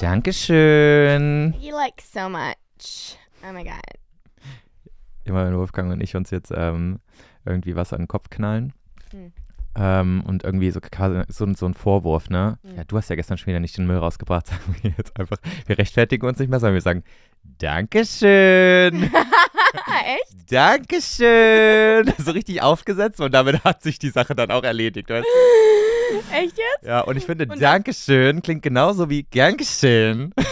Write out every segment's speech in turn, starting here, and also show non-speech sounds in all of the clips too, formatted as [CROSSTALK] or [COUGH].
Dankeschön. You like so much. Oh my God. Immer wenn Wolfgang und ich uns jetzt ähm, irgendwie was an den Kopf knallen. Hm. Ähm, und irgendwie so, so, so ein Vorwurf, ne? Mhm. Ja, du hast ja gestern schon wieder nicht den Müll rausgebracht, [LAUGHS] sagen wir jetzt einfach. Wir rechtfertigen uns nicht mehr, sondern wir sagen, Dankeschön. [LAUGHS] Echt? Dankeschön. [LAUGHS] so richtig aufgesetzt und damit hat sich die Sache dann auch erledigt, weißt du? [LAUGHS] Echt jetzt? Ja, und ich finde, und Dankeschön klingt genauso wie Dankeschön. [LAUGHS]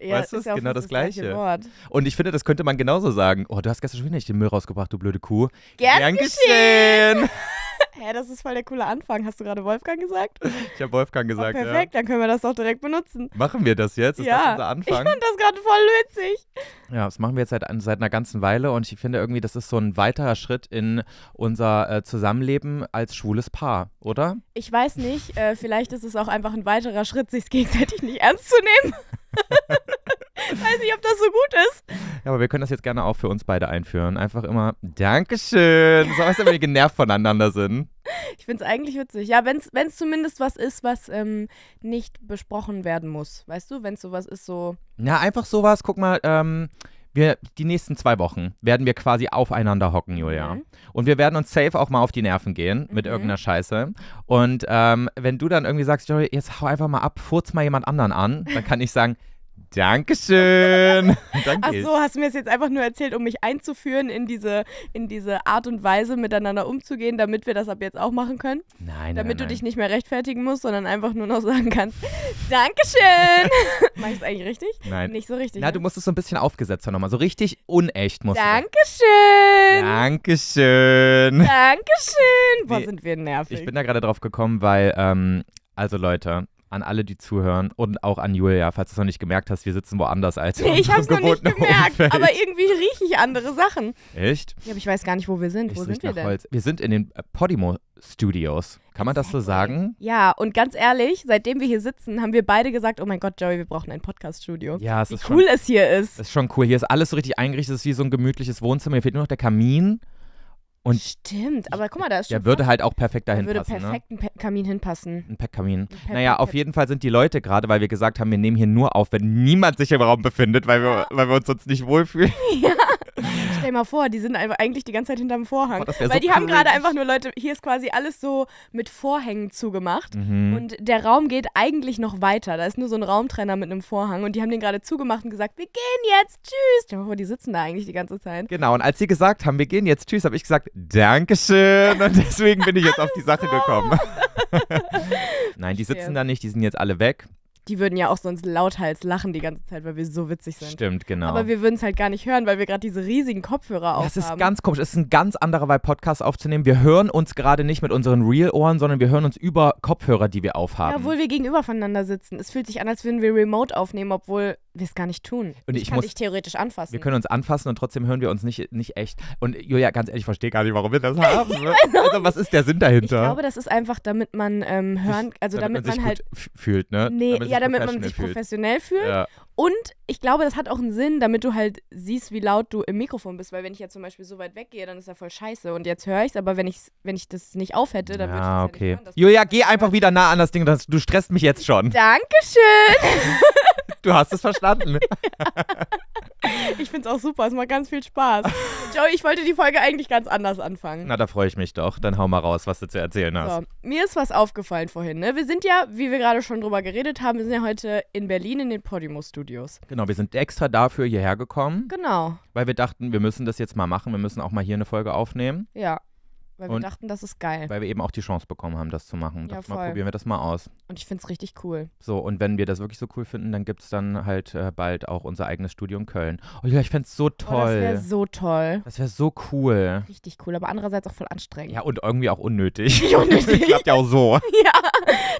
Ja, weißt du, ist ja genau das, das gleiche. gleiche und ich finde, das könnte man genauso sagen. Oh, du hast gestern schon wieder nicht den Müll rausgebracht, du blöde Kuh. Gern, Gern geschehen. geschehen. [LAUGHS] Hä, das ist voll der coole Anfang. Hast du gerade Wolfgang gesagt? Ich habe Wolfgang oh, gesagt, oh, Perfekt, ja. dann können wir das doch direkt benutzen. Machen wir das jetzt? Ist ja. das unser Anfang? Ich fand das gerade voll witzig. Ja, das machen wir jetzt seit, seit einer ganzen Weile und ich finde irgendwie, das ist so ein weiterer Schritt in unser äh, Zusammenleben als schwules Paar, oder? Ich weiß nicht, äh, vielleicht ist es auch einfach ein weiterer Schritt, sich gegenseitig nicht ernst zu nehmen. [LAUGHS] Weiß nicht, ob das so gut ist. Ja, aber wir können das jetzt gerne auch für uns beide einführen. Einfach immer Dankeschön. So weißt du, wenn wir genervt voneinander sind. Ich finde es eigentlich witzig. Ja, wenn es zumindest was ist, was ähm, nicht besprochen werden muss. Weißt du, wenn es sowas ist, so. Ja, einfach sowas. Guck mal, ähm, wir, die nächsten zwei Wochen werden wir quasi aufeinander hocken, Julia. Mhm. Und wir werden uns safe auch mal auf die Nerven gehen mit mhm. irgendeiner Scheiße. Und ähm, wenn du dann irgendwie sagst, Joey, jetzt hau einfach mal ab, furz mal jemand anderen an, dann kann ich sagen, Dankeschön. [LAUGHS] Danke. Ach so, hast du mir das jetzt einfach nur erzählt, um mich einzuführen in diese, in diese Art und Weise, miteinander umzugehen, damit wir das ab jetzt auch machen können? Nein. Damit nein, du nein. dich nicht mehr rechtfertigen musst, sondern einfach nur noch sagen kannst, [LAUGHS] Dankeschön. [LAUGHS] Mach ich das eigentlich richtig? Nein. Nicht so richtig. Na, ne? du musst es so ein bisschen aufgesetzt haben nochmal. So richtig unecht musst Dankeschön. du. Dankeschön. Dankeschön. Dankeschön. Boah, sind wir nervig. Ich bin da gerade drauf gekommen, weil, ähm, also Leute, an alle, die zuhören und auch an Julia, falls du es noch nicht gemerkt hast, wir sitzen woanders als nee, ich habe es noch nicht gemerkt, Umfeld. aber irgendwie rieche ich andere Sachen. Echt? Ja, aber ich weiß gar nicht, wo wir sind. Ich wo sind wir denn? Holz. Wir sind in den äh, Podimo Studios. Kann man das so sagen? Ja, und ganz ehrlich, seitdem wir hier sitzen, haben wir beide gesagt, oh mein Gott, Joey, wir brauchen ein Podcast-Studio. Ja, es wie ist cool schon, es hier ist. Es ist schon cool. Hier ist alles so richtig eingerichtet. Es ist wie so ein gemütliches Wohnzimmer. Hier fehlt nur noch der Kamin. Und Stimmt, aber guck mal, da ist schon. Der würde halt auch perfekt dahin würde passen. Würde ne? perfekt ne? ein Kamin hinpassen. Ein Packkamin. Ein naja, auf jeden Fall sind die Leute gerade, weil wir gesagt haben, wir nehmen hier nur auf, wenn niemand sich im Raum befindet, weil wir, weil wir uns sonst nicht wohlfühlen. [LAUGHS] Ja. Stell dir mal vor, die sind eigentlich die ganze Zeit hinterm Vorhang. Oh, weil so die cool. haben gerade einfach nur Leute, hier ist quasi alles so mit Vorhängen zugemacht mhm. und der Raum geht eigentlich noch weiter. Da ist nur so ein Raumtrenner mit einem Vorhang und die haben den gerade zugemacht und gesagt, wir gehen jetzt, tschüss. Stell dir mal vor, die sitzen da eigentlich die ganze Zeit. Genau, und als sie gesagt haben, wir gehen jetzt, tschüss, habe ich gesagt, Dankeschön. Und deswegen bin ich jetzt auf die Sache gekommen. [LAUGHS] Nein, die sitzen da nicht, die sind jetzt alle weg die würden ja auch sonst lauthals lachen die ganze Zeit, weil wir so witzig sind. Stimmt, genau. Aber wir würden es halt gar nicht hören, weil wir gerade diese riesigen Kopfhörer auf haben. Das ist ganz komisch. Es ist ein ganz anderer Vibe, Podcast aufzunehmen. Wir hören uns gerade nicht mit unseren Real-Ohren, sondern wir hören uns über Kopfhörer, die wir aufhaben. Ja, obwohl wir gegenüber voneinander sitzen. Es fühlt sich an, als würden wir remote aufnehmen, obwohl wir es gar nicht tun. Und ich, ich kann muss, dich theoretisch anfassen. Wir können uns anfassen und trotzdem hören wir uns nicht, nicht echt. Und Julia, ganz ehrlich, ich verstehe gar nicht, warum wir das [LAUGHS] haben. Ne? also was ist der Sinn dahinter? Ich glaube, das ist einfach, damit man ähm, hören, also damit, damit man, man halt fühlt, ne? Nee, damit ja, damit man sich professionell fühlt. fühlt. Ja. Und ich glaube, das hat auch einen Sinn, damit du halt siehst, wie laut du im Mikrofon bist, weil wenn ich ja zum Beispiel so weit weggehe, dann ist ja voll scheiße. Und jetzt höre ich es, aber wenn ich wenn ich das nicht aufhätte, dann ja, würde ich okay. ja nicht hören. Julia, geh einfach wieder nah an das Ding, das, du stresst mich jetzt schon. Dankeschön. [LAUGHS] Du hast es verstanden. [LAUGHS] ich finde es auch super, es macht ganz viel Spaß. Joey, ich wollte die Folge eigentlich ganz anders anfangen. Na, da freue ich mich doch. Dann hau mal raus, was du zu erzählen hast. So, mir ist was aufgefallen vorhin. Ne? Wir sind ja, wie wir gerade schon drüber geredet haben, wir sind ja heute in Berlin in den Podimo-Studios. Genau, wir sind extra dafür hierher gekommen. Genau. Weil wir dachten, wir müssen das jetzt mal machen, wir müssen auch mal hier eine Folge aufnehmen. Ja, weil wir dachten, das ist geil. Weil wir eben auch die Chance bekommen haben, das zu machen. Und ja, dachte, mal probieren wir das mal aus. Und ich finde es richtig cool. So, und wenn wir das wirklich so cool finden, dann gibt es dann halt äh, bald auch unser eigenes Studio in Köln. Oh ja, ich fände es so toll. Oh, das wäre so toll. Das wäre so cool. Richtig cool, aber andererseits auch voll anstrengend. Ja, und irgendwie auch unnötig. Nicht [LAUGHS] unnötig. [LAUGHS] Klappt ja auch so. [LAUGHS] ja,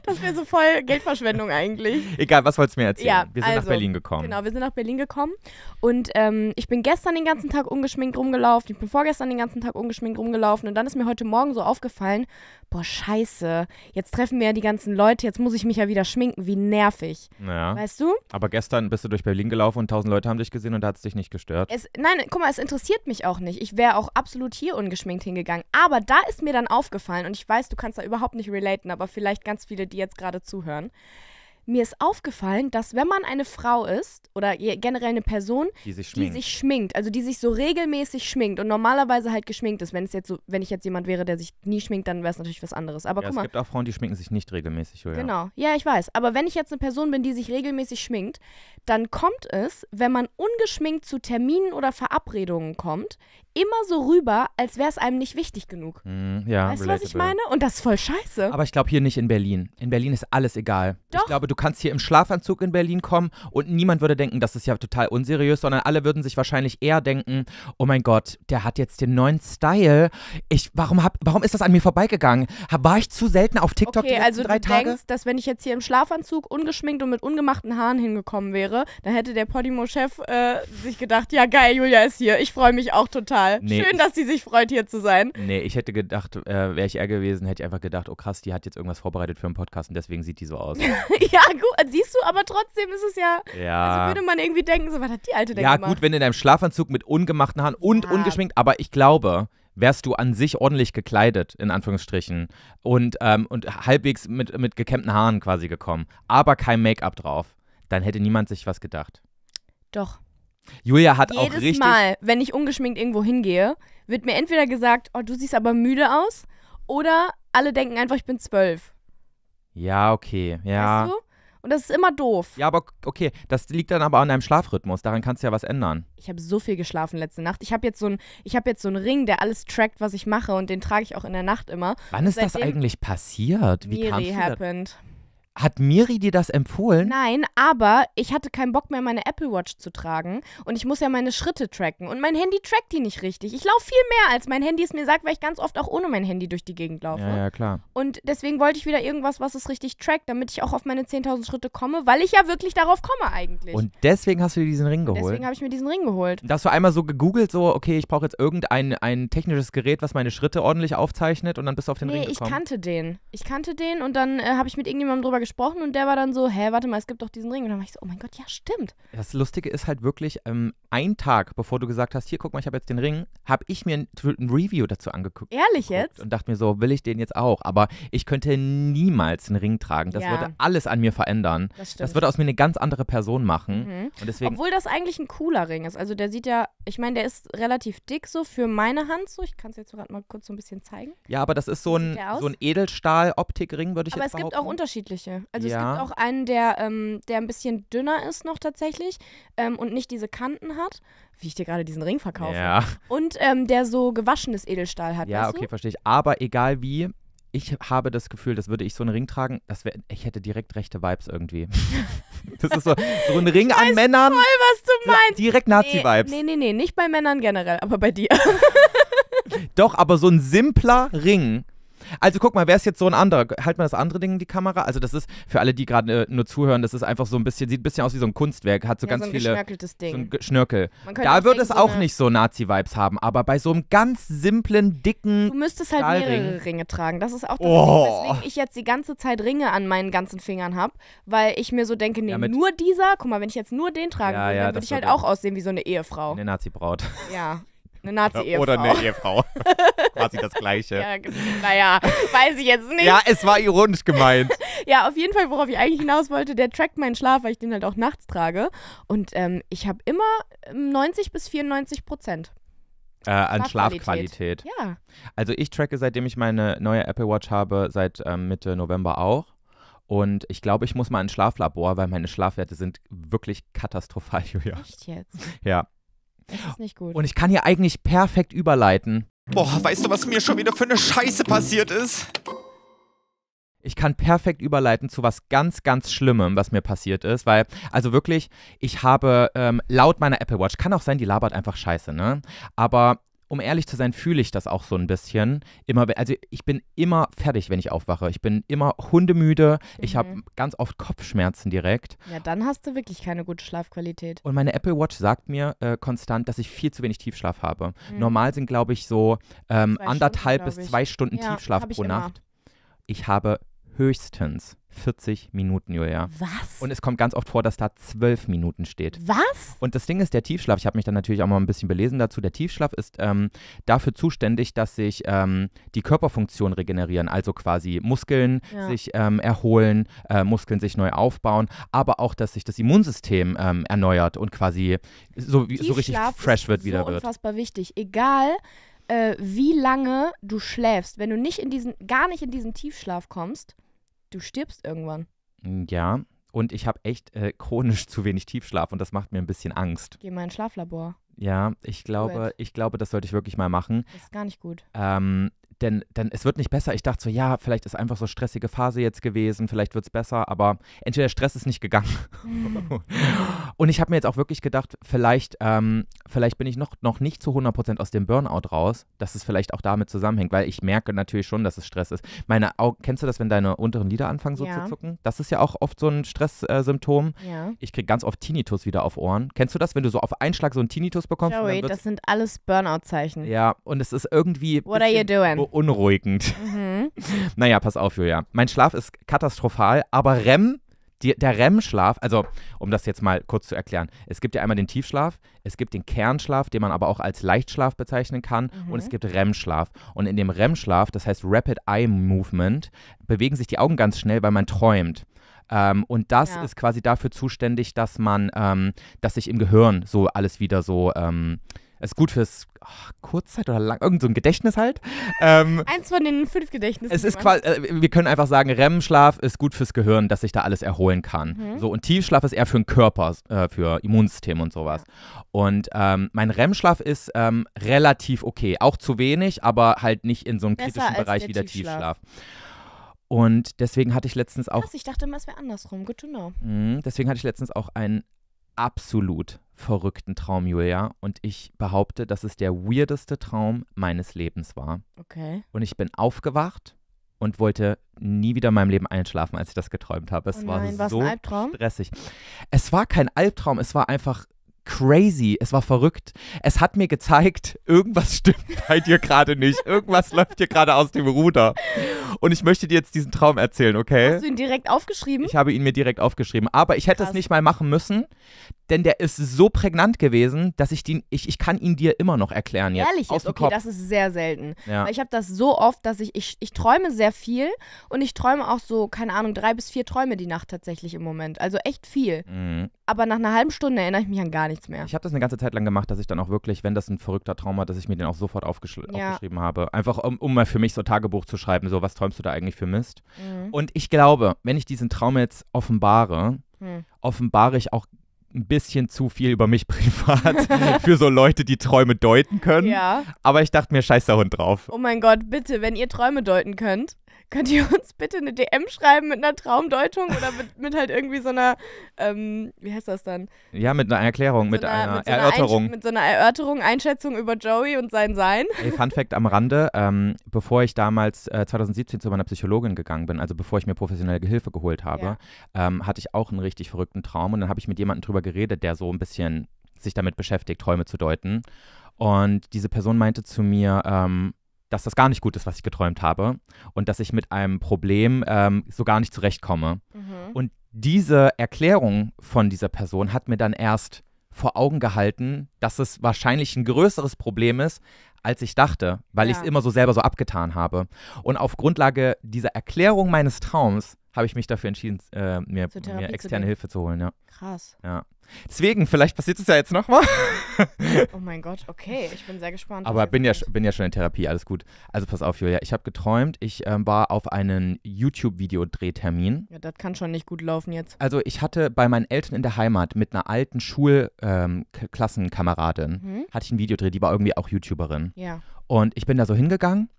das wäre so voll Geldverschwendung eigentlich. Egal, was wolltest du mir erzählen? Ja, wir sind also, nach Berlin gekommen. Genau, wir sind nach Berlin gekommen. Und ähm, ich bin gestern den ganzen Tag ungeschminkt rumgelaufen. Ich bin vorgestern den ganzen Tag ungeschminkt rumgelaufen. Und dann ist mir mir heute Morgen so aufgefallen, boah, scheiße, jetzt treffen mir ja die ganzen Leute, jetzt muss ich mich ja wieder schminken, wie nervig. Naja. Weißt du? Aber gestern bist du durch Berlin gelaufen und tausend Leute haben dich gesehen und da hat es dich nicht gestört. Es, nein, guck mal, es interessiert mich auch nicht. Ich wäre auch absolut hier ungeschminkt hingegangen. Aber da ist mir dann aufgefallen und ich weiß, du kannst da überhaupt nicht relaten, aber vielleicht ganz viele, die jetzt gerade zuhören mir ist aufgefallen, dass wenn man eine Frau ist oder generell eine Person, die sich, die sich, schminkt, also die sich so regelmäßig schminkt und normalerweise halt geschminkt ist, wenn es jetzt so, wenn ich jetzt jemand wäre, der sich nie schminkt, dann wäre es natürlich was anderes. Aber ja, guck mal, es gibt auch Frauen, die schminken sich nicht regelmäßig, oder? Genau, ja, ich weiß. Aber wenn ich jetzt eine Person bin, die sich regelmäßig schminkt, dann kommt es, wenn man ungeschminkt zu Terminen oder Verabredungen kommt, immer so rüber, als wäre es einem nicht wichtig genug. Mm, ja, weißt du, was ich meine? Und das ist voll scheiße. Aber ich glaube hier nicht in Berlin. In Berlin ist alles egal. Doch. Ich glaube, du kannst hier im Schlafanzug in Berlin kommen und niemand würde denken, das ist ja total unseriös, sondern alle würden sich wahrscheinlich eher denken, oh mein Gott, der hat jetzt den neuen Style. Ich, warum, hab, warum ist das an mir vorbeigegangen? War ich zu selten auf TikTok okay, die also drei Tage? denkst, dass wenn ich jetzt hier im Schlafanzug ungeschminkt und mit ungemachten Haaren hingekommen wäre, dann hätte der Podimo-Chef äh, sich gedacht, ja geil, Julia ist hier. Ich freue mich auch total egal. Nee, Schön, dass sie sich freut, hier zu sein. Nee, ich hätte gedacht, äh, wäre ich er gewesen, hätte ich einfach gedacht, oh krass, die hat jetzt irgendwas vorbereitet für einen Podcast und deswegen sieht die so aus. [LAUGHS] ja, gut, siehst du, aber trotzdem ist es ja, ja. Also würde man irgendwie denken, so, was hat die alte denn Ja, gemacht? gut, wenn in deinem Schlafanzug mit ungemachten Haaren und ja. ungeschminkt, aber ich glaube, wärst du an sich ordentlich gekleidet, in Anführungsstrichen, und, ähm, und halbwegs mit, mit gekämmten Haaren quasi gekommen, aber kein Make-up drauf, dann hätte niemand sich was gedacht. Doch. Julia hat Jedes auch richtig. Mal, wenn ich ungeschminkt irgendwo hingehe, wird mir entweder gesagt, oh, du siehst aber müde aus, oder alle denken einfach, ich bin zwölf. Ja, okay, ja. Weißt du? Und das ist immer doof. Ja, aber okay, das liegt dann aber an deinem Schlafrhythmus. Daran kannst du ja was ändern. Ich habe so viel geschlafen letzte Nacht. Ich habe jetzt so einen hab jetzt so ein Ring, der alles trackt, was ich mache und den trage ich auch in der Nacht immer. Wann und ist das eigentlich passiert? Wie kamst du happened. Da? Hat Miri dir das empfohlen? Nein, aber ich hatte keinen Bock mehr, meine Apple Watch zu tragen und ich muss ja meine Schritte tracken und mein Handy trackt die nicht richtig. Ich laufe viel mehr, als mein Handy es mir sagt, weil ich ganz oft auch ohne mein Handy durch die Gegend laufe. Ja, ja, klar. Und deswegen wollte ich wieder irgendwas, was es richtig trackt, damit ich auch auf meine 10.000 Schritte komme, weil ich ja wirklich darauf komme eigentlich. Und deswegen hast du dir diesen Ring geholt? Deswegen habe ich mir diesen Ring geholt. Da hast du einmal so gegoogelt, so, okay, ich brauche jetzt irgendein ein technisches Gerät, was meine Schritte ordentlich aufzeichnet und dann bist du auf den nee, Ring gekommen? Nee, ich kannte den. Ich kannte den und dann äh, habe ich mit irgendjemandem drüber gesprochen und der war dann so, hä, warte mal, es gibt doch diesen Ring. Und dann war ich so, oh mein Gott, ja, stimmt. Das Lustige ist halt wirklich, ähm, ein Tag, bevor du gesagt hast, hier, guck mal, ich habe jetzt den Ring, habe ich mir ein, ein, Review dazu angeguckt. Ehrlich jetzt? Und dachte mir so, will ich den jetzt auch? Aber ich könnte niemals einen Ring tragen. Das ja. würde alles an mir verändern. Das, stimmt. das würde aus mir eine ganz andere Person machen. Mhm. Und deswegen Obwohl das eigentlich ein cooler Ring ist. Also der sieht ja, ich meine, der ist relativ dick so für meine Hand so. Ich kann es jetzt gerade mal kurz so ein bisschen zeigen. Ja, aber das ist so ein, so ein Edelstahl-Optikring, würde ich aber jetzt sagen. Aber es gibt auch unterschiedliche. Also ja. es gibt auch einen, der, ähm, der ein bisschen dünner ist noch tatsächlich ähm, und nicht diese Kanten hat, wie ich dir gerade diesen Ring verkaufe. Ja. Und ähm, der so gewaschenes Edelstahl hat. Ja, okay, du? verstehe ich. Aber egal wie, ich habe das Gefühl, das würde ich so einen Ring tragen, das wär, ich hätte direkt rechte Vibes irgendwie. [LAUGHS] das ist so, so ein Ring ich an Männern. Voll, was du meinst. Direkt Nazi-Vibes. Nee, nee, nee, nicht bei Männern generell, aber bei dir. [LAUGHS] Doch, aber so ein simpler Ring also guck mal, wäre es jetzt so ein anderer. Halt mal das andere Ding in die Kamera. Also das ist für alle, die gerade äh, nur zuhören, das ist einfach so ein bisschen, sieht ein bisschen aus wie so ein Kunstwerk, hat so ja, ganz so ein viele. Ding. So ein Schnörkel. Da wird es so auch nicht so Nazi-Vibes haben, aber bei so einem ganz simplen, dicken. Du müsstest halt Stahlring. mehrere Ringe tragen. Das ist auch das, oh. weswegen ich jetzt die ganze Zeit Ringe an meinen ganzen Fingern habe, weil ich mir so denke, nee, Damit nur dieser, guck mal, wenn ich jetzt nur den tragen ja, würde, ja, würde ich halt auch aussehen wie so eine Ehefrau. Eine Nazi-Braut. Ja, [LAUGHS] Eine Nazi-Ehefrau. Oder eine Ehefrau. [LAUGHS] Quasi das Gleiche. Ja, naja, weiß ich jetzt nicht. Ja, es war ironisch gemeint. [LAUGHS] ja, auf jeden Fall, worauf ich eigentlich hinaus wollte, der trackt meinen Schlaf, weil ich den halt auch nachts trage. Und ähm, ich habe immer 90 ähm, bis 94 Prozent. Äh, an Schlafqualität. Schlafqualität. Ja. Also ich tracke, seitdem ich meine neue Apple Watch habe, seit ähm, Mitte November auch. Und ich glaube, ich muss mal ins Schlaflabor, weil meine Schlafwerte sind wirklich katastrophal, [LAUGHS] Julia. Echt jetzt? Ja. Das ist nicht gut. Und ich kann hier eigentlich perfekt überleiten. Boah, weißt du, was mir schon wieder für eine Scheiße passiert ist? Ich kann perfekt überleiten zu was ganz, ganz Schlimmem, was mir passiert ist, weil, also wirklich, ich habe ähm, laut meiner Apple Watch, kann auch sein, die labert einfach Scheiße, ne? Aber um ehrlich zu sein, fühle ich das auch so ein bisschen. Immer, also ich bin immer fertig, wenn ich aufwache. Ich bin immer hundemüde. Mhm. Ich habe ganz oft Kopfschmerzen direkt. Ja, dann hast du wirklich keine gute Schlafqualität. Und meine Apple Watch sagt mir äh, konstant, dass ich viel zu wenig Tiefschlaf habe. Mhm. Normal sind, glaube ich, so ähm, anderthalb Stunden, bis zwei Stunden ja, Tiefschlaf pro immer. Nacht. Ich habe höchstens 40 Minuten, Julia. Was? Und es kommt ganz oft vor, dass da 12 Minuten steht. Was? Und das Ding ist, der Tiefschlaf, ich habe mich dann natürlich auch mal ein bisschen belesen dazu, der Tiefschlaf ist ähm, dafür zuständig, dass sich ähm, die Körperfunktionen regenerieren, also quasi Muskeln ja. sich ähm, erholen, äh, Muskeln sich neu aufbauen, aber auch, dass sich das Immunsystem ähm, erneuert und quasi so, so richtig fresh wird, wieder so wird. Unfassbar wichtig. Egal, äh, wie lange du schläfst, wenn du nicht in diesen, gar nicht in diesen Tiefschlaf kommst, du stirbst irgendwann. Ja, und ich habe echt äh, chronisch zu wenig Tiefschlaf und das macht mir ein bisschen Angst. Geh mal ins Schlaflabor. Ja, ich glaube, ich glaube, das sollte ich wirklich mal machen. Das ist gar nicht gut. Ähm, denn, denn es wird nicht besser. Ich dachte so, ja, vielleicht ist einfach so stressige Phase jetzt gewesen, vielleicht wird es besser, aber entweder Stress ist nicht gegangen. Hm. [LAUGHS] und ich habe mir jetzt auch wirklich gedacht, vielleicht, ähm, vielleicht bin ich noch, noch nicht zu 100% aus dem Burnout raus, dass es vielleicht auch damit zusammenhängt, weil ich merke natürlich schon, dass es Stress ist. Meine Augen, kennst du das, wenn deine unteren Lider anfangen so ja. zu zucken? Das ist ja auch oft so ein Stresssymptom. Äh, ja. Ich kriege ganz oft Tinnitus wieder auf Ohren. Kennst du das, wenn du so auf einen Schlag so einen Tinnitus bekommst? Sorry, das sind alles Burnout-Zeichen. Ja, und es ist irgendwie. What are you doing? beunruhigend. Mhm. [LAUGHS] Naja, pass auf, Julia. Mein Schlaf ist katastrophal, aber REM, die, der REM-Schlaf, also um das jetzt mal kurz zu erklären, es gibt ja einmal den Tiefschlaf, es gibt den Kernschlaf, den man aber auch als Leichtschlaf bezeichnen kann, mhm. und es mhm. gibt REM-Schlaf. Und in dem REM-Schlaf, das heißt Rapid Eye Movement, bewegen sich die Augen ganz schnell, weil man träumt. Ähm, und das ja. ist quasi dafür zuständig, dass man, ähm, dass sich im Gehirn so alles wieder so ähm, ist gut fürs ach, Kurzzeit oder lang, irgend so ein Gedächtnis halt. Ähm, Eins von den fünf Gedächtnissen. Es ist quasi, äh, wir können einfach sagen, REM-Schlaf ist gut fürs Gehirn, dass sich da alles erholen kann. Mhm. So und Tiefschlaf ist eher für den Körper, äh, für Immunsystem und sowas. Und ähm, mein REM-Schlaf ist ähm, relativ okay, auch zu wenig, aber halt nicht in so einem Besser kritischen Bereich wie der Tiefschlaf. Tiefschlaf. Und deswegen hatte ich letztens auch. Krass, ich dachte immer, es wäre andersrum. Good to know. Mh, deswegen hatte ich letztens auch ein absolut verrückten Traum, Julia. Und ich behaupte, dass es der weirdeste Traum meines Lebens war. Okay. Und ich bin aufgewacht und wollte nie wieder in meinem Leben einschlafen, als ich das geträumt habe. Es oh nein, war so stressig. Es war kein Albtraum, es war einfach crazy, es war verrückt. Es hat mir gezeigt, irgendwas stimmt [LAUGHS] bei dir gerade nicht. Irgendwas läuft dir gerade aus dem Ruder. Und ich möchte dir jetzt diesen Traum erzählen, okay? Hast du ihn direkt aufgeschrieben? Ich habe ihn mir direkt aufgeschrieben, aber ich hätte Krass. es nicht mal machen müssen, denn der ist so prägnant gewesen, dass ich den, ich, ich kann ihn dir immer noch erklären jetzt. Ehrlich ist, okay, Kopf. das ist sehr selten. Ja. Ich habe das so oft, dass ich, ich, ich träume sehr viel und ich träume auch so, keine Ahnung, drei bis vier Träume die Nacht tatsächlich im Moment. Also echt viel. Mhm. Aber nach einer halben Stunde erinnere ich mich an gar nichts mehr. Ich habe das eine ganze Zeit lang gemacht, dass ich dann auch wirklich, wenn das ein verrückter Traum war, dass ich mir den auch sofort aufgesch ja. aufgeschrieben habe. Einfach um, um mal für mich so Tagebuch zu schreiben, so was träumst du da eigentlich für Mist. Mhm. Und ich glaube, wenn ich diesen Traum jetzt offenbare, mhm. offenbare ich auch ein bisschen zu viel über mich [LAUGHS] privat für so Leute, die Träume deuten können. Ja. Aber ich dachte mir, scheiß der Hund drauf. Oh mein Gott, bitte, wenn ihr Träume deuten könnt, könnt ihr uns bitte eine DM schreiben mit einer Traumdeutung oder mit, mit halt irgendwie so einer, ähm, wie heißt das dann? Ja, mit einer Erklärung, mit, so einer, mit einer, Erörterung. Einsch mit so einer Erörterung, Einschätzung über Joey und sein Sein. Ey, Fun Fact am Rande, ähm, bevor ich damals äh, 2017 zu meiner Psychologin gegangen bin, also bevor ich mir professionelle Hilfe geholt habe, ja. ähm, hatte ich auch einen richtig verrückten Traum und dann habe ich mit jemandem drüber geredet, der so ein bisschen sich damit beschäftigt, Träume zu deuten. Und diese Person meinte zu mir, ähm, dass das gar nicht gut ist, was ich geträumt habe und dass ich mit einem Problem ähm, so gar nicht zurechtkomme. Mhm. Und diese Erklärung von dieser Person hat mir dann erst vor Augen gehalten, dass es wahrscheinlich ein größeres Problem ist, als ich dachte, weil ja. ich es immer so selber so abgetan habe. Und auf Grundlage dieser Erklärung meines Traums habe ich mich dafür entschieden, äh, mir, mir, externe zu Hilfe zu holen. Ja. Krass. Ja. Deswegen, vielleicht passiert es ja jetzt nochmal. [LAUGHS] oh mein Gott, okay, ich bin sehr gespannt. Aber bin ja, bin ja schon in Therapie, alles gut. Also pass auf, Julia, ich habe geträumt, ich ähm, war auf einen youtube videodrehtermin Ja, das kann schon nicht gut laufen jetzt. Also ich hatte bei meinen Eltern in der Heimat mit einer alten Schulklassenkameradin, ähm, mhm. hatte ich einen Videodreh, die war irgendwie auch YouTuberin. Ja. Und ich bin da so hingegangen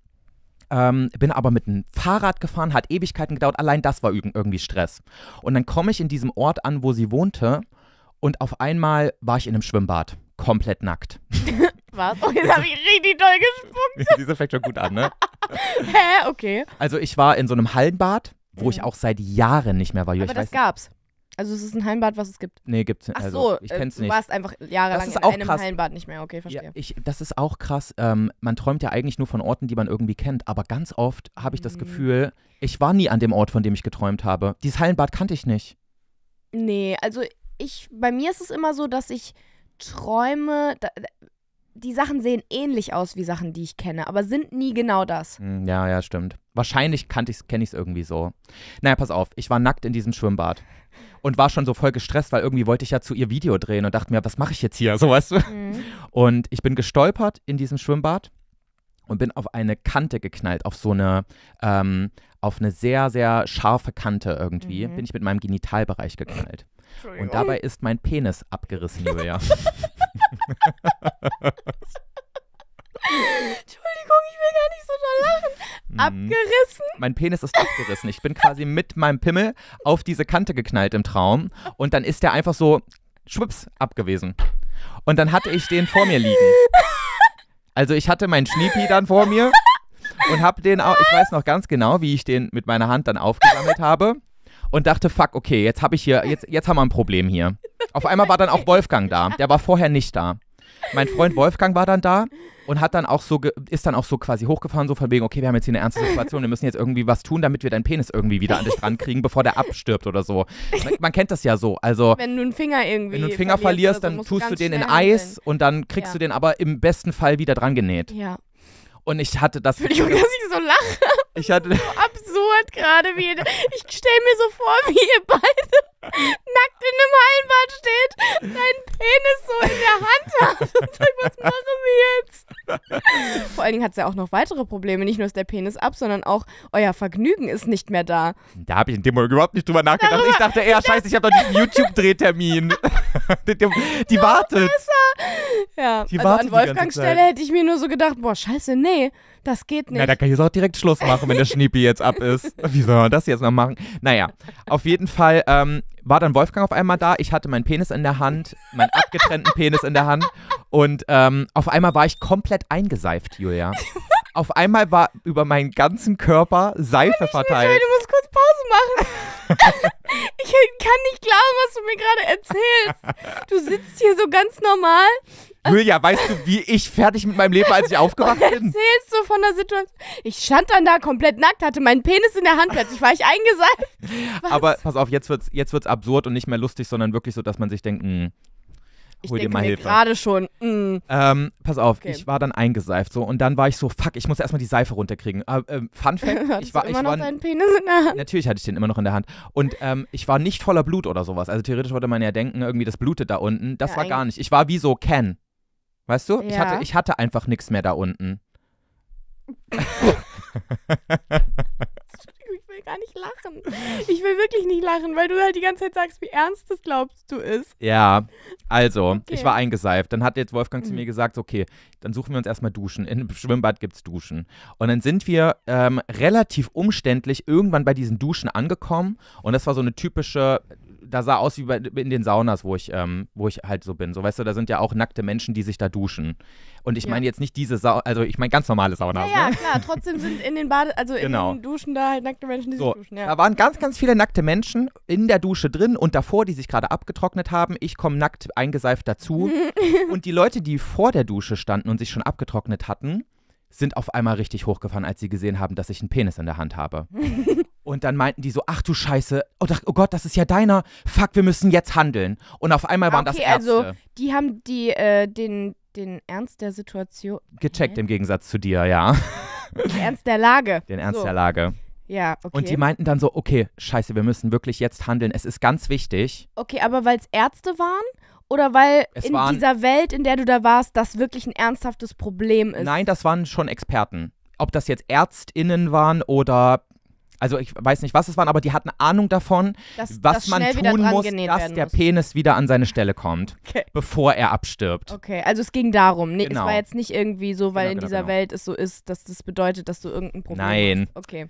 ähm, bin aber mit dem Fahrrad gefahren, hat Ewigkeiten gedauert. Allein das war irgendwie Stress. Und dann komme ich in diesem Ort an, wo sie wohnte. Und auf einmal war ich in einem Schwimmbad. Komplett nackt. [LAUGHS] Was? Oh, jetzt habe ich richtig doll gespuckt. Diese fängt schon gut an, ne? [LAUGHS] Hä? Okay. Also ich war in so einem Hallenbad, wo mhm. ich auch seit Jahren nicht mehr war. Aber ich das weiß, gab's. Also es ist ein Hallenbad, was es gibt. Nee, gibt es nicht. Ach also, so, ich äh, kenn's äh, nicht. Du warst einfach jahrelang in einem krass. Hallenbad nicht mehr. Okay, verstehe. Ja, ich, das ist auch krass. Ähm, man träumt ja eigentlich nur von Orten, die man irgendwie kennt. Aber ganz oft habe ich das mhm. Gefühl, ich war nie an dem Ort, von dem ich geträumt habe. Dieses Hallenbad kannte ich nicht. Nee, also ich, bei mir ist es immer so, dass ich träume, da, die Sachen sehen ähnlich aus wie Sachen, die ich kenne, aber sind nie genau das. Hm, ja, ja, stimmt. Wahrscheinlich kenne ich es irgendwie so. Naja, pass auf, ich war nackt in diesem Schwimmbad und war schon so voll gestresst, weil irgendwie wollte ich ja zu ihr Video drehen und dachte mir, was mache ich jetzt hier, [LAUGHS] so weißt du. Mhm. Und ich bin gestolpert in diesem Schwimmbad und bin auf eine Kante geknallt, auf so eine, ähm, auf eine sehr, sehr scharfe Kante irgendwie, mhm. bin ich mit meinem Genitalbereich geknallt. Und dabei ist mein Penis abgerissen, Julia. [LAUGHS] [LAUGHS] Entschuldigung, ich will gar nicht so doll lachen. Mhm. Abgerissen? Mein Penis ist abgerissen. Ich bin quasi mit meinem Pimmel auf diese Kante geknallt im Traum und dann ist der einfach so schwupps abgewesen. Und dann hatte ich den vor mir liegen. Also ich hatte meinen Schniepi dann vor mir und habe den auch, ich weiß noch ganz genau, wie ich den mit meiner Hand dann aufgesammelt habe und dachte, fuck, okay, jetzt habe ich hier, jetzt, jetzt haben wir ein Problem hier. Auf einmal war dann auch Wolfgang da. Der war vorher nicht da mein Freund Wolfgang war dann da und hat dann auch so ist dann auch so quasi hochgefahren so von wegen okay wir haben jetzt hier eine ernste Situation wir müssen jetzt irgendwie was tun damit wir deinen Penis irgendwie wieder an dich dran kriegen bevor der abstirbt oder so man, man, kennt das ja so also wenn du einen Finger irgendwie wenn du einen Finger verlierst, verlierst dann so, tust du den in Eis und dann kriegst ja. du den aber im besten Fall wieder dran genäht ja und ich hatte das Entschuldigung dass ich so lache ich hatte [LAUGHS] so absurd gerade wie ich stelle mir so vor wie ihr beide nackt in einem Hallenbad steht, deinen Penis so in der Hand hat und [LAUGHS] sagt, was machen wir jetzt? Vor allen Dingen hat es ja auch noch weitere Probleme. Nicht nur ist der Penis ab, sondern auch euer Vergnügen ist nicht mehr da. Da habe ich in dem Moment überhaupt nicht drüber nachgedacht. Darüber, ich dachte eher, scheiße, ich habe doch diesen YouTube-Drehtermin. [LAUGHS] die, die, die wartet. Ja, die also an Wolfgangs Stelle hätte ich mir nur so gedacht, boah, scheiße, nee, das geht nicht. Na, da kann ich jetzt auch direkt Schluss machen, wenn der Schniepi jetzt ab ist. [LAUGHS] Wie soll man das jetzt noch machen? Naja, auf jeden Fall, ähm, war dann Wolfgang auf einmal da. Ich hatte meinen Penis in der Hand, meinen abgetrennten [LAUGHS] Penis in der Hand. Und ähm, auf einmal war ich komplett eingeseift, Julia. Auf einmal war über meinen ganzen Körper Seife verteilt. Du musst kurz Pause machen. [LAUGHS] ich kann nicht glauben, was du mir gerade erzählst. Du sitzt hier so ganz normal Julia, weißt du, wie ich fertig mit meinem Leben, als ich aufgewacht bin? Erzählst du von der Situation? Ich stand dann da komplett nackt, hatte meinen Penis in der Hand, plötzlich war ich eingeseift. [LAUGHS] Was? Aber pass auf, jetzt wird's, jetzt wird's absurd und nicht mehr lustig, sondern wirklich so, dass man sich denkt, mh, hm, ich hol dir mal Hilfe. gerade schon. Hm. Ähm, pass auf, okay. ich war dann eingeseift so und dann war ich so, fuck, ich muss erstmal die Seife runterkriegen. Äh, äh, Fun Fact, [LAUGHS] ich war, immer ich noch war, deinen Penis in der Hand? Natürlich hatte ich den immer noch in der Hand und ähm, ich war nicht voller Blut oder sowas. Also theoretisch würde man ja denken, irgendwie das blutet da unten. Das ja, war gar nicht. Ich war wie so Ken. Weißt du? Ja. Ich, hatte, ich hatte einfach nichts mehr da unten. [LAUGHS] ich will gar nicht lachen. Ich will wirklich nicht lachen, weil du halt die ganze Zeit sagst, wie ernst das glaubst du ist. Ja, also, okay. ich war eingeseift. Dann hat jetzt Wolfgang mhm. zu mir gesagt, okay, dann suchen wir uns erstmal Duschen. Im Schwimmbad gibt es Duschen. Und dann sind wir ähm, relativ umständlich irgendwann bei diesen Duschen angekommen. Und das war so eine typische da sah aus wie bei, in den Saunas, wo ich, ähm, wo ich halt so bin. So, weißt du, da sind ja auch nackte Menschen, die sich da duschen. Und ich ja. meine jetzt nicht diese Sauna, also ich meine ganz normale Saunas. Ja, ja ne? klar, trotzdem sind in den Bade, also in den genau. Duschen da halt nackte Menschen, die so, sich duschen. Ja. Da waren ganz, ganz viele nackte Menschen in der Dusche drin und davor, die sich gerade abgetrocknet haben. Ich komme nackt eingeseift dazu. [LAUGHS] und die Leute, die vor der Dusche standen und sich schon abgetrocknet hatten, sind auf einmal richtig hochgefahren, als sie gesehen haben, dass ich einen Penis in der Hand habe. [LAUGHS] Und dann meinten die so, ach du Scheiße, oh, oh Gott, das ist ja deiner. Fuck, wir müssen jetzt handeln. Und auf einmal waren okay, das also, Ärzte. Also die haben die äh, den den Ernst der Situation gecheckt Hä? im Gegensatz zu dir, ja. [LAUGHS] Den Ernst der Lage. Den Ernst so. der Lage. Ja, okay. Und die meinten dann so, okay, Scheiße, wir müssen wirklich jetzt handeln. Es ist ganz wichtig. Okay, aber weil es Ärzte waren oder weil es in waren, dieser Welt, in der du da warst, das wirklich ein ernsthaftes Problem ist? Nein, das waren schon Experten ob das jetzt ÄrztInnen waren oder also ich weiß nicht, was es waren, aber die hatten Ahnung davon, dass, was dass man tun muss, dass der muss. Penis wieder an seine Stelle kommt, [LAUGHS] okay. bevor er abstirbt. Okay, also es ging darum. Nee, genau. Es war jetzt nicht irgendwie so, weil genau, in genau, dieser genau. Welt es so ist, dass das bedeutet, dass du irgendein Problem Nein. hast. Nein. Okay.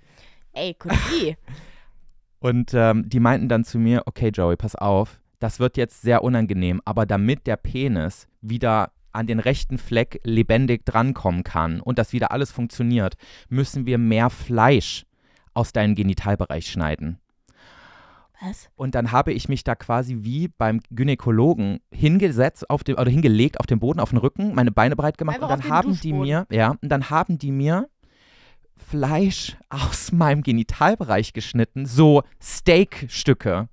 Ey, Kutri. [LAUGHS] Und ähm, die meinten dann zu mir, okay, Joey, pass auf, das wird jetzt sehr unangenehm, aber damit der Penis wieder an den rechten Fleck lebendig drankommen kann und das wieder alles funktioniert, müssen wir mehr Fleisch aus deinem Genitalbereich schneiden. Was? Und dann habe ich mich da quasi wie beim Gynäkologen hingesetzt auf dem, oder hingelegt auf den Boden, auf den Rücken, meine Beine breit gemacht Einfach und dann haben die mir, ja, und dann haben die mir Fleisch aus [LAUGHS] meinem Genitalbereich geschnitten, so Steakstücke.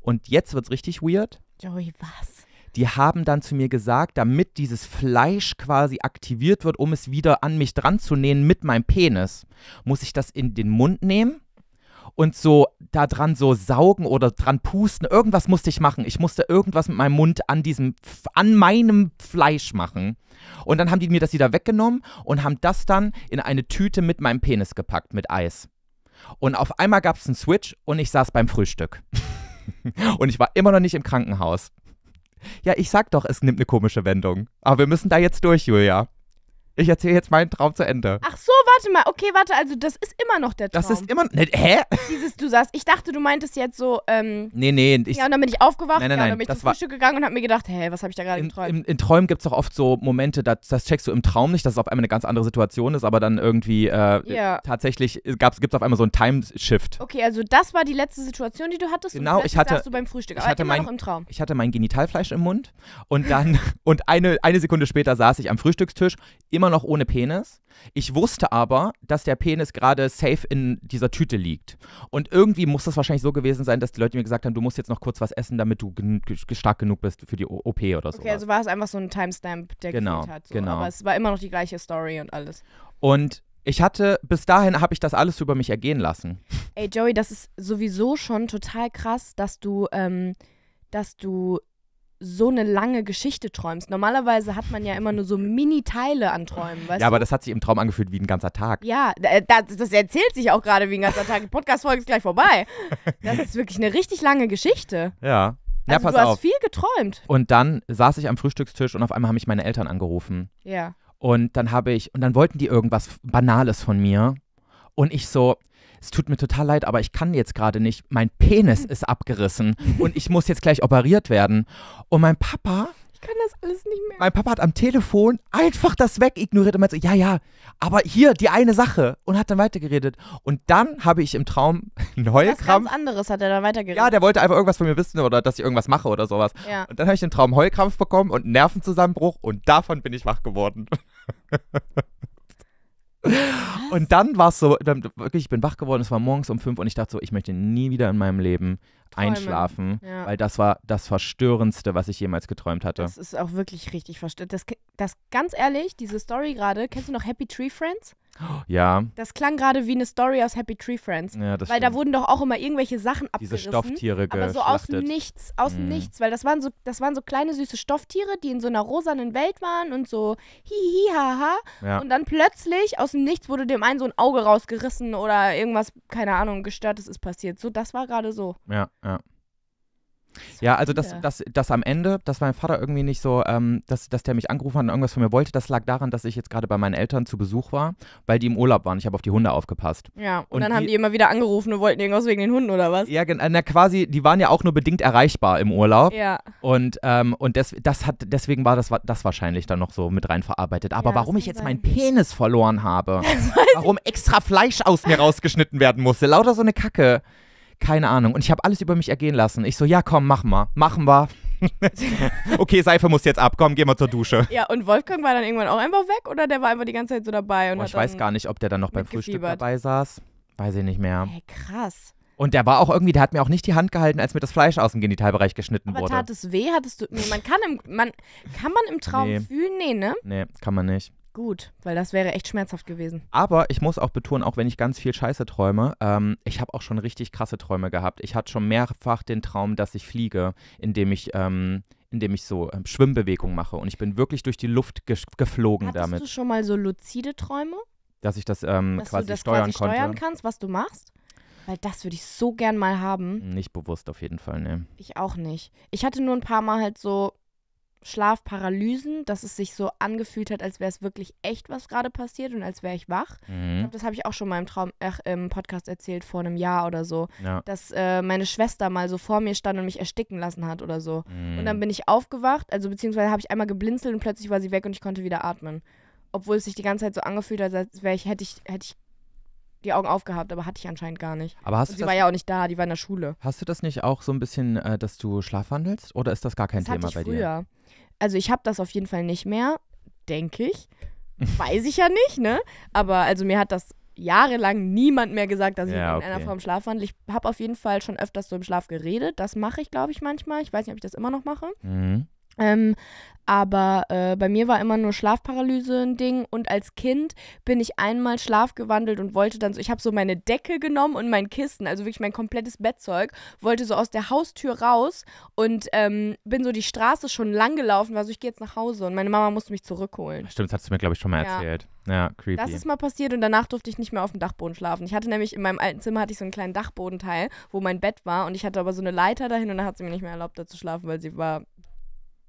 Und jetzt wird's richtig weird. Joey, was? die haben dann zu mir gesagt, damit dieses Fleisch quasi aktiviert wird, um es wieder an mich dran zu nähen mit meinem Penis, muss ich das in den Mund nehmen und so da dran so saugen oder dran pusten. Irgendwas musste ich machen. Ich musste irgendwas mit meinem Mund an diesem, an meinem Fleisch machen. Und dann haben die mir das wieder weggenommen und haben das dann in eine Tüte mit meinem Penis gepackt, mit Eis. Und auf einmal gab es einen Switch und ich saß beim Frühstück. [LAUGHS] und ich war immer noch nicht im Krankenhaus. Ja, ich sag doch, es nimmt eine komische Wendung. Aber wir müssen da jetzt durch, Julia. Ich erzähle jetzt meinen Traum zu Ende. Ach so, warte mal. Okay, warte, also das ist immer noch der Traum. Das ist immer. Ne, hä? Dieses, du sagst, ich dachte, du meintest jetzt so, ähm. Nee, nee. Ich, ja, und dann bin ich aufgewacht, nein, nein, ja, und dann bin ich zum Frühstück gegangen und hab mir gedacht, hä, was habe ich da gerade geträumt? In, in Träumen gibt es doch oft so Momente, das, das, checkst du im Traum nicht, dass es auf einmal eine ganz andere Situation ist, aber dann irgendwie äh, yeah. tatsächlich gibt es auf einmal so einen Timeshift. Okay, also das war die letzte Situation, die du hattest. Genau, ich hatte. du beim Frühstück, ich hatte mein, Ich hatte mein Genitalfleisch im Mund und dann, [LAUGHS] und eine, eine Sekunde später saß ich am Frühstückstisch, immer immer noch ohne Penis. Ich wusste aber, dass der Penis gerade safe in dieser Tüte liegt. Und irgendwie muss das wahrscheinlich so gewesen sein, dass die Leute mir gesagt haben, du musst jetzt noch kurz was essen, damit du gen stark genug bist für die OP oder so. Okay, also war es einfach so ein Timestamp, der genau, hat. So. Genau. Aber es war immer noch die gleiche Story und alles. Und ich hatte, bis dahin habe ich das alles über mich ergehen lassen. Ey, Joey, das ist sowieso schon total krass, dass du, ähm, dass du so eine lange Geschichte träumst. Normalerweise hat man ja immer nur so Mini-Teile an Träumen, weißt Ja, du? aber das hat sich im Traum angefühlt wie ein ganzer Tag. Ja, äh, das, das erzählt sich auch gerade wie ein ganzer Tag. Die Podcast-Folge ist gleich vorbei. [LAUGHS] Das ist wirklich eine richtig lange Geschichte. Ja. Also ja, pass du hast auf. viel geträumt. Und dann saß ich am Frühstückstisch und auf einmal haben mich meine Eltern angerufen. Ja. Und dann habe ich, und dann wollten die irgendwas Banales von mir. Und ich so, es tut mir total leid, aber ich kann jetzt gerade nicht. Mein Penis hm. ist abgerissen und ich muss jetzt gleich operiert werden. Und mein Papa Ich kann das alles nicht mehr. Mein Papa hat am Telefon einfach das weg ignoriert und meinte so, ja, ja, aber hier die eine Sache und hat dann weitergeredet. Und dann habe ich im Traum [LAUGHS] einen Heulkrampf. Was anderes hat er dann weitergeredet. Ja, der wollte einfach irgendwas von mir wissen oder dass ich irgendwas mache oder sowas. Ja. Und dann habe ich im Traum Heulkrampf bekommen und einen Nervenzusammenbruch und davon bin ich wach geworden. [LAUGHS] [LAUGHS] Und dann war es so, wirklich, ich bin wach geworden, es war morgens um fünf und ich dachte so, ich möchte nie wieder in meinem Leben Träumen. einschlafen, ja. weil das war das Verstörendste, was ich jemals geträumt hatte. Das ist auch wirklich richtig verstörend. Das, das ganz ehrlich, diese Story gerade, kennst du noch Happy Tree Friends? Ja. Das klang gerade wie eine Story aus Happy Tree Friends. Ja, das weil stimmt. da wurden doch auch immer irgendwelche Sachen abgerissen. Diese Stofftiere Aber so aus dem Nichts, aus dem mhm. mm. Nichts, weil das waren so, das waren so kleine süße Stofftiere, die in so einer rosanen Welt waren und so hihihi haha. Ja. Und dann plötzlich aus dem Nichts wurde dem einen so ein Auge rausgerissen oder irgendwas, keine Ahnung, gestörtes ist passiert. So, das war gerade so. Ja, ja. Ja, also das, das, das am Ende, dass mein Vater irgendwie nicht so, ähm, dass, dass der mich angerufen hat und irgendwas von mir wollte, das lag daran, dass ich jetzt gerade bei meinen Eltern zu Besuch war, weil die im Urlaub waren. Ich habe auf die Hunde aufgepasst. Ja, und, und dann die, haben die immer wieder angerufen und wollten irgendwas wegen den Hunden oder was? Ja, genau. Na, quasi, die waren ja auch nur bedingt erreichbar im Urlaub. Ja. Und, ähm, und das, das hat, deswegen war das, das wahrscheinlich dann noch so mit rein verarbeitet. Aber ja, warum ich jetzt meinen Penis verloren habe, [LAUGHS] warum extra Fleisch aus mir rausgeschnitten werden musste, lauter so eine Kacke keine Ahnung. Und ich habe alles über mich ergehen lassen. Ich so, ja, komm, mach mal, machen wir. [LAUGHS] okay, Seife muss jetzt ab. Komm, geh mal zur Dusche. Ja, und Wolfgang war dann irgendwann auch einfach weg oder der war einfach die ganze Zeit so dabei? Und oh, ich weiß gar nicht, ob der dann noch beim Frühstück dabei saß. Weiß ich nicht mehr. Hey, krass. Und der war auch irgendwie, der hat mir auch nicht die Hand gehalten, als mir das Fleisch aus dem Genitalbereich geschnitten Aber wurde. Aber tat es weh? Hattest du. Nee, man kann im, man, kann man im Traum nee. fühlen? Nee, ne? Nee, kann man nicht. Gut, weil das wäre echt schmerzhaft gewesen. Aber ich muss auch betonen, auch wenn ich ganz viel Scheiße träume, ähm, ich habe auch schon richtig krasse Träume gehabt. Ich hatte schon mehrfach den Traum, dass ich fliege, indem ich, ähm, indem ich so ähm, Schwimmbewegungen mache. Und ich bin wirklich durch die Luft ge geflogen Hattest damit. Hast du schon mal so luzide Träume? Dass ich das ähm, dass quasi du das steuern quasi konnte. steuern kannst, was du machst? Weil das würde ich so gern mal haben. Nicht bewusst auf jeden Fall, ne. Ich auch nicht. Ich hatte nur ein paar Mal halt so Schlafparalysen, dass es sich so angefühlt hat, als wäre es wirklich echt, was gerade passiert und als wäre ich wach. Mhm. Ich glaub, das habe ich auch schon mal im, Traum, äh, im Podcast erzählt, vor einem Jahr oder so, ja. dass äh, meine Schwester mal so vor mir stand und mich ersticken lassen hat oder so. Mhm. Und dann bin ich aufgewacht, also beziehungsweise habe ich einmal geblinzelt und plötzlich war sie weg und ich konnte wieder atmen. Obwohl es sich die ganze Zeit so angefühlt hat, als wäre ich, hätte ich, hätte ich die Augen aufgehabt, aber hatte ich anscheinend gar nicht. Aber hast du sie das, war ja auch nicht da, die war in der Schule. Hast du das nicht auch so ein bisschen, äh, dass du schlafwandelst oder ist das gar kein das Thema hatte ich bei früher. dir? Also ich habe das auf jeden Fall nicht mehr, denke ich. Weiß ich ja nicht, ne? Aber also mir hat das jahrelang niemand mehr gesagt, dass ich ja, okay. in einer Form schlafwandel. Ich habe auf jeden Fall schon öfters so im Schlaf geredet. Das mache ich, glaube ich, manchmal. Ich weiß nicht, ob ich das immer noch mache. Mhm. Ähm, aber äh, bei mir war immer nur Schlafparalyse ein Ding und als Kind bin ich einmal schlafgewandelt und wollte dann so, ich habe so meine Decke genommen und mein Kissen, also wirklich mein komplettes Bettzeug, wollte so aus der Haustür raus und ähm, bin so die Straße schon lang gelaufen, war so, ich gehe jetzt nach Hause und meine Mama musste mich zurückholen. Stimmt, das hast du mir, glaube ich, schon mal ja. erzählt. Ja, creepy. Das ist mal passiert und danach durfte ich nicht mehr auf dem Dachboden schlafen. Ich hatte nämlich in meinem alten Zimmer hatte ich so einen kleinen Dachbodenteil, wo mein Bett war und ich hatte aber so eine Leiter dahin und dann hat sie mir nicht mehr erlaubt, da zu schlafen, weil sie war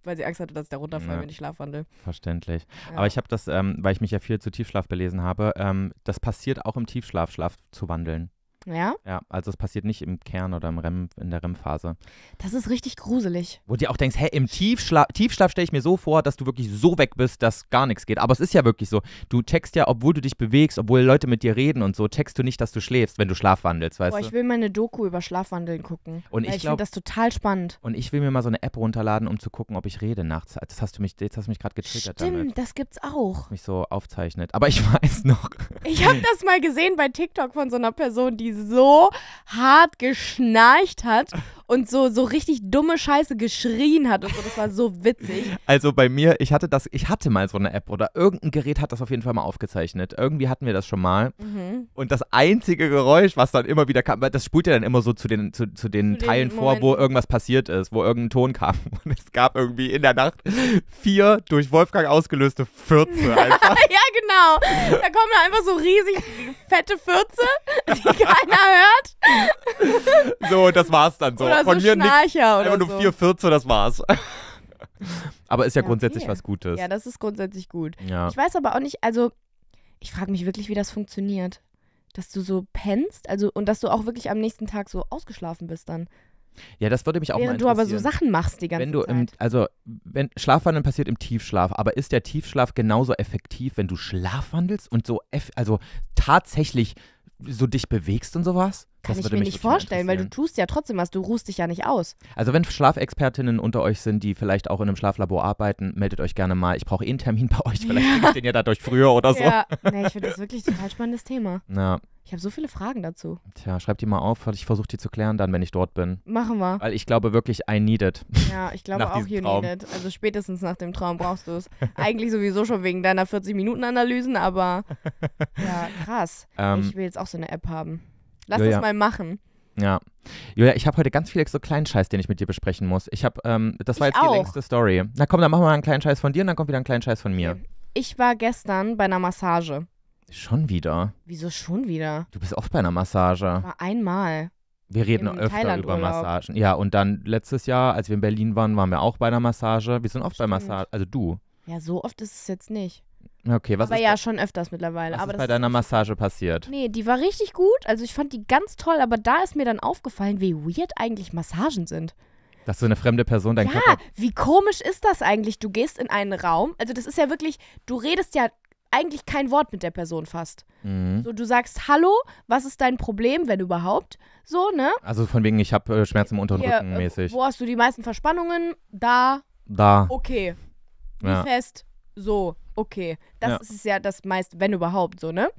weil sie Angst hatte, dass ich da runterfalle, ja. wenn ich schlafwandel. Verständlich. Ja. Aber ich habe das, ähm, weil ich mich ja viel zu Tiefschlaf belesen habe, ähm, das passiert auch im Tiefschlaf, Schlaf zu wandeln. Ja? Ja, also es passiert nicht im Kern oder im REM, in der REM-Phase. Das ist richtig gruselig. Wo du dir auch denkst, hä, im Tiefschla Tiefschlaf stelle ich mir so vor, dass du wirklich so weg bist, dass gar nichts geht. Aber es ist ja wirklich so. Du checkst ja, obwohl du dich bewegst, obwohl Leute mit dir reden und so, checkst du nicht, dass du schläfst, wenn du schlafwandelst, weißt Boah, du? ich will meine Doku über Schlafwandeln gucken. Und ich, ich finde das total spannend. Und ich will mir mal so eine App runterladen, um zu gucken, ob ich rede nachts. Das hast du mich, jetzt hast du mich gerade getriggert Stimmt, damit. das gibt's auch. Mich so aufzeichnet. Aber ich [LAUGHS] weiß noch. Ich habe das mal gesehen bei TikTok von so einer Person, die so hart geschnarcht hat und so, so richtig dumme Scheiße geschrien hat und so. Das war so witzig. [LAUGHS] Also bei mir, ich hatte das, ich hatte mal so eine App oder irgendein Gerät hat das auf jeden Fall mal aufgezeichnet. Irgendwie hatten wir das schon mal. Mhm. Und das einzige Geräusch, was dann immer wieder kam, das spult ja dann immer so zu den, zu, zu den zu Teilen den vor, wo irgendwas passiert ist, wo irgendein Ton kam. [LAUGHS] Und es gab irgendwie in der Nacht vier durch Wolfgang ausgelöste Fürze [LAUGHS] ja, genau. Da kommen einfach so riesig fette Fürze, die keiner hört. [LAUGHS] so, das war's dann so. Oder Von so mir nichts. Einfach nur so. 4,14, das war's. [LAUGHS] aber ist ja, ja grundsätzlich okay. was Gutes. Ja, das ist grundsätzlich gut. Ja. Ich weiß aber auch nicht, also ich frage mich wirklich, wie das funktioniert. Dass du so pennst, also und dass du auch wirklich am nächsten Tag so ausgeschlafen bist dann. Ja, das würde mich auch Während mal interessieren. du aber so Sachen machst die ganze wenn du Zeit. Im, also, wenn Schlafwandeln passiert im Tiefschlaf, aber ist der Tiefschlaf genauso effektiv, wenn du schlafwandelst und so also tatsächlich so dich bewegst und sowas? Kann das ich mir nicht vorstellen, weil du tust ja trotzdem was, du ruhst dich ja nicht aus. Also wenn Schlafexpertinnen unter euch sind, die vielleicht auch in einem Schlaflabor arbeiten, meldet euch gerne mal. Ich brauche eh einen Termin [LAUGHS] bei euch, vielleicht ja. kriege ich den ja dadurch früher oder so. Ja, nee, ich finde das wirklich ein total spannendes Thema. Ja. Ich habe so viele Fragen dazu. Tja, schreib die mal auf, ich versuche die zu klären dann, wenn ich dort bin. Machen wir. Weil ich glaube wirklich, I need it. Ja, ich [LAUGHS] glaube auch, you Traum. need it. Also spätestens nach dem Traum brauchst du es. Eigentlich sowieso schon wegen deiner 40-Minuten-Analysen, aber [LAUGHS] ja, krass. Ähm, ich will jetzt auch so eine App haben. Lass Julia. das mal machen. Ja. Julia, ich habe heute ganz viel so kleinen Scheiß, den ich mit dir besprechen muss. Ich habe, ähm, das war ich jetzt auch. die längste Story. Na komm, dann machen wir mal einen kleinen Scheiß von dir und dann kommt wieder ein kleinen Scheiß von mir. Ich war gestern bei einer Massage. Schon wieder? Wieso schon wieder? Du bist oft bei einer Massage. War einmal. Wir reden Im öfter über Massagen. Ja, und dann letztes Jahr, als wir in Berlin waren, waren wir auch bei einer Massage. Wir sind oft Stimmt. bei Massage. also du. Ja, so oft ist es jetzt nicht. Okay, was aber ist ja, schon öfters mittlerweile. Was aber ist bei deiner Massage passiert? Nee, die war richtig gut. Also ich fand die ganz toll, aber da ist mir dann aufgefallen, wie weird eigentlich Massagen sind. Dass so eine fremde Person dein ja, Körper... wie komisch ist das eigentlich? Du gehst in einen Raum, also das ist ja wirklich, du redest ja eigentlich kein Wort mit der Person fast. Mhm. So, du sagst Hallo, was ist dein Problem, wenn überhaupt? So, ne? Also von wegen, ich habe äh, Schmerzen im unteren Hier, Rücken äh, mäßig. Wo hast du die meisten Verspannungen? Da. Da. Okay. Wie ja. fest? so, okay, das ja. ist ja das meist, wenn überhaupt, so, ne?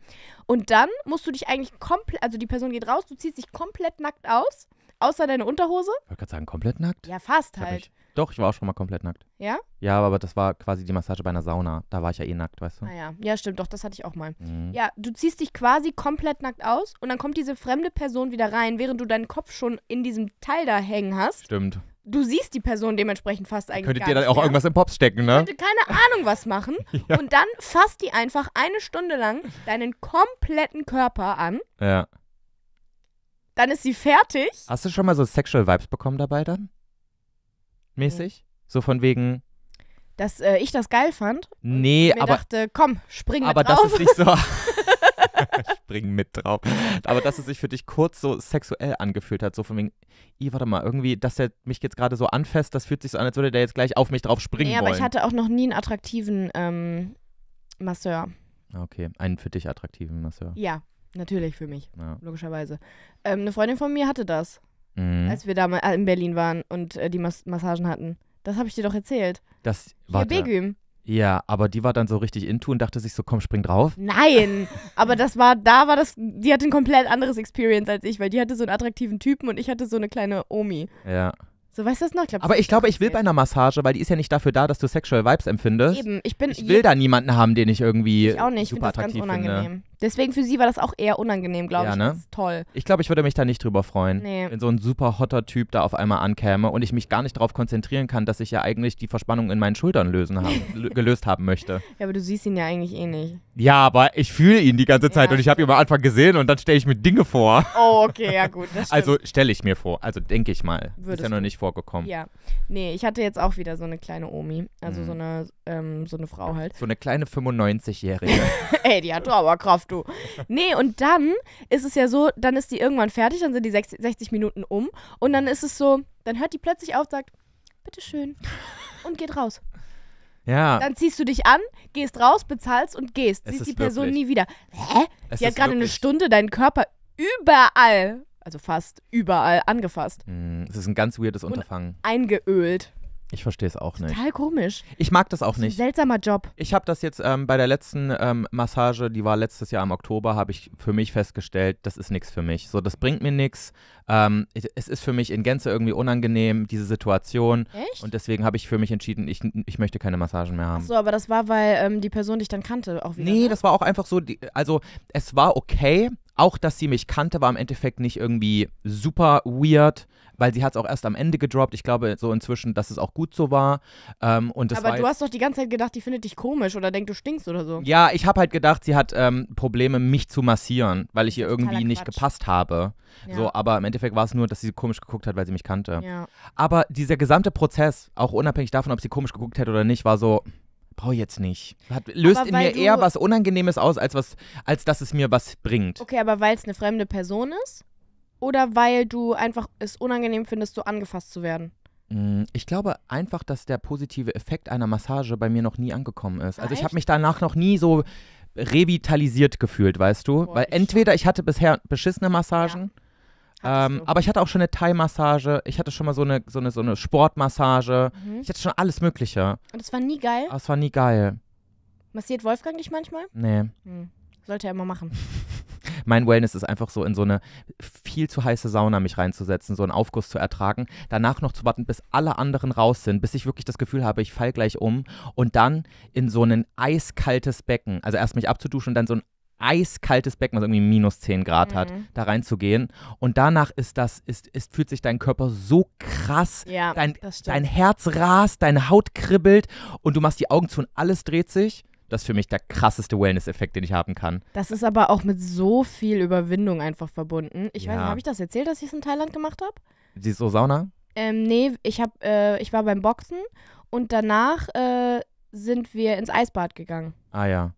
Und dann musst du dich eigentlich komplett, also die Person geht raus, du ziehst dich komplett nackt aus, außer deine Unterhose. Ich wollte gerade sagen, komplett nackt? Ja, fast halt. Ich doch, ich war auch schon mal komplett nackt. Ja? Ja, aber das war quasi die Massage bei einer Sauna. Da war ich ja eh nackt, weißt du? Ah ja, ja stimmt, doch, das hatte ich auch mal. Mhm. Ja, du ziehst dich quasi komplett nackt aus und dann kommt diese fremde Person wieder rein, während du deinen Kopf schon in diesem Teil da hängen hast. Stimmt du siehst die Person dementsprechend fast eigentlich. Könntet ihr dann auch mehr. irgendwas im Pops stecken, ne? Könnte keine Ahnung was machen. [LAUGHS] ja. Und dann fasst die einfach eine Stunde lang deinen kompletten Körper an. Ja. Dann ist sie fertig. Hast du schon mal so Sexual Vibes bekommen dabei dann? Mäßig? Mhm. So von wegen. Dass äh, ich das geil fand. Nee, aber. Ich dachte, komm, spring aber mit drauf. Aber das ist nicht so. [LAUGHS] [LAUGHS] Springen mit drauf. Aber dass es sich für dich kurz so sexuell angefühlt hat, so von wegen, i, warte mal, irgendwie, dass der mich jetzt gerade so anfasst, das fühlt sich so an, als würde der jetzt gleich auf mich drauf springen Ja, wollen. aber ich hatte auch noch nie einen attraktiven ähm, Masseur. Okay, einen für dich attraktiven Masseur. Ja, natürlich für mich, ja. logischerweise. Ähm, eine Freundin von mir hatte das, mhm. als wir da äh, in Berlin waren und äh, die Mas Massagen hatten. Das habe ich dir doch erzählt. Das war Begüm. Ja, aber die war dann so richtig into und dachte sich so, komm, spring drauf. Nein, aber das war, da war das, die hatte ein komplett anderes Experience als ich, weil die hatte so einen attraktiven Typen und ich hatte so eine kleine Omi. Ja. So, weißt du das noch? Ich glaub, das aber ich glaube, ich will bei einer Massage, weil die ist ja nicht dafür da, dass du Sexual Vibes empfindest. Eben, ich bin. Ich will da niemanden haben, den ich irgendwie. Ich auch nicht, super ich finde das attraktiv ganz unangenehm. Finde. Deswegen für sie war das auch eher unangenehm, glaube ja, ich. Ne? Das ist toll. Ich glaube, ich würde mich da nicht drüber freuen, nee. wenn so ein super hotter Typ da auf einmal ankäme und ich mich gar nicht darauf konzentrieren kann, dass ich ja eigentlich die Verspannung in meinen Schultern lösen haben, [LAUGHS] gelöst haben möchte. Ja, aber du siehst ihn ja eigentlich eh nicht. Ja, aber ich fühle ihn die ganze Zeit ja. und ich habe ihn am Anfang gesehen und dann stelle ich mir Dinge vor. Oh, okay, ja gut. [LAUGHS] also stelle ich mir vor, also denke ich mal. Würdest ist ja noch nicht vorgekommen. Ja, nee, ich hatte jetzt auch wieder so eine kleine Omi, also mhm. so, eine, ähm, so eine Frau halt. So eine kleine 95-Jährige. [LAUGHS] Ey, die hat Trauerkraft du. Nee, und dann ist es ja so, dann ist die irgendwann fertig, dann sind die 60, 60 Minuten um und dann ist es so, dann hört die plötzlich auf, sagt, bitteschön und geht raus. Ja. Dann ziehst du dich an, gehst raus, bezahlst und gehst. Es Siehst die Person wirklich. nie wieder. Hä? Es die hat gerade eine Stunde deinen Körper überall, also fast überall angefasst. Hm, es ist ein ganz weirdes und Unterfangen. Eingeölt. Ich verstehe es auch nicht. Total komisch. Ich mag das auch nicht. seltsamer Job. Ich habe das jetzt ähm, bei der letzten ähm, Massage, die war letztes Jahr im Oktober, habe ich für mich festgestellt, das ist nichts für mich. So, das bringt mir nichts. Ähm, es ist für mich in Gänze irgendwie unangenehm, diese Situation. Echt? Und deswegen habe ich für mich entschieden, ich, ich möchte keine Massagen mehr haben. Ach so, aber das war, weil ähm, die Person dich dann kannte auch wieder. Nee, ne? das war auch einfach so, die, also es war okay, auch, dass sie mich kannte, war im Endeffekt nicht irgendwie super weird, weil sie hat es auch erst am Ende gedroppt. Ich glaube so inzwischen, dass es auch gut so war. Ähm, und das Aber du hast doch die ganze Zeit gedacht, die findet dich komisch oder denkt, du stinkst oder so. Ja, ich habe halt gedacht, sie hat ähm, Probleme, mich zu massieren, weil ich ihr irgendwie nicht gepasst habe. Ja. So, aber im Endeffekt war es nur, dass sie komisch geguckt hat, weil sie mich kannte. Ja. Aber dieser gesamte Prozess, auch unabhängig davon, ob sie komisch geguckt hätte oder nicht, war so, brauche jetzt nicht. Hat, löst in mir eher was Unangenehmes aus, als, was, als dass es mir was bringt. Okay, aber weil es eine fremde Person ist? Oder weil du einfach es unangenehm findest, so angefasst zu werden? Mm, ich glaube einfach, dass der positive Effekt einer Massage bei mir noch nie angekommen ist. Also ich habe mich danach noch nie so revitalisiert gefühlt, weißt du? Boah, Weil entweder ich hatte bisher beschissene Massagen ja. Ähm, aber ich hatte auch schon eine Thai-Massage, ich hatte schon mal so eine, so eine, so eine Sportmassage. Mhm. Ich hatte schon alles Mögliche. Und es war nie geil? es war nie geil. Massiert Wolfgang dich manchmal? Nee. Hm. Sollte er immer machen. [LAUGHS] mein Wellness ist einfach so in so eine viel zu heiße Sauna mich reinzusetzen, so einen Aufguss zu ertragen, danach noch zu warten, bis alle anderen raus sind, bis ich wirklich das Gefühl habe, ich fall gleich um und dann in so ein eiskaltes Becken, also erst mich abzuduschen und dann so ein eiskaltes Becken, was irgendwie minus 10 Grad mhm. hat, da reinzugehen. Und danach ist das, ist, ist, fühlt sich dein Körper so krass, ja, dein, dein Herz rast, deine Haut kribbelt und du machst die Augen zu und alles dreht sich. Das ist für mich der krasseste Wellness-Effekt, den ich haben kann. Das ist aber auch mit so viel Überwindung einfach verbunden. Ich ja. weiß nicht, habe ich das erzählt, dass ich es in Thailand gemacht habe? Siehst du Sauna? Ähm, nee, ich, hab, äh, ich war beim Boxen und danach äh, sind wir ins Eisbad gegangen. Ah ja.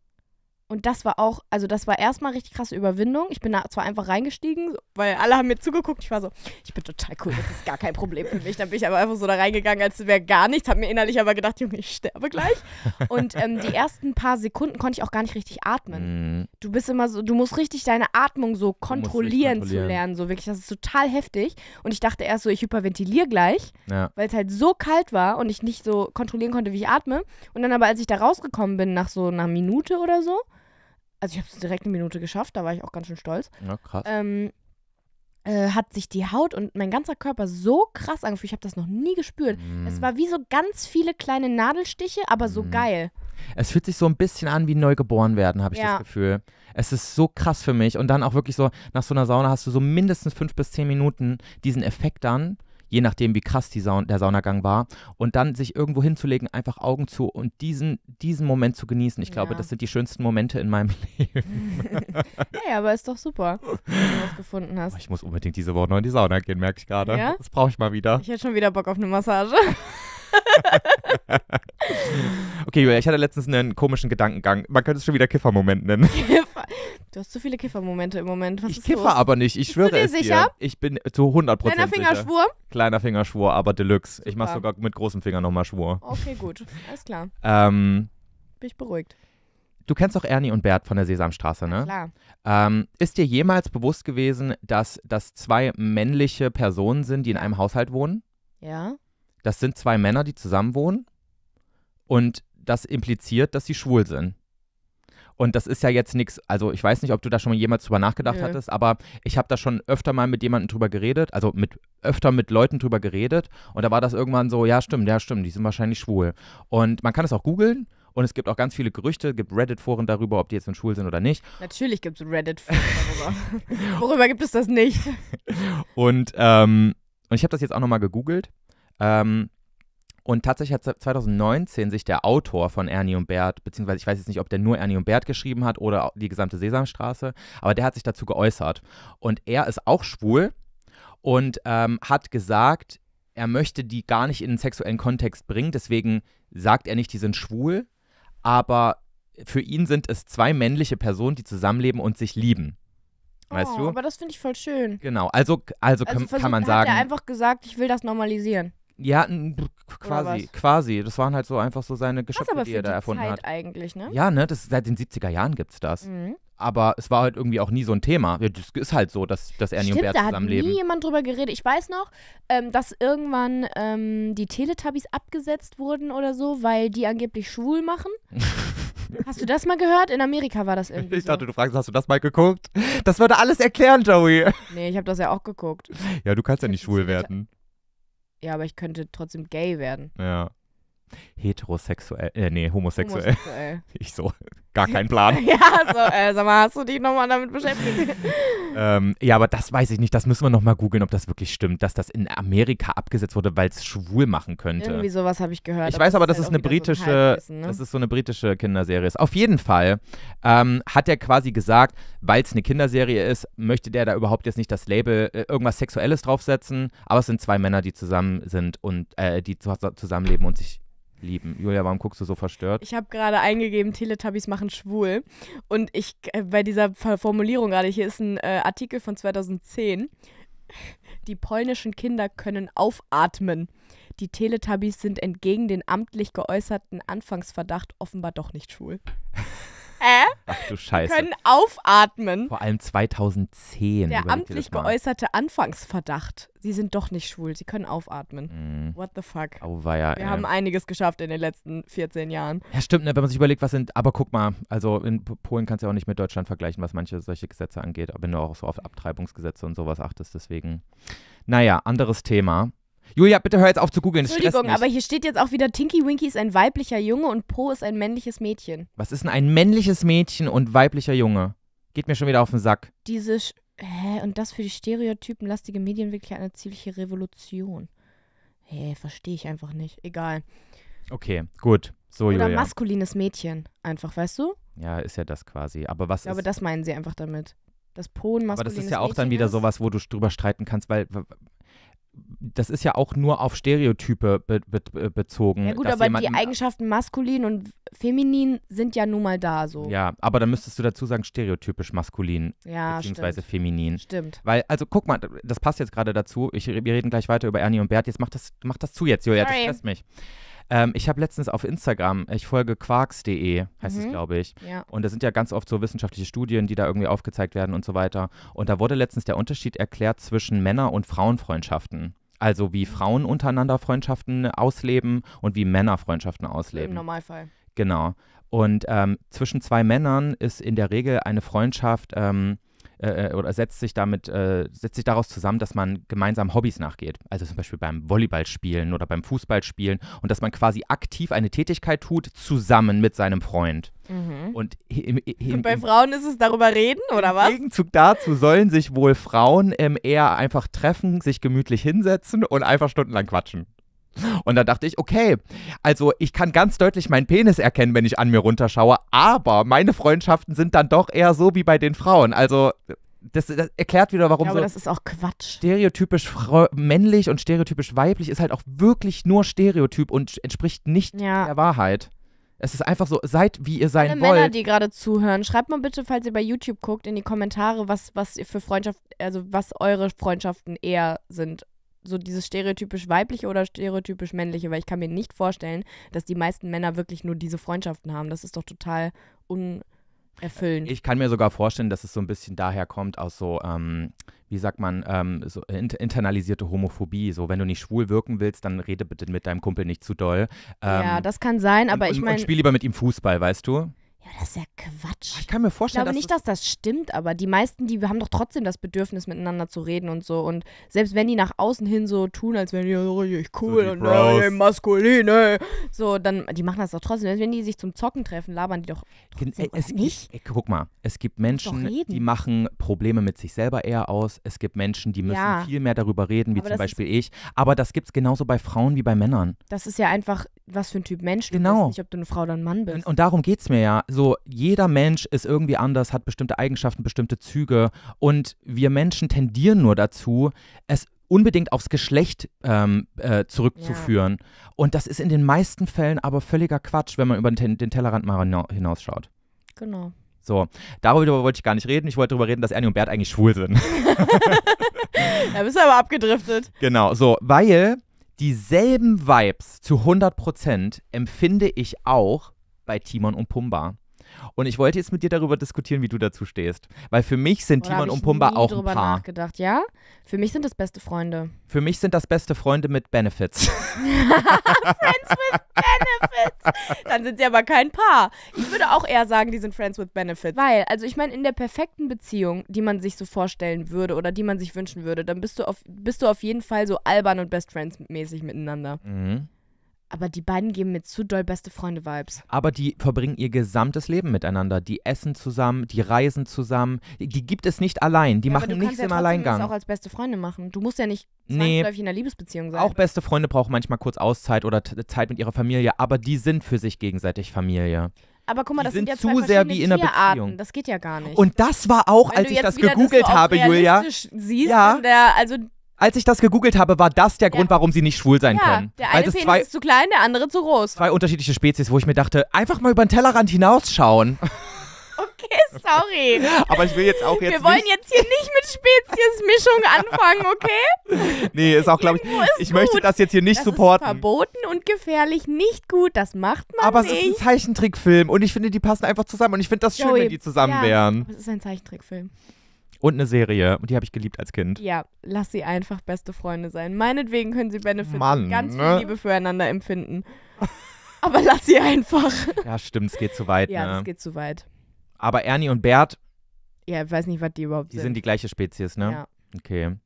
Und das war auch, also das war erstmal richtig krasse Überwindung. Ich bin da zwar einfach reingestiegen, weil alle haben mir zugeguckt. Ich war so, ich bin total cool, das ist gar kein Problem für mich. Dann bin ich aber einfach so da reingegangen, als wäre gar nichts. Hab mir innerlich aber gedacht, Junge, ich sterbe gleich. Und ähm, die ersten paar Sekunden konnte ich auch gar nicht richtig atmen. Mhm. Du bist immer so, du musst richtig deine Atmung so kontrollieren, kontrollieren, zu lernen. So wirklich, das ist total heftig. Und ich dachte erst so, ich hyperventiliere gleich, ja. weil es halt so kalt war und ich nicht so kontrollieren konnte, wie ich atme. Und dann aber, als ich da rausgekommen bin, nach so einer Minute oder so, also ich habe es direkt eine Minute geschafft, da war ich auch ganz schön stolz. Ja, krass. Ähm, äh, hat sich die Haut und mein ganzer Körper so krass angefühlt. Ich habe das noch nie gespürt. Mm. Es mhm. war wie so ganz viele kleine Nadelstiche, aber so mm. geil. Es fühlt sich so ein bisschen an wie neugeboren werden, habe ich ja. das Gefühl. Es ist so krass für mich. Und dann auch wirklich so, nach so einer Sauna hast du so mindestens fünf bis zehn Minuten diesen Effekt dann, je nachdem, wie krass Saun der Saunagang war. Und dann sich irgendwo hinzulegen, einfach Augen zu und diesen, diesen Moment zu genießen. Ich glaube, ja. das sind die schönsten Momente in meinem [LAUGHS] Leben. naja, aber ist doch super, wenn du das gefunden hast. Oh, ich muss unbedingt diese Woche noch in die Sauna gehen, merke ich gerade. Ja? Das brauche ich mal wieder. Ich hätte schon wieder Bock auf eine Massage. [LAUGHS] okay, Julia, ich hatte letztens einen komischen Gedankengang. Man könnte es schon wieder Kiffermoment nennen. [LAUGHS] Du hast zu viele Kiffermomente im Moment. Was ich kiffer los? aber nicht, ich schwöre Bist du dir es sicher? Ich bin zu 100% Prozent. Kleiner Fingerschwur? Sicher. Kleiner Fingerschwur, aber Deluxe. Super. Ich mache sogar mit großem Finger nochmal Schwur. Okay, gut. Alles klar. Ähm, bin ich beruhigt. Du kennst doch Ernie und Bert von der Sesamstraße, ne? Ja, klar. Ähm, ist dir jemals bewusst gewesen, dass das zwei männliche Personen sind, die in einem Haushalt wohnen? Ja das sind zwei Männer, die zusammen wohnen und das impliziert, dass sie schwul sind. Und das ist ja jetzt nichts, also ich weiß nicht, ob du da schon jemals drüber nachgedacht ja. hattest, aber ich habe da schon öfter mal mit jemandem drüber geredet, also mit öfter mit Leuten drüber geredet und da war das irgendwann so, ja stimmt, ja stimmt, die sind wahrscheinlich schwul. Und man kann es auch googeln und es gibt auch ganz viele Gerüchte, gibt Reddit-Foren darüber, ob die jetzt nun schwul sind oder nicht. Natürlich gibt es Reddit-Foren darüber. [LAUGHS] Worüber gibt es das nicht? [LAUGHS] Und, ähm, und ich habe das jetzt auch nochmal gegoogelt ähm, und tatsächlich hat 2019 sich der Autor von Ernie und Bert, beziehungsweise ich weiß jetzt nicht, ob der nur Ernie und Bert geschrieben hat oder die gesamte Sesamstraße, aber der hat sich dazu geäußert. Und er ist auch schwul und ähm, hat gesagt, er möchte die gar nicht in den sexuellen Kontext bringen, deswegen sagt er nicht, die sind schwul, aber für ihn sind es zwei männliche Personen, die zusammenleben und sich lieben. Weißt oh, du? Aber das finde ich voll schön. Genau, also, also, also kann, kann man sagen. Er hat einfach gesagt, ich will das normalisieren. Ja, quasi, quasi. Das waren halt so einfach so seine Geschöpfe, aber die er da erfunden Zeit hat. eigentlich, ne? Ja, ne, das seit den 70er Jahren gibt es das. Mhm. Aber es war halt irgendwie auch nie so ein Thema. Es ist halt so, dass, dass Ernie Stimmt, und Bert zusammenleben. Da hat nie jemand drüber geredet. Ich weiß noch, ähm, dass irgendwann ähm, die Teletubbies abgesetzt wurden oder so, weil die angeblich schwul machen. [LAUGHS] Hast du das mal gehört? In Amerika war das irgendwie. Ich dachte, so. du fragst, hast du das mal geguckt? Das würde alles erklären, Joey. Nee, ich habe das ja auch geguckt. Ja, du kannst ja nicht schwul werden ja, aber ich könnte trotzdem gay werden. Ja heterosexuell, äh, nee, homosexuell. homosexuell. [LAUGHS] Ich so, gar keinen Plan. [LAUGHS] ja, so, äh, sag mal, hast du dich nochmal damit beschäftigt? [LAUGHS] ähm, ja, aber das weiß ich nicht, das müssen wir nochmal googeln, ob das wirklich stimmt, dass das in Amerika abgesetzt wurde, weil es schwul machen könnte. Irgendwie sowas habe ich gehört. Ich weiß aber, das ist, halt ist eine britische, so ein ne? das ist so eine britische Kinderserie. Auf jeden Fall ähm, hat er quasi gesagt, weil es eine Kinderserie ist, möchte der da überhaupt jetzt nicht das Label äh, irgendwas Sexuelles draufsetzen, aber es sind zwei Männer, die zusammen sind und, äh, die zusammenleben und sich lieben. Julia, warum guckst du so verstört? Ich habe gerade eingegeben, Teletubbies machen schwul. Und ich äh, bei dieser Formulierung gerade, hier ist ein äh, Artikel von 2010. Die polnischen Kinder können aufatmen. Die Teletubbies sind entgegen den amtlich geäußerten Anfangsverdacht offenbar doch nicht schwul. [LAUGHS] Hä? Äh? Ach du Scheiße. Können aufatmen. Vor allem 2010. Der amtlich geäußerte Anfangsverdacht. Sie sind doch nicht schwul, sie können aufatmen. Mm. What the fuck? Auweia, Wir ey. haben einiges geschafft in den letzten 14 Jahren. Ja, stimmt, ne, wenn man sich überlegt, was sind. Aber guck mal, also in Polen kannst du ja auch nicht mit Deutschland vergleichen, was manche solche Gesetze angeht. Aber Wenn du auch so auf Abtreibungsgesetze und sowas achtest, deswegen. Naja, anderes Thema. Julia, bitte hör jetzt auf zu googeln. Entschuldigung, aber hier steht jetzt auch wieder, Tinky Winky ist ein weiblicher Junge und Po ist ein männliches Mädchen. Was ist denn ein männliches Mädchen und weiblicher Junge? Geht mir schon wieder auf den Sack. Diese, Sch hä, und das für die stereotypenlastige Medien wirklich eine ziemliche Revolution. Hä, verstehe ich einfach nicht. Egal. Okay, gut. So, Oder Julia. maskulines Mädchen, einfach, weißt du? Ja, ist ja das quasi. Aber was ich glaube, ist. Aber das meinen sie einfach damit. Das Po ein maskulines Mädchen. Aber das ist ja auch Mädchen dann wieder ist. sowas, wo du drüber streiten kannst, weil das ist ja auch nur auf Stereotype be be bezogen. Ja gut, aber die Eigenschaften maskulin und feminin sind ja nun mal da so. Ja, aber dann müsstest du dazu sagen, stereotypisch maskulin ja, beziehungsweise feminin. Stimmt. Weil, also guck mal, das passt jetzt gerade dazu. Ich, wir reden gleich weiter über Ernie und Bert. Jetzt mach das, mach das zu jetzt, Julia, das stresst mich. Ähm, ich habe letztens auf Instagram, ich folge quarks.de, heißt mhm. es, glaube ich. Ja. Und da sind ja ganz oft so wissenschaftliche Studien, die da irgendwie aufgezeigt werden und so weiter. Und da wurde letztens der Unterschied erklärt zwischen Männer- und Frauenfreundschaften. Also wie mhm. Frauen untereinander Freundschaften ausleben und wie Männer Freundschaften ausleben. Im Normalfall. Genau. Und ähm, zwischen zwei Männern ist in der Regel eine Freundschaft ähm, äh, äh, oder setzt sich damit, äh, setzt sich daraus zusammen, dass man gemeinsam Hobbys nachgeht. Also zum Beispiel beim Volleyballspielen oder beim Fußballspielen und dass man quasi aktiv eine Tätigkeit tut, zusammen mit seinem Freund. Mhm. Und, im, im, und, bei Frauen ist es darüber reden, oder was? Im Gegenzug dazu sollen sich wohl Frauen ähm, eher einfach treffen, sich gemütlich hinsetzen und einfach stundenlang quatschen. Und da dachte ich, okay, also ich kann ganz deutlich meinen Penis erkennen, wenn ich an mir runterschaue, aber meine Freundschaften sind dann doch eher so wie bei den Frauen. Also das, das, erklärt wieder, warum ja, aber so das ist auch Quatsch. Stereotypisch männlich und stereotypisch weiblich ist halt auch wirklich nur Stereotyp und entspricht nicht ja. der Wahrheit. Es ist einfach so, seid wie ihr sein Alle wollt. Männer, die gerade zuhören, schreibt mal bitte, falls ihr bei YouTube guckt, in die Kommentare, was, was ihr für Freundschaft, also was eure Freundschaften eher sind so dieses stereotypisch weibliche oder stereotypisch männliche, weil ich kann mir nicht vorstellen, dass die meisten Männer wirklich nur diese Freundschaften haben. Das ist doch total unerfüllend. Ich kann mir sogar vorstellen, dass es so ein bisschen daher kommt aus so, ähm, wie sagt man, ähm, so inter internalisierte Homophobie. So, wenn du nicht schwul wirken willst, dann rede bitte mit deinem Kumpel nicht zu doll. Ähm, ja, das kann sein, aber und, ich meine. Und spiel lieber mit ihm Fußball, weißt du? Ja, das ist ja Quatsch. Ich kann mir vorstellen, ich glaube dass nicht, dass das stimmt, aber die meisten, die haben doch trotzdem das Bedürfnis, miteinander zu reden und so. Und selbst wenn die nach außen hin so tun, als wären die oh, so richtig cool so und äh, oh, maskulin, ey. so, dann, die machen das doch trotzdem. Selbst wenn die sich zum Zocken treffen, labern die doch trotzdem es, es nicht. Gibt, guck mal, es gibt Menschen, die machen Probleme mit sich selber eher aus. Es gibt Menschen, die müssen ja. viel mehr darüber reden, wie aber zum Beispiel ich. Aber das gibt es genauso bei Frauen wie bei Männern. Das ist ja einfach, was für ein Typ Mensch du bist, genau. nicht ob du eine Frau oder ein Mann bist. Und, und darum geht es mir ja so jeder Mensch ist irgendwie anders, hat bestimmte Eigenschaften, bestimmte Züge und wir Menschen tendieren nur dazu, es unbedingt aufs Geschlecht ähm, äh, zurückzuführen. Ja. Und das ist in den meisten Fällen aber völliger Quatsch, wenn man über den, den Tellerrand mal hinausschaut. Genau. So, darüber wollte ich gar nicht reden. Ich wollte darüber reden, dass Ernie und Bert eigentlich schwul sind. [LAUGHS] da bist du aber abgedriftet. Genau, so, weil dieselben Vibes zu 100% empfinde ich auch bei Timon und Pumba. Und ich wollte jetzt mit dir darüber diskutieren, wie du dazu stehst. Weil für mich sind Oder Timon und Pumba auch ein Paar. nachgedacht, ja? Für mich sind das beste Freunde. Für mich sind das beste Freunde mit Benefits. [LAUGHS] Friends with Benefits. Dann sind sie aber kein Paar. Ich würde auch eher sagen, die sind Friends with Benefits. Weil, also ich meine, in der perfekten Beziehung, die man sich so vorstellen würde oder die man sich wünschen würde, dann bist du auf, bist du auf jeden Fall so albern und Best Friends mäßig miteinander. Mhm. Aber die beiden geben mir zu doll beste Freunde-Vibes. Aber die verbringen ihr gesamtes Leben miteinander. Die essen zusammen, die reisen zusammen. Die gibt es nicht allein. Die ja, machen nichts ja im Alleingang. Du kannst auch als beste Freunde machen. Du musst ja nicht nee, in einer Liebesbeziehung sein. Auch beste Freunde brauchen manchmal kurz Auszeit oder Zeit mit ihrer Familie. Aber die sind für sich gegenseitig Familie. Aber guck mal, die das sind, sind ja zu sehr wie in einer Beziehung. Das geht ja gar nicht. Und das war auch, Wenn als ich das gegoogelt das habe, Julia. Siehst, ja. Der, also als ich das gegoogelt habe, war das der Grund, ja. warum sie nicht schwul sein ja, können. Der eine Penis zwei, ist zu klein, der andere zu groß. Zwei unterschiedliche Spezies, wo ich mir dachte, einfach mal über den Tellerrand hinausschauen. [LAUGHS] Okay, sorry. [LAUGHS] Aber ich will jetzt auch jetzt. Wir wollen nicht jetzt hier nicht mit Speziesmischung anfangen, okay? [LAUGHS] Nee, ist auch, glaube ich. Ich gut. möchte das jetzt hier nicht das supporten. Ist verboten und gefährlich, nicht gut, das macht man Aber nicht. Aber es ist ein Zeichentrickfilm und ich finde, die passen einfach zusammen und ich finde das schön, wenn die zusammen ja, wären. Es ist ein Zeichentrickfilm. Und eine Serie. Und die habe ich geliebt als Kind. Ja, lass sie einfach beste Freunde sein. Meinetwegen können sie Benefits Mann, und ganz ne? viel Liebe füreinander empfinden. Aber lass sie einfach. Ja, stimmt, es geht zu weit. Ja, ne? es ne? geht zu weit. Aber Ernie und Bert. Ja, ich weiß nicht, was die überhaupt die sind. Die sind die gleiche Spezies, ne? Ja. Okay.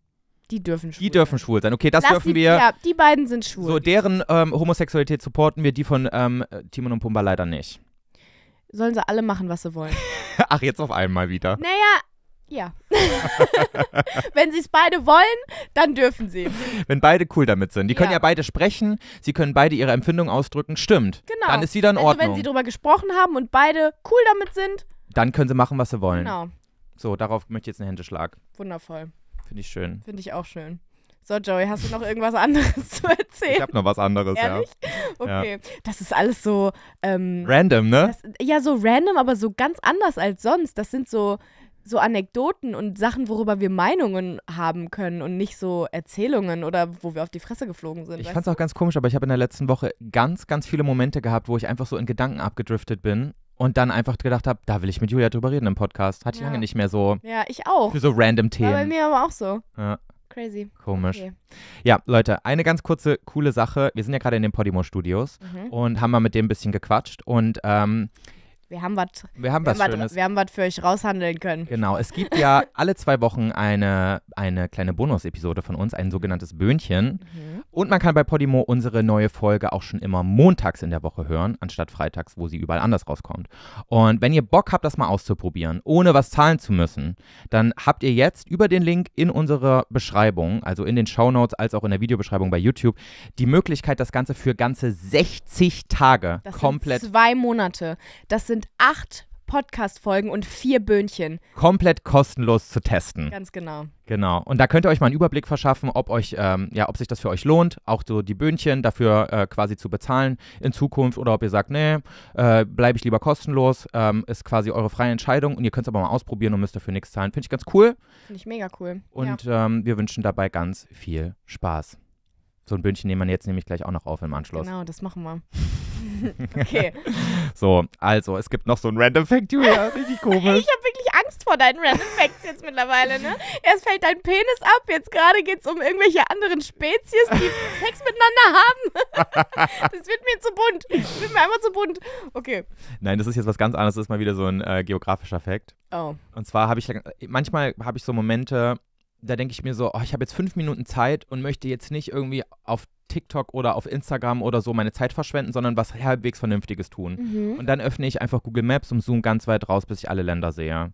Die dürfen schwul sein. Die dürfen schwul sein. Okay, das Lass dürfen die, wir. Ja, die beiden sind schwul. So, deren ähm, Homosexualität supporten wir, die von ähm, Timon und Pumba leider nicht. Sollen sie alle machen, was sie wollen. [LAUGHS] Ach, jetzt auf einmal wieder. Naja, ja. [LAUGHS] Wenn sie es beide wollen, dann dürfen sie. Wenn beide cool damit sind. Die können ja. ja beide sprechen, sie können beide ihre Empfindung ausdrücken. Stimmt. Genau. Dann ist sie dann in also Ordnung. Wenn sie drüber gesprochen haben und beide cool damit sind, dann können sie machen, was sie wollen. Genau. So, darauf möchte ich jetzt einen Händeschlag. Wundervoll. Finde ich schön. Finde ich auch schön. So, Joey, hast du noch irgendwas anderes zu erzählen? Ich habe noch was anderes, Ehrlich? ja. Okay. Ja. Das ist alles so. Ähm, random, ne? Das, ja, so random, aber so ganz anders als sonst. Das sind so so Anekdoten und Sachen, worüber wir Meinungen haben können und nicht so Erzählungen oder wo wir auf die Fresse geflogen sind. Ich fand es auch ganz komisch, aber ich habe in der letzten Woche ganz, ganz viele Momente gehabt, wo ich einfach so in Gedanken abgedriftet bin und dann einfach gedacht habe, da will ich mit Julia drüber reden im Podcast. Hatte ich lange nicht mehr so. Ja, ich auch. Für so random Themen. War bei mir aber auch so. Ja. Crazy. Komisch. Okay. Ja, Leute, eine ganz kurze, coole Sache. Wir sind ja gerade in den Podimo-Studios mhm. und haben mal mit dem ein bisschen gequatscht. Und ähm, wir haben was. Wir haben was Schönes. Wir haben was für euch raushandeln können. Genau. Es gibt ja [LAUGHS] alle zwei Wochen eine, eine kleine Bonus-Episode von uns, ein sogenanntes Böhnchen. Mhm. Und man kann bei Podimo unsere neue Folge auch schon immer montags in der Woche hören, anstatt freitags, wo sie überall anders rauskommt. Und wenn ihr Bock habt, das mal auszuprobieren, ohne was zahlen zu müssen, dann habt ihr jetzt über den Link in unserer Beschreibung, also in den Shownotes als auch in der Videobeschreibung bei YouTube, die Möglichkeit, das Ganze für ganze 60 Tage das komplett. Sind zwei Monate. Das sind sind acht Podcast-Folgen und vier Böhnchen. Komplett kostenlos zu testen. Ganz genau. Genau. Und da könnt ihr euch mal einen Überblick verschaffen, ob euch, ähm, ja, ob sich das für euch lohnt, auch so die Böhnchen dafür äh, quasi zu bezahlen in Zukunft oder ob ihr sagt, nee, äh, bleibe ich lieber kostenlos, ähm, ist quasi eure freie Entscheidung und ihr könnt es aber mal ausprobieren und müsst dafür nichts zahlen. Finde ich ganz cool. Finde ich mega cool. Und ja. ähm, wir wünschen dabei ganz viel Spaß. So ein Böhnchen nehmen wir jetzt nämlich gleich auch noch auf im Anschluss. Genau, das machen wir. [LAUGHS] okay. [LAUGHS] So, also, es gibt noch so ein Random Fact, Julia. [LAUGHS] Richtig komisch. ich habe wirklich Angst vor deinen Random Facts jetzt mittlerweile, ne? Erst fällt dein Penis ab, jetzt gerade geht es um irgendwelche anderen Spezies, die Sex miteinander haben. das wird mir zu bunt. Das wird mir einfach zu bunt. Okay. Nein, das ist jetzt was ganz anderes. Das ist mal wieder so ein äh, geografischer Fact. Oh. Und zwar habe ich, äh, manchmal habe ich so Momente, da denke ich mir so, oh, ich habe jetzt fünf Minuten Zeit und möchte jetzt nicht irgendwie auf TikTok oder auf Instagram oder so meine Zeit verschwenden, sondern was halbwegs Vernünftiges tun. Mhm. Und dann öffne ich einfach Google Maps und zoome ganz weit raus, bis ich alle Länder sehe.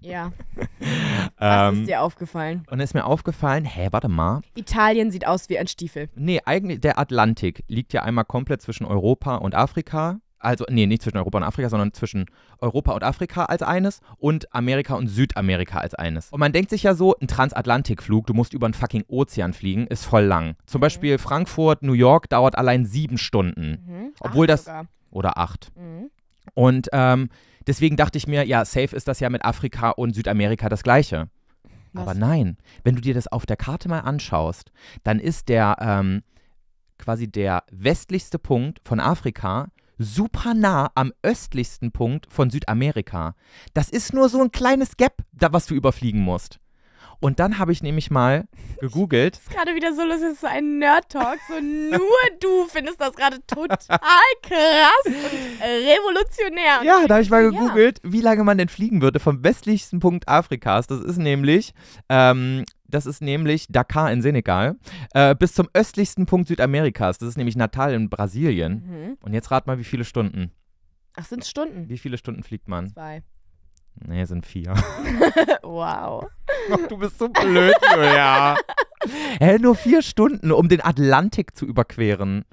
Ja. [LAUGHS] Was ähm, ist dir aufgefallen? Und ist mir aufgefallen, hä, warte mal. Italien sieht aus wie ein Stiefel. Nee, eigentlich der Atlantik liegt ja einmal komplett zwischen Europa und Afrika also nee, nicht zwischen Europa und Afrika, sondern zwischen Europa und Afrika als eines und Amerika und Südamerika als eines. Und man denkt sich ja so, ein Transatlantikflug, du musst über einen fucking Ozean fliegen, ist voll lang. Zum mhm. Beispiel mhm. Frankfurt, New York dauert allein sieben Stunden. Mhm. Obwohl acht das. Sogar. Oder acht. Mhm. Und ähm, deswegen dachte ich mir, ja, safe ist das ja mit Afrika und Südamerika das gleiche. Was? Aber nein, wenn du dir das auf der Karte mal anschaust, dann ist der ähm, quasi der westlichste Punkt von Afrika super nah am östlichsten Punkt von Südamerika. Das ist nur so ein kleines Gap, da, was du überfliegen musst. Und dann habe ich nämlich mal [LAUGHS] gegoogelt. Das ist gerade wieder so lustig, es ist so ein Nerd-Talk. So nur [LAUGHS] du findest das gerade total krass und revolutionär. Ja, da habe ich mal gegoogelt, ja. wie lange man denn fliegen würde vom westlichsten Punkt Afrikas. Das ist nämlich ähm, das ist nämlich Dakar in Senegal, äh, bis zum östlichsten Punkt Südamerikas. Das ist nämlich Natal in Brasilien. Mhm. Und jetzt rat mal, wie viele Stunden? Ach, sind es Stunden? Wie viele Stunden fliegt man? Zwei. Nee, sind vier. [LAUGHS] [LAUGHS] wow. Ach, du bist so blöd, ja. [LAUGHS] Hä, nur vier Stunden, um den Atlantik zu überqueren.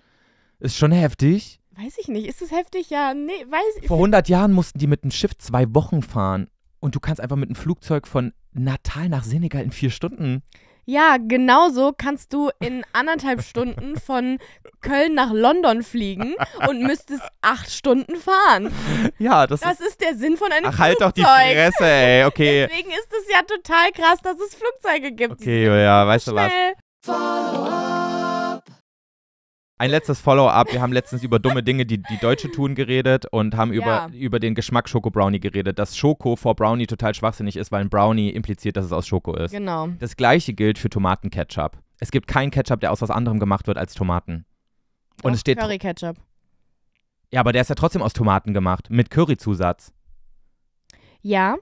Ist schon heftig. Weiß ich nicht. Ist es heftig? Ja, nee, weiß ich. Vor 100 Jahren mussten die mit dem Schiff zwei Wochen fahren. Und du kannst einfach mit einem Flugzeug von Natal nach Senegal in vier Stunden. Ja, genauso kannst du in anderthalb [LAUGHS] Stunden von Köln nach London fliegen und müsstest acht Stunden fahren. Ja, das, das ist, ist der Sinn von einem Ach, Flugzeug. halt doch die Fresse, ey, okay. Deswegen ist es ja total krass, dass es Flugzeuge gibt. Okay, ja, weißt du was? Follow ein letztes Follow-up. Wir haben letztens über dumme Dinge, die die Deutsche tun, geredet und haben ja. über, den Geschmack Schoko Brownie geredet. Dass Schoko vor Brownie total schwachsinnig ist, weil ein Brownie impliziert, dass es aus Schoko ist. Genau. Das gleiche gilt für Tomatenketchup. Es gibt keinen Ketchup, der aus was anderem gemacht wird als Tomaten. Und Doch, es steht. Curry Ketchup. Ja, aber der ist ja trotzdem aus Tomaten gemacht, mit Curryzusatz. Ja,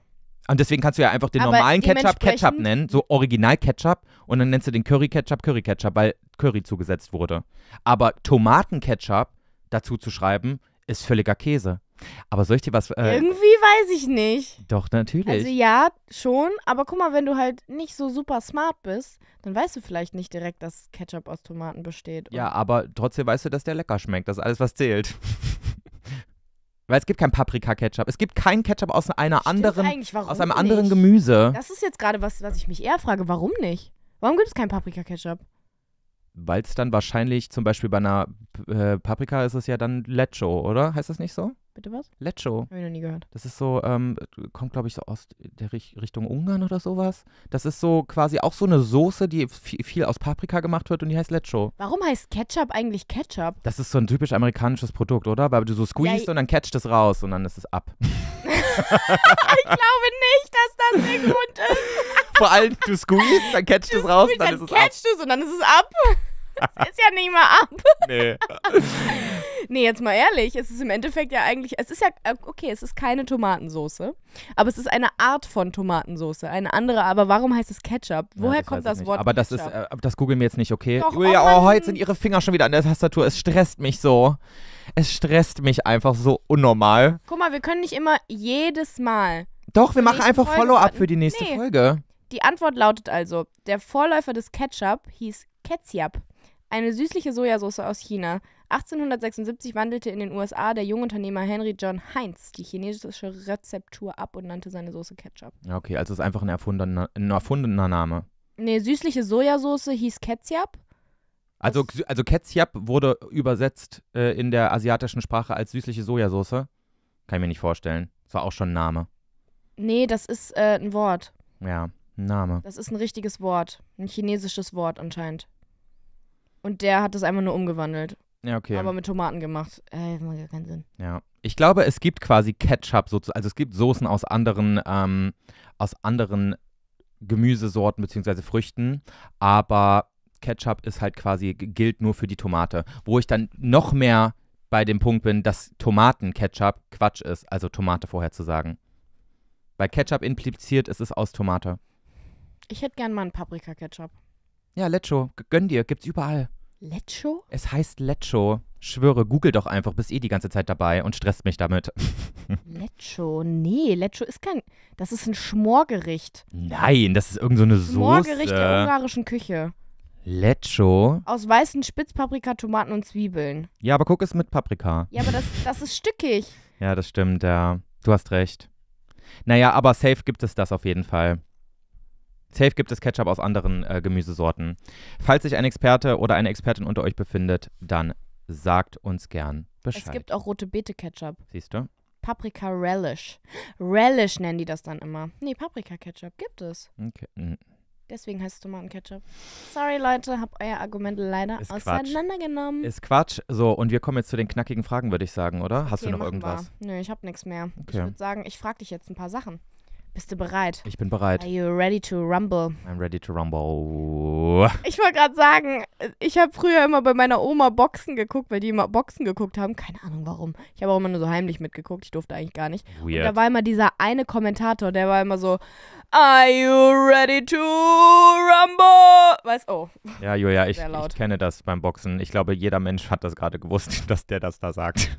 und deswegen kannst du ja einfach den Aber normalen Ketchup Ketchup nennen, so Original Ketchup, und dann nennst du den Curry Ketchup Curry Ketchup, weil Curry zugesetzt wurde. Aber Tomaten Ketchup dazu zu schreiben, ist völliger Käse. Aber soll ich dir was. Äh, Irgendwie weiß ich nicht. Doch, natürlich. Also ja, schon. Aber guck mal, wenn du halt nicht so super smart bist, dann weißt du vielleicht nicht direkt, dass Ketchup aus Tomaten besteht. Ja, aber trotzdem weißt du, dass der lecker schmeckt. Das ist alles, was zählt. [LAUGHS] Weil es gibt kein Paprika-Ketchup. Es gibt kein Ketchup aus einer anderen, aus einem anderen nicht? Gemüse. Das ist jetzt gerade was, was ich mich eher frage. Warum nicht? Warum gibt es kein Paprika-Ketchup? Weil es dann wahrscheinlich, zum Beispiel bei einer äh, Paprika ist es ja dann Lecho, oder? Heißt das nicht so? Bitte was? Lecho. Habe ich noch nie gehört. Das ist so, ähm, kommt glaube ich so aus der Richt Richtung Ungarn oder sowas. Das ist so quasi auch so eine Soße, die viel aus Paprika gemacht wird und die heißt Lecho. Warum heißt Ketchup eigentlich Ketchup? Das ist so ein typisch amerikanisches Produkt, oder? Weil du so squeezest ja, und dann catcht es raus und dann ist es ab. [LAUGHS] ich glaube nicht, dass das der Grund ist. Vor allem, du squeezest, dann catcht es raus, und dann ist es ab. Catcht es und dann ist es ab das ist ja nicht mal ab. Nee. [LAUGHS] nee, jetzt mal ehrlich, es ist im Endeffekt ja eigentlich, es ist ja, äh, okay, es ist keine Tomatensoße, aber es ist eine Art von Tomatensoße, eine andere, aber warum heißt es Ketchup? Woher ja, das kommt das nicht. Wort Aber das Ketchup? ist, äh, das googeln wir jetzt nicht, okay? Doch, Julia, oh, oh, heute sind ihre Finger schon wieder an der Tastatur, es stresst mich so. Es stresst mich einfach so unnormal. Guck mal, wir können nicht immer jedes Mal. Doch, wir machen einfach Follow-up für die nächste nee. Folge. Die Antwort lautet also, der Vorläufer des Ketchup hieß Ketchup. Eine süßliche Sojasauce aus China. 1876 wandelte in den USA der junge Unternehmer Henry John Heinz die chinesische Rezeptur ab und nannte seine Soße Ketchup. Okay, also ist einfach ein erfundener, ein erfundener Name. Nee, süßliche Sojasauce hieß Ketchup. Also, also Ketchup wurde übersetzt äh, in der asiatischen Sprache als süßliche Sojasauce. Kann ich mir nicht vorstellen. Das war auch schon ein Name. Nee, das ist äh, ein Wort. Ja, ein Name. Das ist ein richtiges Wort. Ein chinesisches Wort anscheinend. Und der hat das einfach nur umgewandelt. Ja, okay. Aber mit Tomaten gemacht. Äh, macht ja keinen Sinn. Ja. Ich glaube, es gibt quasi Ketchup, sozusagen. also es gibt Soßen aus anderen, ähm, aus anderen Gemüsesorten bzw. Früchten, aber Ketchup ist halt quasi, gilt nur für die Tomate. Wo ich dann noch mehr bei dem Punkt bin, dass Tomatenketchup Quatsch ist, also Tomate vorher zu sagen. Weil Ketchup impliziert, es ist aus Tomate. Ich hätte gern mal einen Paprika-Ketchup. Ja, Lecho. Gönn dir. Gibt's überall. Lecho? Es heißt Lecho. Schwöre, google doch einfach, bist eh die ganze Zeit dabei und stresst mich damit. [LAUGHS] Lecho, nee, Lecho ist kein. Das ist ein Schmorgericht. Nein, das ist irgend so eine Soße. Schmorgericht der ungarischen Küche. Lecho. Aus weißen Spitzpaprika, Tomaten und Zwiebeln. Ja, aber guck es mit Paprika. Ja, aber das, das ist stückig. Ja, das stimmt, ja. Du hast recht. Naja, aber safe gibt es das auf jeden Fall. Safe gibt es Ketchup aus anderen äh, Gemüsesorten. Falls sich ein Experte oder eine Expertin unter euch befindet, dann sagt uns gern Bescheid. Es gibt auch rote Beete Ketchup. Siehst du? Paprika Relish. Relish nennen die das dann immer. Nee, Paprika Ketchup gibt es. Okay. Deswegen heißt es Tomatenketchup. Sorry, Leute, hab euer Argument leider ist auseinandergenommen. Quatsch. Ist Quatsch. So, und wir kommen jetzt zu den knackigen Fragen, würde ich sagen, oder? Hast okay, du noch irgendwas? Wir. Nö, ich hab nichts mehr. Okay. Ich würde sagen, ich frag dich jetzt ein paar Sachen. Bist du bereit? Ich bin bereit. Are you ready to rumble? I'm ready to rumble. Ich wollte gerade sagen, ich habe früher immer bei meiner Oma Boxen geguckt, weil die immer Boxen geguckt haben. Keine Ahnung warum. Ich habe auch immer nur so heimlich mitgeguckt. Ich durfte eigentlich gar nicht. Weird. Und da war immer dieser eine Kommentator, der war immer so, Are you ready to rumble? Weißt oh. Ja, Julia, ich, ich kenne das beim Boxen. Ich glaube, jeder Mensch hat das gerade gewusst, [LAUGHS] dass der das da sagt. [LAUGHS]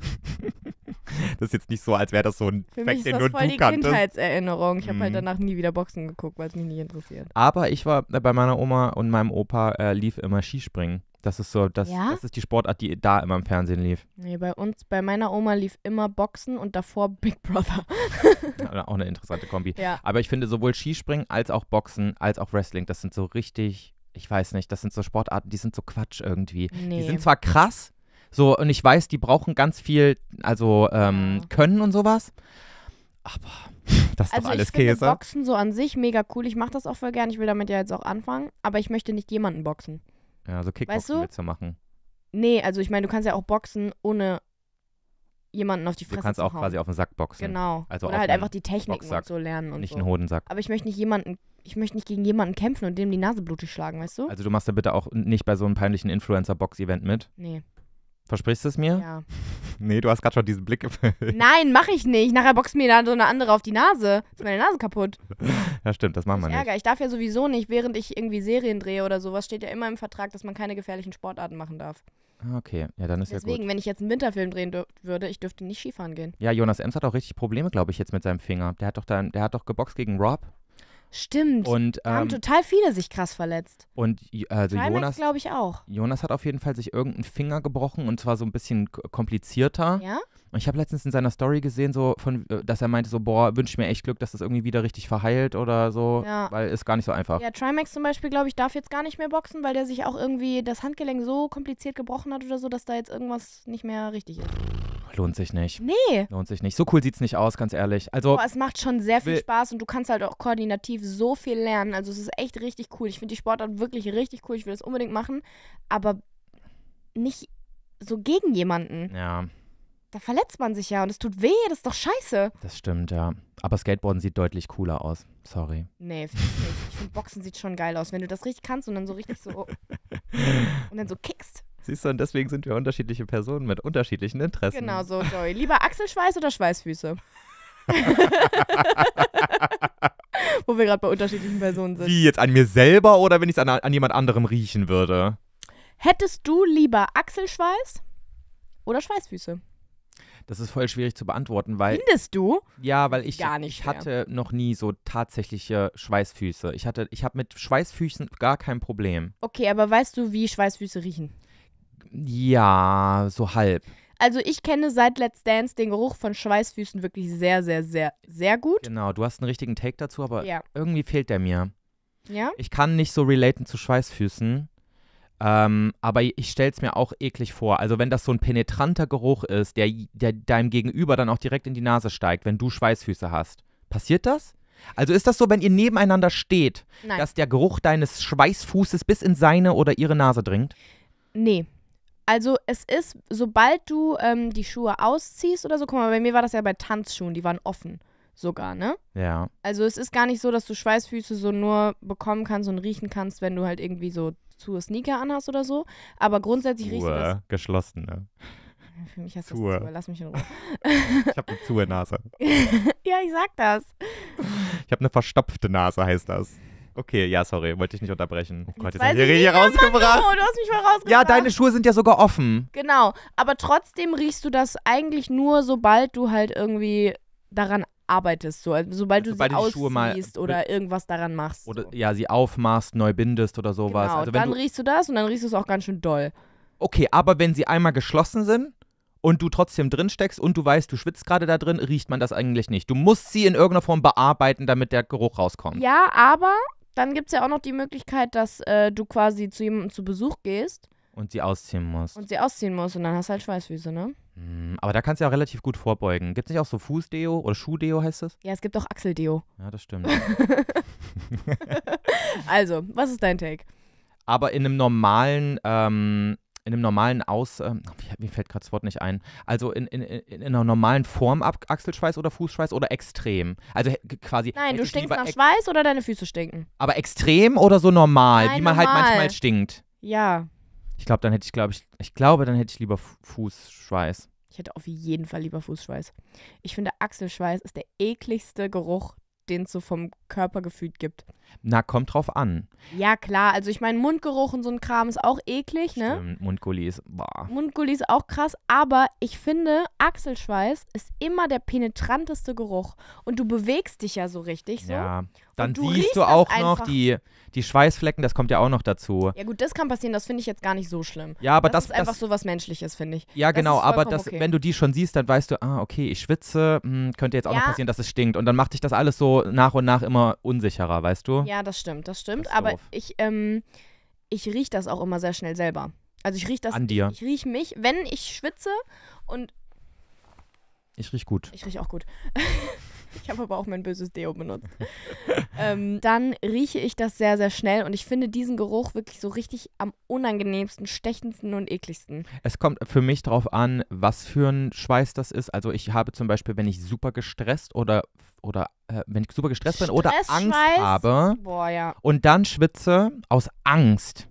[LAUGHS] Das ist jetzt nicht so, als wäre das so ein Für Fact, den nur voll du die kanntest. Kindheitserinnerung. Ich habe halt mhm. halt danach nie wieder Boxen geguckt, weil es mich nicht interessiert. Aber ich war bei meiner Oma und meinem Opa äh, lief immer Skispringen. Das ist so, das, ja? das ist die Sportart, die da immer im Fernsehen lief. Nee, bei uns, bei meiner Oma lief immer Boxen und davor Big Brother. [LAUGHS] ja, auch eine interessante Kombi. Ja. Aber ich finde sowohl Skispringen als auch Boxen als auch Wrestling, das sind so richtig ich weiß nicht, das sind so Sportarten, die sind so Quatsch irgendwie. Nee. Die sind zwar krass, so, und ich weiß, die brauchen ganz viel, also ähm, Können und sowas. Aber [LAUGHS] das ist also doch alles ich finde Käse. Boxen so an sich mega cool. Ich mache das auch voll gern. Ich will damit ja jetzt auch anfangen. Aber ich möchte nicht jemanden boxen. Ja, so Kickboxen weißt du? willst du machen. Nee, also ich meine, du kannst ja auch boxen, ohne jemanden auf die Fresse zu Du kannst auch hauen. quasi auf den Sack boxen. Genau. Also Oder halt einfach die Techniken Boxsack, und so lernen. Und nicht so. einen Hodensack. Aber ich möchte nicht jemanden, ich möchte nicht gegen jemanden kämpfen und dem die Nase blutig schlagen, weißt du? Also du machst da bitte auch nicht bei so einem peinlichen Influencer-Box-Event mit? Nee. Versprichst du es mir? Ja. [LAUGHS] nee, du hast gerade schon diesen Blick gefällt. Nein, mache ich nicht. Nachher boxt mir dann so eine andere auf die Nase. Ist meine Nase kaputt. [LAUGHS] ja, stimmt, das machen wir nicht. Ärger. Ich darf ja sowieso nicht, während ich irgendwie Serien drehe oder sowas, steht ja immer im Vertrag, dass man keine gefährlichen Sportarten machen darf. Ah, okay, ja, dann ist Deswegen, ja gut. Deswegen, wenn ich jetzt einen Winterfilm drehen würde, ich dürfte nicht Skifahren gehen. Ja, Jonas Ems hat auch richtig Probleme, glaube ich, jetzt mit seinem Finger. Der hat doch, da, der hat doch geboxt gegen Rob Stimmt. Und, ähm, haben total viele sich krass verletzt. Und also Trimax, Jonas, glaube ich auch. Jonas hat auf jeden Fall sich irgendeinen Finger gebrochen und zwar so ein bisschen komplizierter. Ja? Und ich habe letztens in seiner Story gesehen, so von, äh, dass er meinte, so, boah, wünsche mir echt Glück, dass das irgendwie wieder richtig verheilt oder so, ja. weil ist gar nicht so einfach. Ja, Trimax zum Beispiel, glaube ich, darf jetzt gar nicht mehr boxen, weil der sich auch irgendwie das Handgelenk so kompliziert gebrochen hat oder so, dass da jetzt irgendwas nicht mehr richtig ist. Lohnt sich nicht. Nee. Lohnt sich nicht. So cool sieht es nicht aus, ganz ehrlich. Also, Boah, es macht schon sehr viel Spaß und du kannst halt auch koordinativ so viel lernen. Also es ist echt richtig cool. Ich finde die Sportart wirklich richtig cool. Ich will das unbedingt machen. Aber nicht so gegen jemanden. Ja da verletzt man sich ja und es tut weh, das ist doch scheiße. Das stimmt, ja. Aber Skateboarden sieht deutlich cooler aus. Sorry. Nee, finde ich nicht. Ich finde, Boxen sieht schon geil aus, wenn du das richtig kannst und dann so richtig so. [LAUGHS] und dann so kickst. Siehst du, und deswegen sind wir unterschiedliche Personen mit unterschiedlichen Interessen. Genau so, Joey. Lieber Achselschweiß oder Schweißfüße? [LAUGHS] Wo wir gerade bei unterschiedlichen Personen sind. Wie jetzt an mir selber oder wenn ich es an, an jemand anderem riechen würde? Hättest du lieber Achselschweiß oder Schweißfüße? Das ist voll schwierig zu beantworten, weil. Findest du? Ja, weil ich, gar nicht ich hatte noch nie so tatsächliche Schweißfüße. Ich hatte, ich habe mit Schweißfüßen gar kein Problem. Okay, aber weißt du, wie Schweißfüße riechen? Ja, so halb. Also ich kenne seit Let's Dance den Geruch von Schweißfüßen wirklich sehr, sehr, sehr, sehr gut. Genau, du hast einen richtigen Take dazu, aber ja. irgendwie fehlt der mir. Ja? Ich kann nicht so relaten zu Schweißfüßen. Ähm, aber ich stelle es mir auch eklig vor. Also wenn das so ein penetranter Geruch ist, der, der deinem Gegenüber dann auch direkt in die Nase steigt, wenn du Schweißfüße hast. Passiert das? Also ist das so, wenn ihr nebeneinander steht, Nein. dass der Geruch deines Schweißfußes bis in seine oder ihre Nase dringt? Nee. Also es ist, sobald du ähm, die Schuhe ausziehst oder so, guck mal, bei mir war das ja bei Tanzschuhen, die waren offen sogar, ne? Ja. Also es ist gar nicht so, dass du Schweißfüße so nur bekommen kannst und riechen kannst, wenn du halt irgendwie so zu Sneaker anhast oder so. Aber grundsätzlich riechst du das. Geschlossen, ne? Für mich heißt Zue. das Zue. Lass mich in Ruhe. [LAUGHS] ich habe eine Zue-Nase. [LAUGHS] ja, ich sag das. Ich habe eine verstopfte Nase, heißt das. Okay, ja, sorry, wollte ich nicht unterbrechen. Oh Gott, jetzt, jetzt haben wir hier rausgebracht. Mann, du hast mich mal rausgebracht. Ja, deine Schuhe sind ja sogar offen. Genau, aber trotzdem riechst du das eigentlich nur, sobald du halt irgendwie daran arbeitest. So. Also, sobald, sobald also du sie die ausziehst oder irgendwas daran machst. Oder so. ja, sie aufmachst, neu bindest oder sowas. Genau, also, dann du, riechst du das und dann riechst du es auch ganz schön doll. Okay, aber wenn sie einmal geschlossen sind und du trotzdem drin steckst und du weißt, du schwitzt gerade da drin, riecht man das eigentlich nicht. Du musst sie in irgendeiner Form bearbeiten, damit der Geruch rauskommt. Ja, aber dann gibt es ja auch noch die Möglichkeit, dass äh, du quasi zu jemandem zu Besuch gehst. Und sie ausziehen musst. Und sie ausziehen musst und dann hast du halt Schweißfüße, ne? Hm, aber da kannst du ja auch relativ gut vorbeugen. Gibt es nicht auch so Fußdeo oder Schuhdeo heißt es? Ja, es gibt auch Achseldeo. Ja, das stimmt. [LAUGHS] also, was ist dein Take? Aber in einem normalen, ähm, in einem normalen Aus, ähm, mir fällt gerade das Wort nicht ein. Also in, in, in einer normalen Form ab Achselschweiß oder Fußschweiß oder extrem. Also quasi. Nein, du äh, stinkst nach Schweiß oder deine Füße stinken. Aber extrem oder so normal, Nein, wie man halt normal. halt manchmal stinkt. Ja. Ich glaube, dann hätte ich, glaube ich, ich glaube, dann hätte ich lieber Fußschweiß. Ich hätte auf jeden Fall lieber Fußschweiß. Ich finde, Achselschweiß ist der ekligste Geruch, den es so vom Körpergefühl gibt. Na, kommt drauf an. Ja, klar. Also ich meine, Mundgeruch und so ein Kram ist auch eklig, ne? Stimmt, Mundgulli ist, boah. Mundgulli ist auch krass, aber ich finde, Achselschweiß ist immer der penetranteste Geruch. Und du bewegst dich ja so richtig so. Ja. Dann du siehst du auch noch die, die Schweißflecken, das kommt ja auch noch dazu. Ja gut, das kann passieren, das finde ich jetzt gar nicht so schlimm. Ja, aber das, das ist einfach das, so was Menschliches, finde ich. Ja, das genau, aber das, okay. wenn du die schon siehst, dann weißt du, ah, okay, ich schwitze, mh, hm, könnte jetzt auch ja. noch passieren, dass es stinkt. Und dann macht dich das alles so nach und nach immer unsicherer, weißt du? Ja, das stimmt, das stimmt. aber doof. ich, ähm, ich rieche das auch immer sehr schnell selber. Also ich rieche das. An dir. Ich, ich rieche mich, wenn ich schwitze und. Ich rieche gut. Ich rieche auch gut. [LAUGHS] Ich habe aber auch mein böses Deo benutzt. [LAUGHS] ähm, dann rieche ich das sehr, sehr schnell und ich finde diesen Geruch wirklich so richtig am unangenehmsten, stechendsten und ekligsten. Es kommt für mich drauf an, was für ein Schweiß das ist. Also ich habe zum Beispiel, wenn ich super gestresst oder oder äh, wenn ich super gestresst bin oder Angst habe Boah, ja. und dann schwitze aus Angst,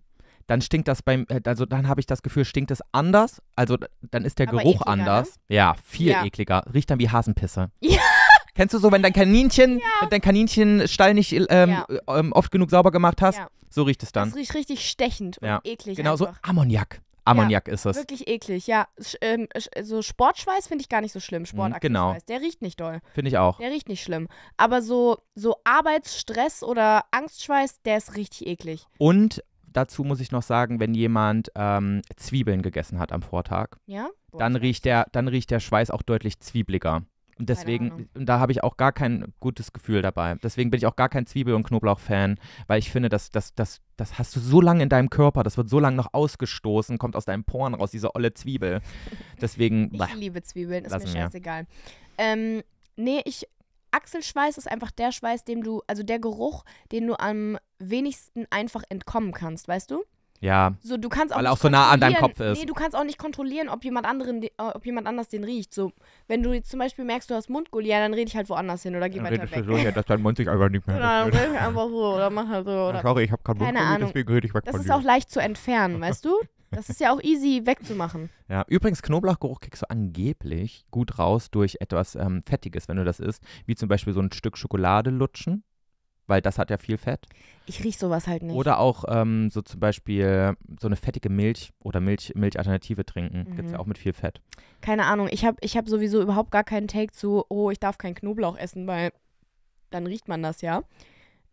dann stinkt das beim, äh, also dann habe ich das Gefühl, stinkt es anders, also dann ist der Aber Geruch ekliger, ne? anders. Ne? Ja, viel ja. ekliger. Riecht dann wie Hasenpisse. [LAUGHS] Ja. Kennst du so, wenn dein Kaninchen, wenn dein Kaninchenstall nicht äh, ähm, ähm, oft genug sauber gemacht hast? ja. So riecht es dann. Das riecht richtig stechend und eklig. Genau, einfach. so Ammoniak. Ammoniak ja, ist es. Wirklich eklig, ja. Sch ähm, so Sportschweiß finde ich gar nicht so schlimm. Mhm, Sportaktivschweiß. Genau. Der riecht nicht doll. Finde ich auch. Der riecht nicht schlimm. Aber so, so Arbeitsstress oder Angstschweiß, der ist richtig eklig. Und dazu muss ich noch sagen, wenn jemand ähm, Zwiebeln gegessen hat am Vortag, ja? Boah, dann, riecht der, dann riecht der Schweiß auch deutlich zwiebliger. Und deswegen, da habe ich auch gar kein gutes Gefühl dabei. Deswegen bin ich auch gar kein Zwiebel- und Knoblauch-Fan, weil ich finde, das, das, das, das hast du so lange in deinem Körper, das wird so lange noch ausgestoßen, kommt aus deinen Poren raus, diese olle Zwiebel. [LAUGHS] Deswegen. ich bah, liebe Zwiebeln, ist mir scheißegal. Ähm, nee, ich, Achselschweiß ist einfach der Schweiß, dem du, also der Geruch, den du am wenigsten einfach entkommen kannst, weißt du? Ja. So, du kannst auch Weil auch so nah an deinem Kopf ist. Nee, du kannst auch nicht kontrollieren, ob jemand, anderen, äh, ob jemand anders den riecht. So, wenn du jetzt zum Beispiel merkst, du hast Mundgulli, ja, dann rede ich halt woanders hin oder geh dann weiter weg. So, ja, dass dein Mund sich einfach nicht mehr Oder dann rede ich einfach so oder mach halt so. Oder. Sorry, ich habe keinen Mundgulli, Keine Ahnung. deswegen rede ich weg Das ist dir. auch leicht zu entfernen, weißt du? Das ist ja auch easy wegzumachen. Ja, übrigens, Knoblauchgeruch kriegst du angeblich gut raus durch etwas ähm, Fettiges, wenn du das isst. Wie zum Beispiel so ein Stück Schokolade lutschen weil das hat ja viel Fett. Ich rieche sowas halt nicht. Oder auch ähm, so zum Beispiel so eine fettige Milch oder Milch, Milchalternative trinken. Mhm. Gibt es ja auch mit viel Fett. Keine Ahnung. Ich habe ich hab sowieso überhaupt gar keinen Take zu, oh, ich darf keinen Knoblauch essen, weil dann riecht man das ja.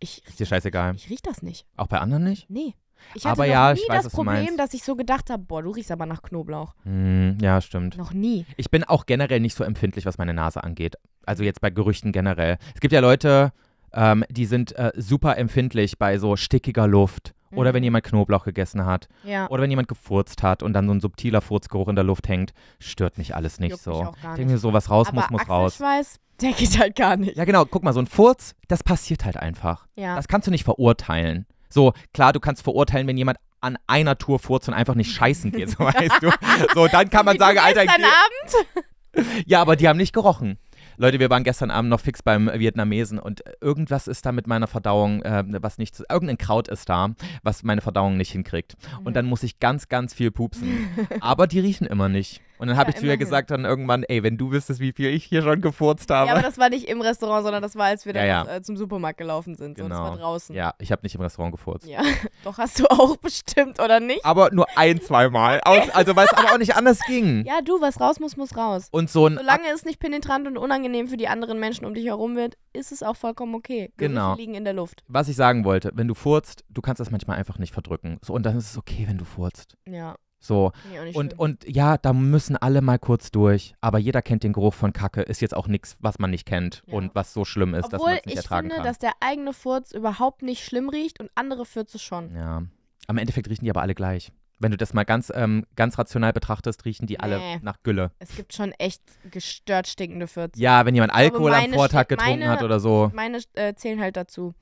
Ich, ist dir scheißegal. Ich, ich riech das nicht. Auch bei anderen nicht? Nee. Ich hatte aber noch ja, nie ich weiß, das Problem, dass ich so gedacht habe, boah, du riechst aber nach Knoblauch. Mm, ja, stimmt. Noch nie. Ich bin auch generell nicht so empfindlich, was meine Nase angeht. Also jetzt bei Gerüchten generell. Es gibt ja Leute, ähm, die sind äh, super empfindlich bei so stickiger Luft. Mhm. Oder wenn mhm. jemand Knoblauch gegessen hat. Ja. Oder wenn jemand gefurzt hat und dann so ein subtiler Furzgeruch in der Luft hängt. Stört mich alles nicht Juckt so. Ich denke mir so, was raus Aber muss, muss raus. Weiß, [LAUGHS] der geht halt gar nicht. Ja, genau. Guck mal, so ein Furz, das passiert halt einfach. Ja. Das kannst du nicht verurteilen. So, klar, du kannst verurteilen, wenn jemand an einer Tour furzt und einfach nicht scheißen geht, so [LAUGHS] weißt du. So, dann kann [LAUGHS] man sagen, Alter, geh. Abend? Ja, aber die haben nicht gerochen. Leute, wir waren gestern Abend noch fix beim Vietnamesen und irgendwas ist da mit meiner Verdauung, äh, was nicht, irgendein Kraut ist da, was meine Verdauung nicht hinkriegt. Und dann muss ich ganz, ganz viel pupsen. Aber die riechen immer nicht. Und dann habe ja, ich zu ihr gesagt dann irgendwann, ey, wenn du wüsstest, wie viel ich hier schon gefurzt habe. Ja, aber das war nicht im Restaurant, sondern das war, als wir ja, dann, äh, zum Supermarkt gelaufen sind. So. Das war genau. draußen. Ja, ich habe nicht im Restaurant gefurzt. Ja, [LAUGHS] doch hast du auch bestimmt, oder nicht? Aber nur ein, zweimal. Okay. also weil es aber auch nicht anders ging. [LAUGHS] Ja, du, was raus muss, muss raus. Und so ein Solange Ak es nicht penetrant und unangenehm für die anderen Menschen um dich herum wird, ist es auch vollkommen okay. Gerüche genau. liegen in der Luft. Was ich sagen wollte, wenn du furzt, du kannst das manchmal einfach nicht verdrücken. So, und dann ist es okay, wenn du furzt. Ja. So. Nee, und, und ja, da müssen alle mal kurz durch. Aber jeder kennt den Geruch von Kacke. Ist jetzt auch nichts, was man nicht kennt ja. und was so schlimm ist, Obwohl, dass man es nicht ertragen finde, kann. ich finde, dass der eigene Furz überhaupt nicht schlimm riecht und andere Furze schon. Ja. Am Endeffekt riechen die aber alle gleich. Wenn du das mal ganz, ähm, ganz rational betrachtest, riechen die nee. alle nach Gülle. Es gibt schon echt gestört stinkende Furze. Ja, wenn jemand Alkohol am Vortag getrunken meine, hat oder so. Meine äh, zählen halt dazu.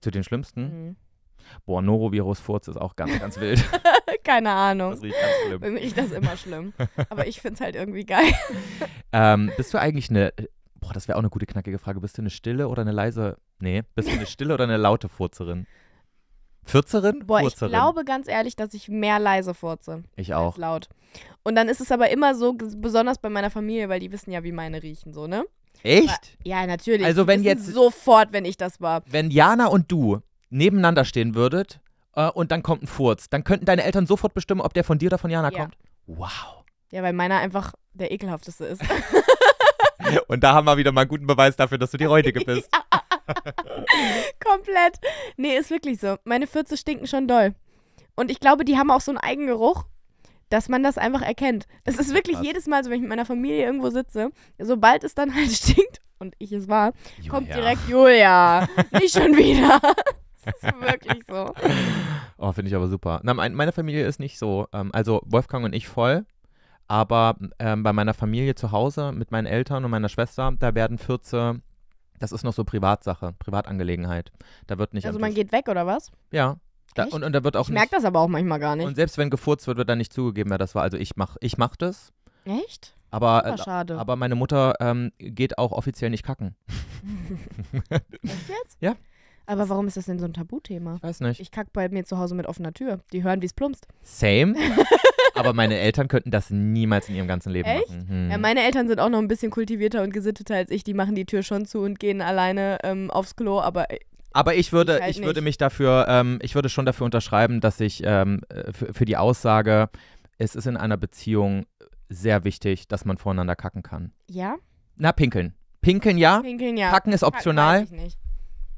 Zu den schlimmsten? Mhm. Boah, Norovirus-Furz ist auch ganz, ganz wild. [LAUGHS] Keine Ahnung. Das riecht ganz schlimm. Bei mir riecht das immer schlimm. [LAUGHS] Aber ich finde es halt irgendwie geil. ähm, bist du eigentlich eine, boah, das wäre auch eine gute knackige Frage. Bist du eine stille oder eine leise, nee, bist du eine stille oder eine laute Furzerin? Furzerin? Boah, Furzerin. ich glaube ganz ehrlich, dass ich mehr leise furze. Ich auch. laut. Und dann ist es aber immer so, besonders bei meiner Familie, weil die wissen ja, wie meine riechen, so, ne? Echt? Aber, ja, natürlich. Also wenn jetzt sofort, wenn ich das war. Wenn Jana und du nebeneinander stehen würdet äh, und dann kommt ein Furz, dann könnten deine Eltern sofort bestimmen, ob der von dir oder von Jana ja. kommt? Wow. Ja, weil meiner einfach der ekelhafteste ist. [LAUGHS] und da haben wir wieder mal einen guten Beweis dafür, dass du die Räudige [LAUGHS] bist. [LAUGHS] Komplett. Nee, ist wirklich so. Meine Fürze stinken schon doll. Und ich glaube, die haben auch so einen Eigengeruch, dass man das einfach erkennt. Es ist wirklich Was? jedes Mal so, wenn ich mit meiner Familie irgendwo sitze, sobald es dann halt stinkt und ich es war, Julia. kommt direkt Julia. Nicht schon wieder das ist wirklich so. Oh, finde ich aber super. Na, mein, meine Familie ist nicht so. Ähm, also Wolfgang und ich voll. Aber ähm, bei meiner Familie zu Hause mit meinen Eltern und meiner Schwester, da werden Fürze, das ist noch so Privatsache, Privatangelegenheit. Da wird nicht. Also man geht weg oder was? Ja. Da, und, und da wird auch ich merke das aber auch manchmal gar nicht. Und selbst wenn gefurzt wird, wird dann nicht zugegeben, wer das war. Also ich mache ich mach das. Echt? Aber, aber, äh, schade. aber meine Mutter ähm, geht auch offiziell nicht kacken. [LAUGHS] Echt jetzt? Ja. Aber warum ist das denn so ein Tabuthema? Ich weiß nicht. Ich kack bei mir zu Hause mit offener Tür. Die hören, wie es plumpst. Same. [LAUGHS] aber meine Eltern könnten das niemals in ihrem ganzen Leben Echt? machen. Hm. Ja, meine Eltern sind auch noch ein bisschen kultivierter und gesitteter als ich. Die machen die Tür schon zu und gehen alleine ähm, aufs Klo, aber äh, aber ich würde, ich, halt ich würde mich dafür, ähm, ich würde schon dafür unterschreiben, dass ich ähm, äh, für, für, die Aussage, es ist in einer Beziehung sehr wichtig, dass man voreinander kacken kann. Ja? Na, pinkeln. Pinkeln ja. Pinkeln ja. Kacken ist optional. Kacken weiß ich nicht.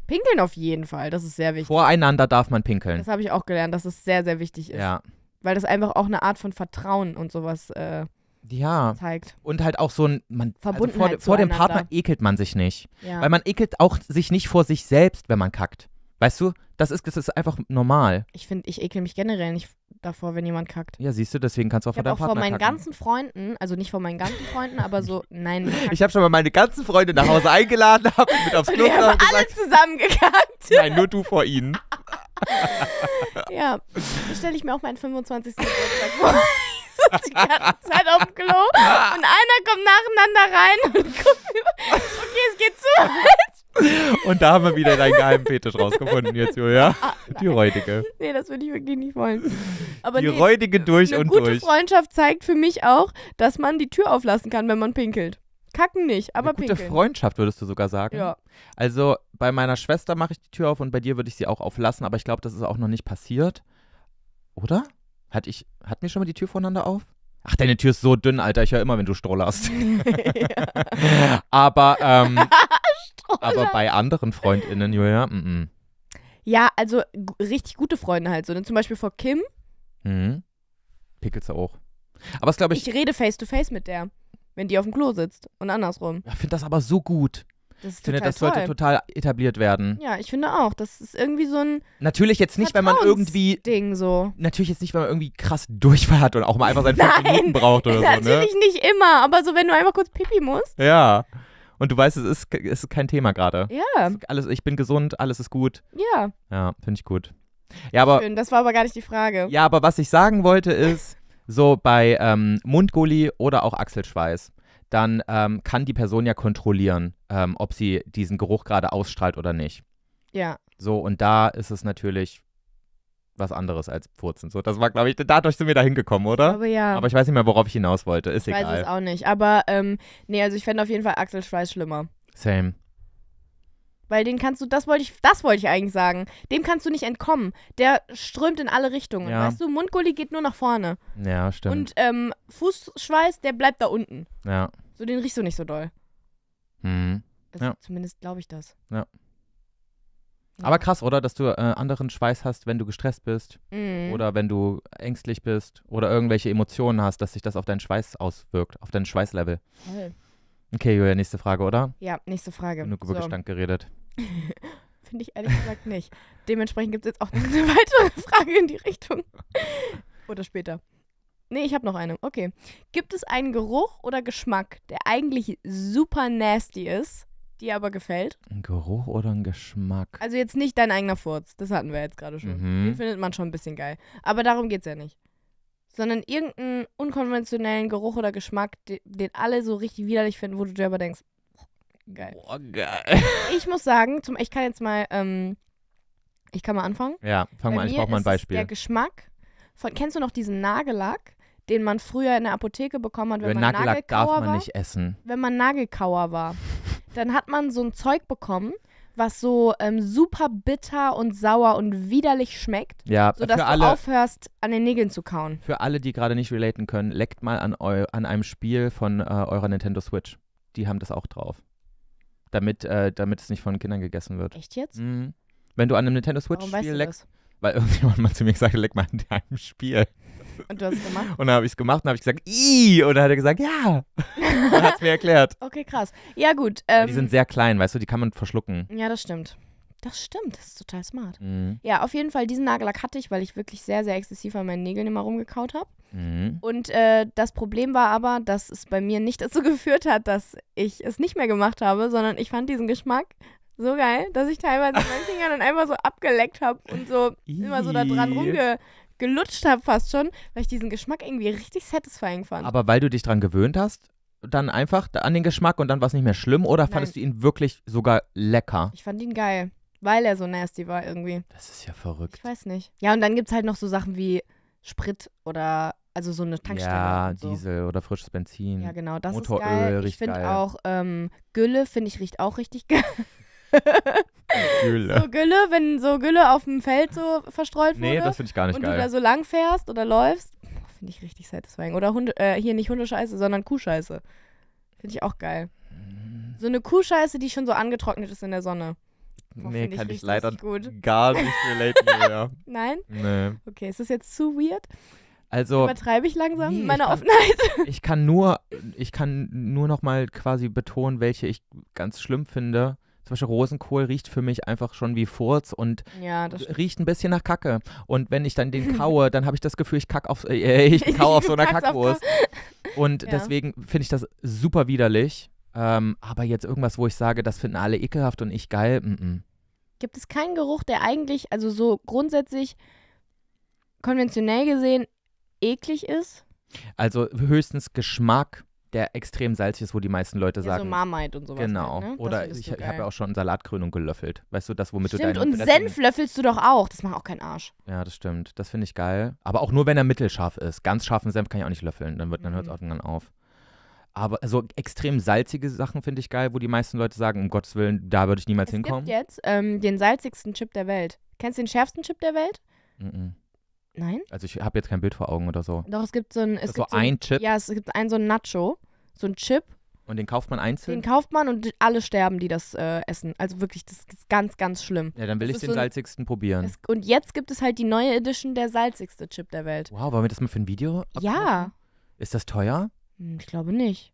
Pinkeln auf jeden Fall, das ist sehr wichtig. Voreinander darf man pinkeln. Das habe ich auch gelernt, dass es das sehr, sehr wichtig ist. Ja. Weil das einfach auch eine Art von Vertrauen und sowas äh, ja. zeigt. Und halt auch so ein, man, also vor, vor dem Partner ekelt man sich nicht. Ja. Weil man ekelt auch sich nicht vor sich selbst, wenn man kackt. Weißt du, das ist, das ist einfach normal. Ich finde, ich ekel mich generell nicht davor, wenn jemand kackt. Ja, siehst du, deswegen kannst du auch ich vor deinem auch Partner vor meinen kacken. ganzen Freunden, also nicht vor meinen ganzen Freunden, aber so, [LAUGHS] nein. Ich habe schon mal meine ganzen Freunde nach Hause eingeladen, habe mit aufs Klo Wir haben alle zusammengekackt. Nein, nur du vor ihnen. [LAUGHS] ja, so stelle ich mir auch meinen 25. Geburtstag vor. die ganze Zeit auf dem Klo und einer kommt nacheinander rein und guckt, okay, es geht zu weit. [LAUGHS] Und da haben wir wieder deinen geheimen Fetisch rausgefunden jetzt, Julia. Ah, die räudige. Nee, das würde ich wirklich nicht wollen. Aber die nee, räudige durch und durch. Eine gute Freundschaft zeigt für mich auch, dass man die Tür auflassen kann, wenn man pinkelt. Kacken nicht, aber eine pinkeln. Gute Freundschaft würdest du sogar sagen. Ja. Also bei meiner Schwester mache ich die Tür auf und bei dir würde ich sie auch auflassen, aber ich glaube, das ist auch noch nicht passiert. Oder? Hat ich, hatten wir schon mal die Tür voneinander auf? Ach, deine Tür ist so dünn, Alter. Ich höre immer, wenn du strollerst. ja. [LAUGHS] [LAUGHS] Aber ähm, [LAUGHS] [LAUGHS] Aber bei anderen FreundInnen, Julia, mm Ja, also richtig gute Freunde halt so. Ne? Zum Beispiel vor Kim. Mhm. Pickels auch. Aber es glaube ich. Ich rede face to face mit der, wenn die auf dem Klo sitzt und andersrum. Ich finde das aber so gut. Das ich finde, das sollte toll. total etabliert werden. Ja, ich finde auch. Das ist irgendwie so ein. Natürlich jetzt nicht, wenn man irgendwie. Ding so. Natürlich jetzt nicht, wenn man irgendwie krass Durchfall hat und auch mal einfach seine fünf [LAUGHS] Minuten braucht oder so. Ne? Natürlich ne? nicht immer, aber so, wenn du einfach kurz pipi musst. Ja. Und du weißt, es ist, es ist kein Thema gerade. Ja. Alles, ich bin gesund, alles ist gut. Ja. Ja, finde ich gut. Ja, aber, Schön, das war aber gar nicht die Frage. Ja, aber was ich sagen wollte ist, [LAUGHS] so bei ähm, Mundgully oder auch Achselschweiß, dann ähm, kann die Person ja kontrollieren, ähm, ob sie diesen Geruch gerade ausstrahlt oder nicht. Ja. So, und da ist es natürlich was anderes als Furzen. So, das war, glaube ich, dadurch sind wir da hingekommen, oder? Aber ja. Aber ich weiß nicht mehr, worauf ich hinaus wollte. Ist ich egal. Ich weiß es auch nicht. Aber, ähm, nee, also ich fände auf jeden Fall Axel Schweiß schlimmer. Same. Weil den kannst du, das wollte ich, das wollte ich eigentlich sagen. Dem kannst du nicht entkommen. Der strömt in alle Richtungen. Ja. Weißt du, Mundgully geht nur nach vorne. Ja, stimmt. Und ähm, Fußschweiß, der bleibt da unten. Ja. So, den riechst du nicht so doll. Hm. Also, ja. Zumindest glaube ich das. Ja. Aber krass, oder? Dass du äh, anderen Schweiß hast, wenn du gestresst bist mhm. oder wenn du ängstlich bist oder irgendwelche Emotionen hast, dass sich das auf deinen Schweiß auswirkt, auf dein Schweißlevel. Toll. Okay, Julia, nächste Frage, oder? Ja, nächste Frage. Genug über so. Gestank geredet. [LAUGHS] Finde ich ehrlich gesagt nicht. Dementsprechend gibt es jetzt auch noch eine [LAUGHS] weitere Frage in die Richtung. [LAUGHS] oder später. Nee, ich habe noch eine. Okay. Gibt es einen Geruch oder Geschmack, der eigentlich super nasty ist, die aber gefällt. Ein Geruch oder ein Geschmack? Also jetzt nicht dein eigener Furz, das hatten wir jetzt gerade schon. Mhm. Den findet man schon ein bisschen geil. Aber darum geht es ja nicht. Sondern irgendeinen unkonventionellen Geruch oder Geschmack, den, alle so richtig widerlich finden, wo du dir aber denkst, geil. Boah, geil. [LAUGHS] Ich muss sagen, zum, ich kann jetzt mal, ähm, ich kann mal anfangen. Ja, fang Bei mal an, ich brauche mal ein Beispiel. Der Geschmack von, kennst du noch diesen Nagellack? den man früher in der Apotheke bekommen hat, wenn ja, man Nagellack Nagelkauer darf man war, nicht essen. Wenn man Nagelkauer war. Dann hat man so ein Zeug bekommen, was so ähm, super bitter und sauer und widerlich schmeckt, ja, sodass du alle, aufhörst, an den Nägeln zu kauen. Für alle, die gerade nicht relaten können, leckt mal an, an einem Spiel von äh, eurer Nintendo Switch. Die haben das auch drauf. Damit, äh, damit es nicht von Kindern gegessen wird. Echt jetzt? Mhm. Wenn du an einem Nintendo Switch-Spiel leckst, weil [LAUGHS] irgendjemand mal zu mir gesagt hat, leck mal an deinem Spiel. Und du hast es gemacht? Und dann habe ich es gemacht und habe ich gesagt, i Und dann hat er gesagt, ja. [LAUGHS] und hat es mir erklärt. Okay, krass. Ja, gut. Ähm, die sind sehr klein, weißt du, die kann man verschlucken. Ja, das stimmt. Das stimmt, das ist total smart. Mhm. Ja, auf jeden Fall, diesen Nagellack hatte ich, weil ich wirklich sehr, sehr exzessiv an meinen Nägeln immer rumgekaut habe. Mhm. Und äh, das Problem war aber, dass es bei mir nicht dazu [LAUGHS] geführt hat, dass ich es nicht mehr gemacht habe, sondern ich fand diesen Geschmack so geil, dass ich teilweise meinen [LAUGHS] Finger dann einfach so abgeleckt habe und so immer so da dran rumge gelutscht habe fast schon, weil ich diesen Geschmack irgendwie richtig satisfying fand. Aber weil du dich dran gewöhnt hast, dann einfach an den Geschmack und dann war es nicht mehr schlimm oder Nein. fandest du ihn wirklich sogar lecker? Ich fand ihn geil, weil er so nasty war irgendwie. Das ist ja verrückt. Ich weiß nicht. Ja, und dann gibt es halt noch so Sachen wie Sprit oder also so eine Tankstelle. Ja, so. Diesel oder frisches Benzin. Ja, genau, das Motoröl, ist geil. Ich finde auch ähm, Gülle, finde ich, riecht auch richtig [LAUGHS] geil. Gülle. [LAUGHS] So Gülle, wenn so Gülle auf dem Feld so verstreut wurde. Nee, das finde ich gar nicht und geil. Und du da so lang fährst oder läufst, finde ich richtig satisfying. Oder Hunde, äh, hier nicht Hundescheiße, sondern Kuhscheiße. Finde ich auch geil. So eine Kuhscheiße, die schon so angetrocknet ist in der Sonne. Boah, nee, kann ich, ich leider gar nicht relaten mehr. [LAUGHS] Nein? Nee. Okay, ist das jetzt zu weird? Also übertreibe ich langsam nee, meine ich kann, Offenheit. [LAUGHS] Ich kann nur, ich kann nur noch mal quasi betonen, welche ich ganz schlimm finde zum Beispiel Rosenkohl riecht für mich einfach schon wie Furz und ja, riecht ein bisschen nach Kacke. Und wenn ich dann den [LAUGHS] kaue, dann habe ich das Gefühl, ich kacke auf, äh, äh ich [LAUGHS] kau auf so einer Kackwurst. Und ja. deswegen finde ich das super widerlich. Ähm, aber jetzt irgendwas, wo ich sage, das finden alle ekelhaft und ich geil. M mm, -m. Mm. Gibt es keinen Geruch, der eigentlich, also so grundsätzlich konventionell gesehen, eklig ist? Also höchstens Geschmack der extrem salzig ist, wo die meisten Leute ja, sagen. So Marmite und sowas. Genau. Halt, ne? Oder ich, ich habe ja auch schon Salatkrönung gelöffelt. Weißt du, das, womit stimmt, du deine. Und Senf löffelst du doch auch. Das macht auch keinen Arsch. Ja, das stimmt. Das finde ich geil. Aber auch nur, wenn er mittelscharf ist. Ganz scharfen Senf kann ich auch nicht löffeln. Dann, wird, dann hört es mhm. auch irgendwann auf. Aber so also, extrem salzige Sachen finde ich geil, wo die meisten Leute sagen, um Gottes Willen, da würde ich niemals es hinkommen. Gibt jetzt ähm, den salzigsten Chip der Welt. Kennst du den schärfsten Chip der Welt? Mhm. Nein? Also ich habe jetzt kein Bild vor Augen oder so. Doch, es gibt so ein. Es gibt so, so ein Chip. Ja, es gibt einen so ein Nacho so ein Chip. Und den kauft man einzeln? Den kauft man und alle sterben, die das äh, essen. Also wirklich, das ist ganz, ganz schlimm. Ja, dann will das ich den so salzigsten probieren. Es, und jetzt gibt es halt die neue Edition, der salzigste Chip der Welt. Wow, wollen wir das mal für ein Video? Abrufen? Ja. Ist das teuer? Hm, ich glaube nicht.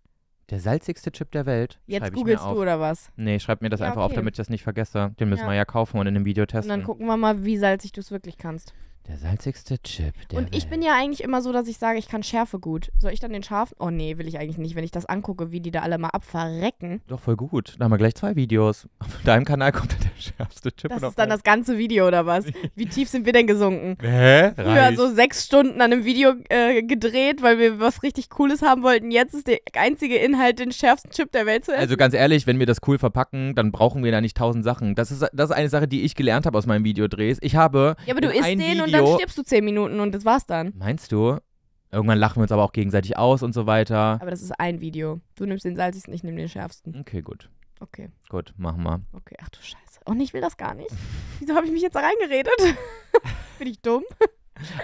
Der salzigste Chip der Welt. Jetzt googelst du oder was? Nee, schreib mir das ja, einfach okay. auf, damit ich das nicht vergesse. Den müssen ja. wir ja kaufen und in einem Video testen. Und dann gucken wir mal, wie salzig du es wirklich kannst. Der salzigste Chip. Der und ich Welt. bin ja eigentlich immer so, dass ich sage, ich kann Schärfe gut. Soll ich dann den scharfen? Oh nee, will ich eigentlich nicht, wenn ich das angucke, wie die da alle mal abverrecken. Doch voll gut. Da haben wir gleich zwei Videos. Auf deinem Kanal kommt dann der schärfste Chip. Das ist dann das ganze Video oder was? [LAUGHS] Wie tief sind wir denn gesunken? Hä? Früher so sechs Stunden an einem Video äh, gedreht, weil wir was richtig Cooles haben wollten. Jetzt ist der einzige Inhalt, den schärfsten Chip der Welt zu essen. Also ganz ehrlich, wenn wir das cool verpacken, dann brauchen wir da nicht tausend Sachen. Das ist, das ist eine Sache, die ich gelernt habe aus meinem Videodrehs. Ich habe. Ja, aber du isst den Video und und dann stirbst du zehn Minuten und das war's dann. Meinst du? Irgendwann lachen wir uns aber auch gegenseitig aus und so weiter. Aber das ist ein Video. Du nimmst den salzigsten, ich nehme den schärfsten. Okay, gut. Okay. Gut, machen wir. Okay, ach du Scheiße. Und ich will das gar nicht. [LAUGHS] Wieso habe ich mich jetzt da reingeredet? [LAUGHS] Bin ich dumm?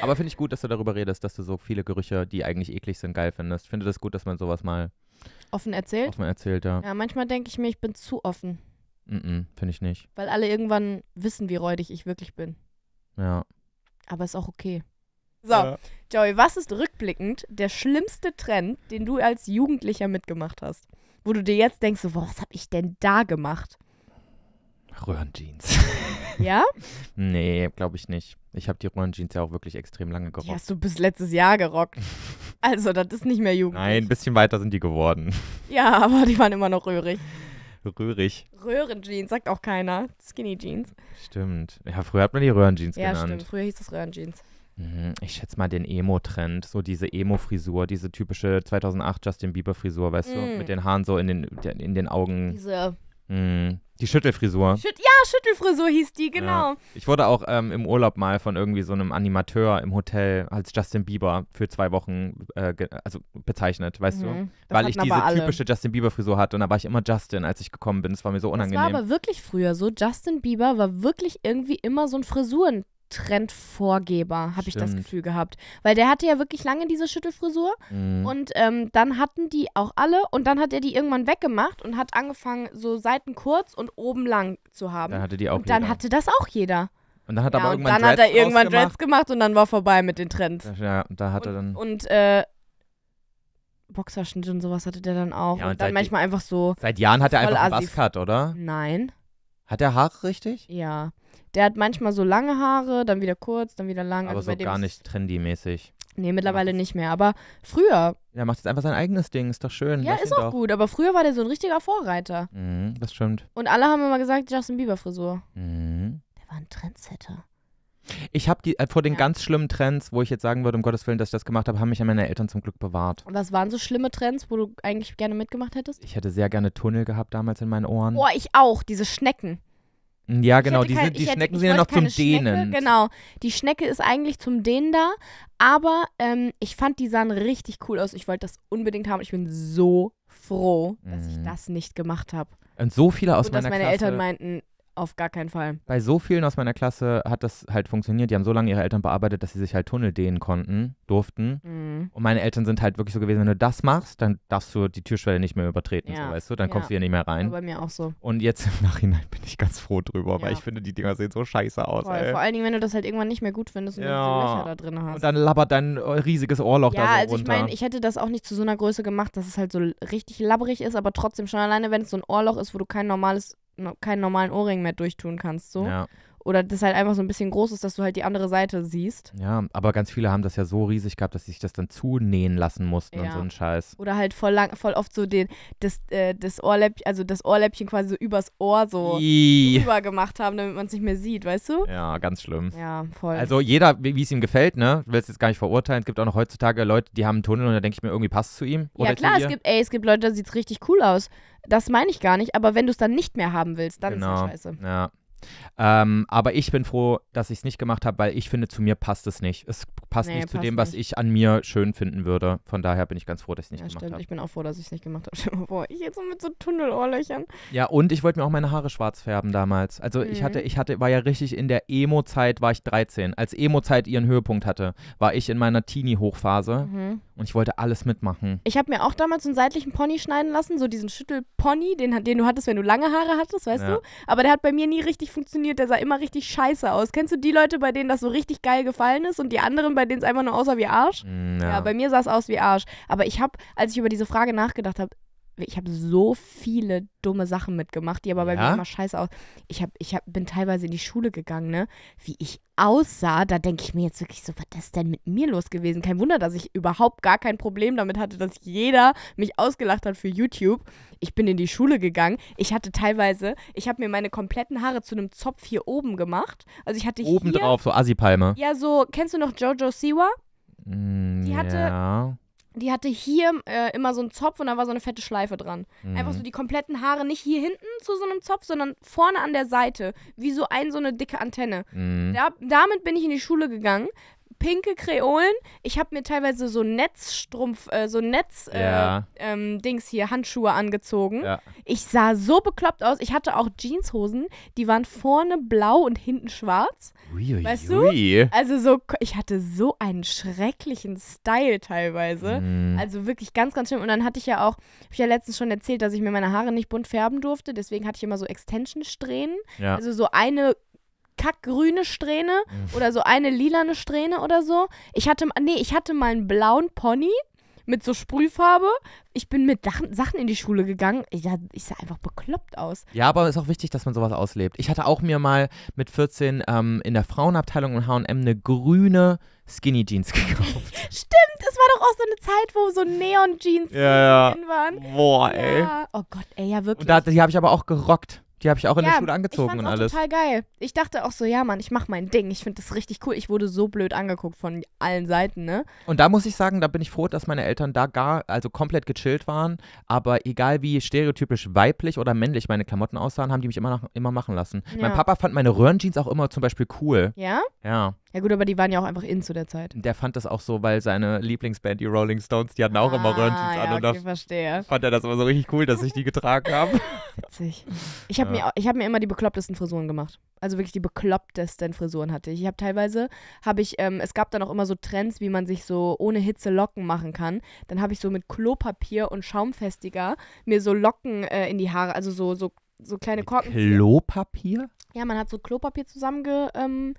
Aber finde ich gut, dass du darüber redest, dass du so viele Gerüche, die eigentlich eklig sind, geil findest. Ich finde das gut, dass man sowas mal offen erzählt. Offen erzählt, ja. Ja, manchmal denke ich mir, ich bin zu offen. Mhm, -mm finde ich nicht. Weil alle irgendwann wissen, wie räudig ich wirklich bin. Ja. Aber ist auch okay. So, ja. Joey, was ist rückblickend der schlimmste Trend, den du als Jugendlicher mitgemacht hast? Wo du dir jetzt denkst, so, was habe ich denn da gemacht? Röhrenjeans. [LAUGHS] ja? Nee, glaube ich nicht. Ich habe die Röhrenjeans ja auch wirklich extrem lange gerockt. Die hast du bis letztes Jahr gerockt. [LAUGHS] Also, das ist nicht mehr jugendlich. Nein, ein bisschen weiter sind die geworden. Ja, aber die waren immer noch röhrig. Röhrig. Röhrenjeans, sagt auch keiner. Skinny Jeans. Stimmt. Ja, früher hat man die Röhrenjeans ja, genannt. Ja, stimmt. Früher hieß es Röhrenjeans. Mhm. Ich schätze mal den Emo-Trend, so diese Emo-Frisur, diese typische 2008 Justin Bieber-Frisur, weißt mm. du, mhm. mit den Haaren so in den, in den Augen. Diese mm. Die Schüttelfrisur. Schüt ja, Schüttelfrisur hieß die, genau. Ja. Ich wurde auch ähm, im Urlaub mal von irgendwie so einem Animateur im Hotel als Justin Bieber für zwei Wochen äh, also bezeichnet, weißt mhm. du? Weil ich diese typische Justin Bieber-Frisur hatte und da war ich immer Justin, als ich gekommen bin. Das war mir so unangenehm. Das war aber wirklich früher so. Justin Bieber war wirklich irgendwie immer so ein Frisuren- Trendvorgeber, habe ich das Gefühl gehabt. Weil der hatte ja wirklich lange diese Schüttelfrisur mhm. und ähm, dann hatten die auch alle und dann hat er die irgendwann weggemacht und hat angefangen, so Seiten kurz und oben lang zu haben. Dann hatte die auch und jeder. Dann hatte das auch jeder. Und dann hat, ja, aber irgendwann und dann Dreads hat er irgendwann Dreads gemacht und dann war vorbei mit den Trends. Ja, und da hat er dann. Und äh, Boxerschnitt und sowas hatte der dann auch. Ja, und, und dann manchmal einfach so. Seit Jahren hat er einfach einen Buzzcut, oder? Nein. Hat er Haare richtig? Ja. Der hat manchmal so lange Haare, dann wieder kurz, dann wieder lang. Aber also so gar nicht trendy-mäßig. Nee, mittlerweile nicht mehr, aber früher. Er macht jetzt einfach sein eigenes Ding, ist doch schön. Ja, Lass ist auch doch. gut, aber früher war der so ein richtiger Vorreiter. Mhm, das stimmt. Und alle haben immer gesagt, Justin Bieber Frisur. Mhm. Der war ein Trendsetter. Ich habe äh, vor den ja. ganz schlimmen Trends, wo ich jetzt sagen würde, um Gottes Willen, dass ich das gemacht habe, haben mich ja meine Eltern zum Glück bewahrt. Und was waren so schlimme Trends, wo du eigentlich gerne mitgemacht hättest? Ich hätte sehr gerne Tunnel gehabt damals in meinen Ohren. Boah, ich auch, diese Schnecken. Ja, genau, die, sind, die hätte, Schnecken sind ja noch zum Dehnen. Genau, die Schnecke ist eigentlich zum Dehnen da, aber ähm, ich fand, die sahen richtig cool aus. Ich wollte das unbedingt haben. Ich bin so froh, dass mhm. ich das nicht gemacht habe. Und so viele aus Und meiner dass meine Klasse. Eltern meinten, auf gar keinen Fall. Bei so vielen aus meiner Klasse hat das halt funktioniert. Die haben so lange ihre Eltern bearbeitet, dass sie sich halt Tunnel dehnen konnten, durften. Mhm. Und meine Eltern sind halt wirklich so gewesen, wenn du das machst, dann darfst du die Türschwelle nicht mehr übertreten, ja. so, weißt du? Dann ja. kommst du hier nicht mehr rein. Ja, bei mir auch so. Und jetzt im Nachhinein bin ich ganz froh drüber, ja. weil ich finde, die Dinger sehen so scheiße aus. Ey. Vor allen Dingen, wenn du das halt irgendwann nicht mehr gut findest und ja. diese Löcher da drin hast. Und dann labbert dein äh, riesiges Ohrloch da so also runter. Ja, also ich meine, ich hätte das auch nicht zu so einer Größe gemacht, dass es halt so richtig labberig ist, aber trotzdem schon alleine, wenn es so ein Ohrloch ist, wo du kein normales keinen normalen Ohrring mehr durchtun kannst. So. Ja oder das halt einfach so ein bisschen groß ist, dass du halt die andere Seite siehst. Ja, aber ganz viele haben das ja so riesig gehabt, dass sie sich das dann zunähen lassen mussten ja. und so einen Scheiß. Oder halt voll lang, voll oft so den, das, äh, das Ohrläppchen, also das Ohrläppchen quasi so übers Ohr so drüber gemacht haben, damit man es nicht mehr sieht, weißt du? Ja, ganz schlimm. Ja, voll. Also jeder, wie es ihm gefällt, ne? Ich will es jetzt gar nicht verurteilen. Es gibt auch noch heutzutage Leute, die haben einen Tunnel und da denke ich mir, irgendwie passt es zu ihm. ja klar, es gibt, ey, es gibt Leute, da sieht es richtig cool aus. Das meine ich gar nicht, aber wenn du es dann nicht mehr haben willst, dann genau. ist es scheiße. Ja. Ähm, aber ich bin froh, dass ich es nicht gemacht habe, weil ich finde, zu mir passt es nicht. Es passt nee, nicht passt zu dem, nicht. was ich an mir schön finden würde. Von daher bin ich ganz froh, dass ich es nicht ja, gemacht habe. Ich bin auch froh, dass ich es nicht gemacht habe. [LAUGHS] Boah, ich jetzt so mit so Tunnelohrlöchern. Ja, und ich wollte mir auch meine Haare schwarz färben damals. Also mhm. ich hatte, mhm. ich hatte, war ja richtig in der Emo-Zeit, war ich 13. Als Emo-Zeit ihren Höhepunkt hatte, war ich in meiner Teenie-Hochphase mhm. und ich wollte alles mitmachen. Ich habe mir auch damals einen seitlichen Pony schneiden lassen, so diesen Schüttelpony, den, den du hattest, wenn du lange Haare hattest, weißt ja. du? Aber der hat bei mir nie richtig richtig funktioniert. Der sah immer richtig scheiße aus. Kennst du die Leute, bei denen das so richtig geil gefallen ist und die anderen, bei denen es einfach nur aussah wie Arsch? Mm, ja, ja bei mir sah es aus wie Arsch. Aber ich habe, als ich über diese Frage nachgedacht habe, ich habe so viele dumme Sachen mitgemacht, die aber bei ja? mir immer scheiße aus. Ich, hab, ich hab, bin teilweise in die Schule gegangen, ne? Wie ich aussah, da denke ich mir jetzt wirklich so, was ist denn mit mir los gewesen? Kein Wunder, dass ich überhaupt gar kein Problem damit hatte, dass jeder mich ausgelacht hat für YouTube. Ich bin in die Schule gegangen. Ich hatte teilweise, ich habe mir meine kompletten Haare zu einem Zopf hier oben gemacht. Also ich hatte oben hier... drauf, so Asipalme. Ja, so, kennst du noch Jojo Siwa? Mm, die hatte, ja die hatte hier äh, immer so einen Zopf und da war so eine fette Schleife dran. Mhm. Einfach so mhm. die kompletten Haare nicht hier hinten zu so einem Zopf, sondern vorne an der Seite, wie so ein so eine dicke Antenne. Mhm. Da, damit bin ich in die Schule gegangen, pinke Kreolen. Ich habe mir teilweise so Netzstrumpf, äh, so Netz äh, ja. ähm, hier, Handschuhe angezogen. Ja. Ich sah so bekloppt aus. Ich hatte auch Jeanshosen, die waren vorne blau und hinten schwarz. Ui, weißt du? Also so, ich hatte so einen schrecklichen Style teilweise. Mm. Also wirklich ganz, ganz schlimm. Und dann hatte ich ja auch, habe ich ja letztens schon erzählt, dass ich mir meine Haare nicht bunt färben durfte. Deswegen hatte ich immer so Extension-Strähnen. Ja. Also so eine kackgrüne Strähne mhm. oder so eine lilane Strähne oder so. Ich hatte, nee, ich hatte mal einen blauen Pony mit so Sprühfarbe. Ich bin mit Sachen in die Schule gegangen. Ich, ich sah einfach bekloppt aus. Ja, aber es ist auch wichtig, dass man sowas auslebt. Ich hatte auch mir mal mit 14 ähm, in der Frauenabteilung in H&M eine grüne Skinny Jeans [LAUGHS] gekauft. Stimmt, es war doch auch so eine Zeit, wo so Neon Jeans ja, drin waren. Boah, ja. ey. Oh Gott, ey, ja wirklich. Und da, die habe ich aber auch gerockt. Die habe ich auch in ja, der Schule angezogen und alles. total geil. Ich dachte auch so, ja, Mann, ich mache mein Ding. Ich finde das richtig cool. Ich wurde so blöd angeguckt von allen Seiten, ne? Und da muss ich sagen, da bin ich froh, dass meine Eltern da gar, also komplett gechillt waren. Aber egal wie stereotypisch weiblich oder männlich meine Klamotten aussahen, haben die mich immer, nach, immer machen lassen. Ja. Mein Papa fand meine Röhrenjeans auch immer zum Beispiel cool. Ja? Ja. Ja gut, aber die waren ja auch einfach in zu der Zeit. Der fand das auch so, weil seine Lieblingsband, die Rolling Stones, die hatten auch ah, immer Röntgens ja, an. Und okay, verstehe. fand er das immer so richtig cool, dass ich die getragen habe. [LAUGHS] Witzig. Ich habe ja. mir, hab mir immer die beklopptesten Frisuren gemacht. Also wirklich die beklopptesten Frisuren hatte ich. Ich habe teilweise, habe ich, ähm, es gab dann auch immer so Trends, wie man sich so ohne Hitze Locken machen kann. Dann habe ich so mit Klopapier und Schaumfestiger mir so Locken äh, in die Haare, also so, so, so kleine Korken. Klopapier? Ja, man hat so Klopapier zusammenge... Ähm,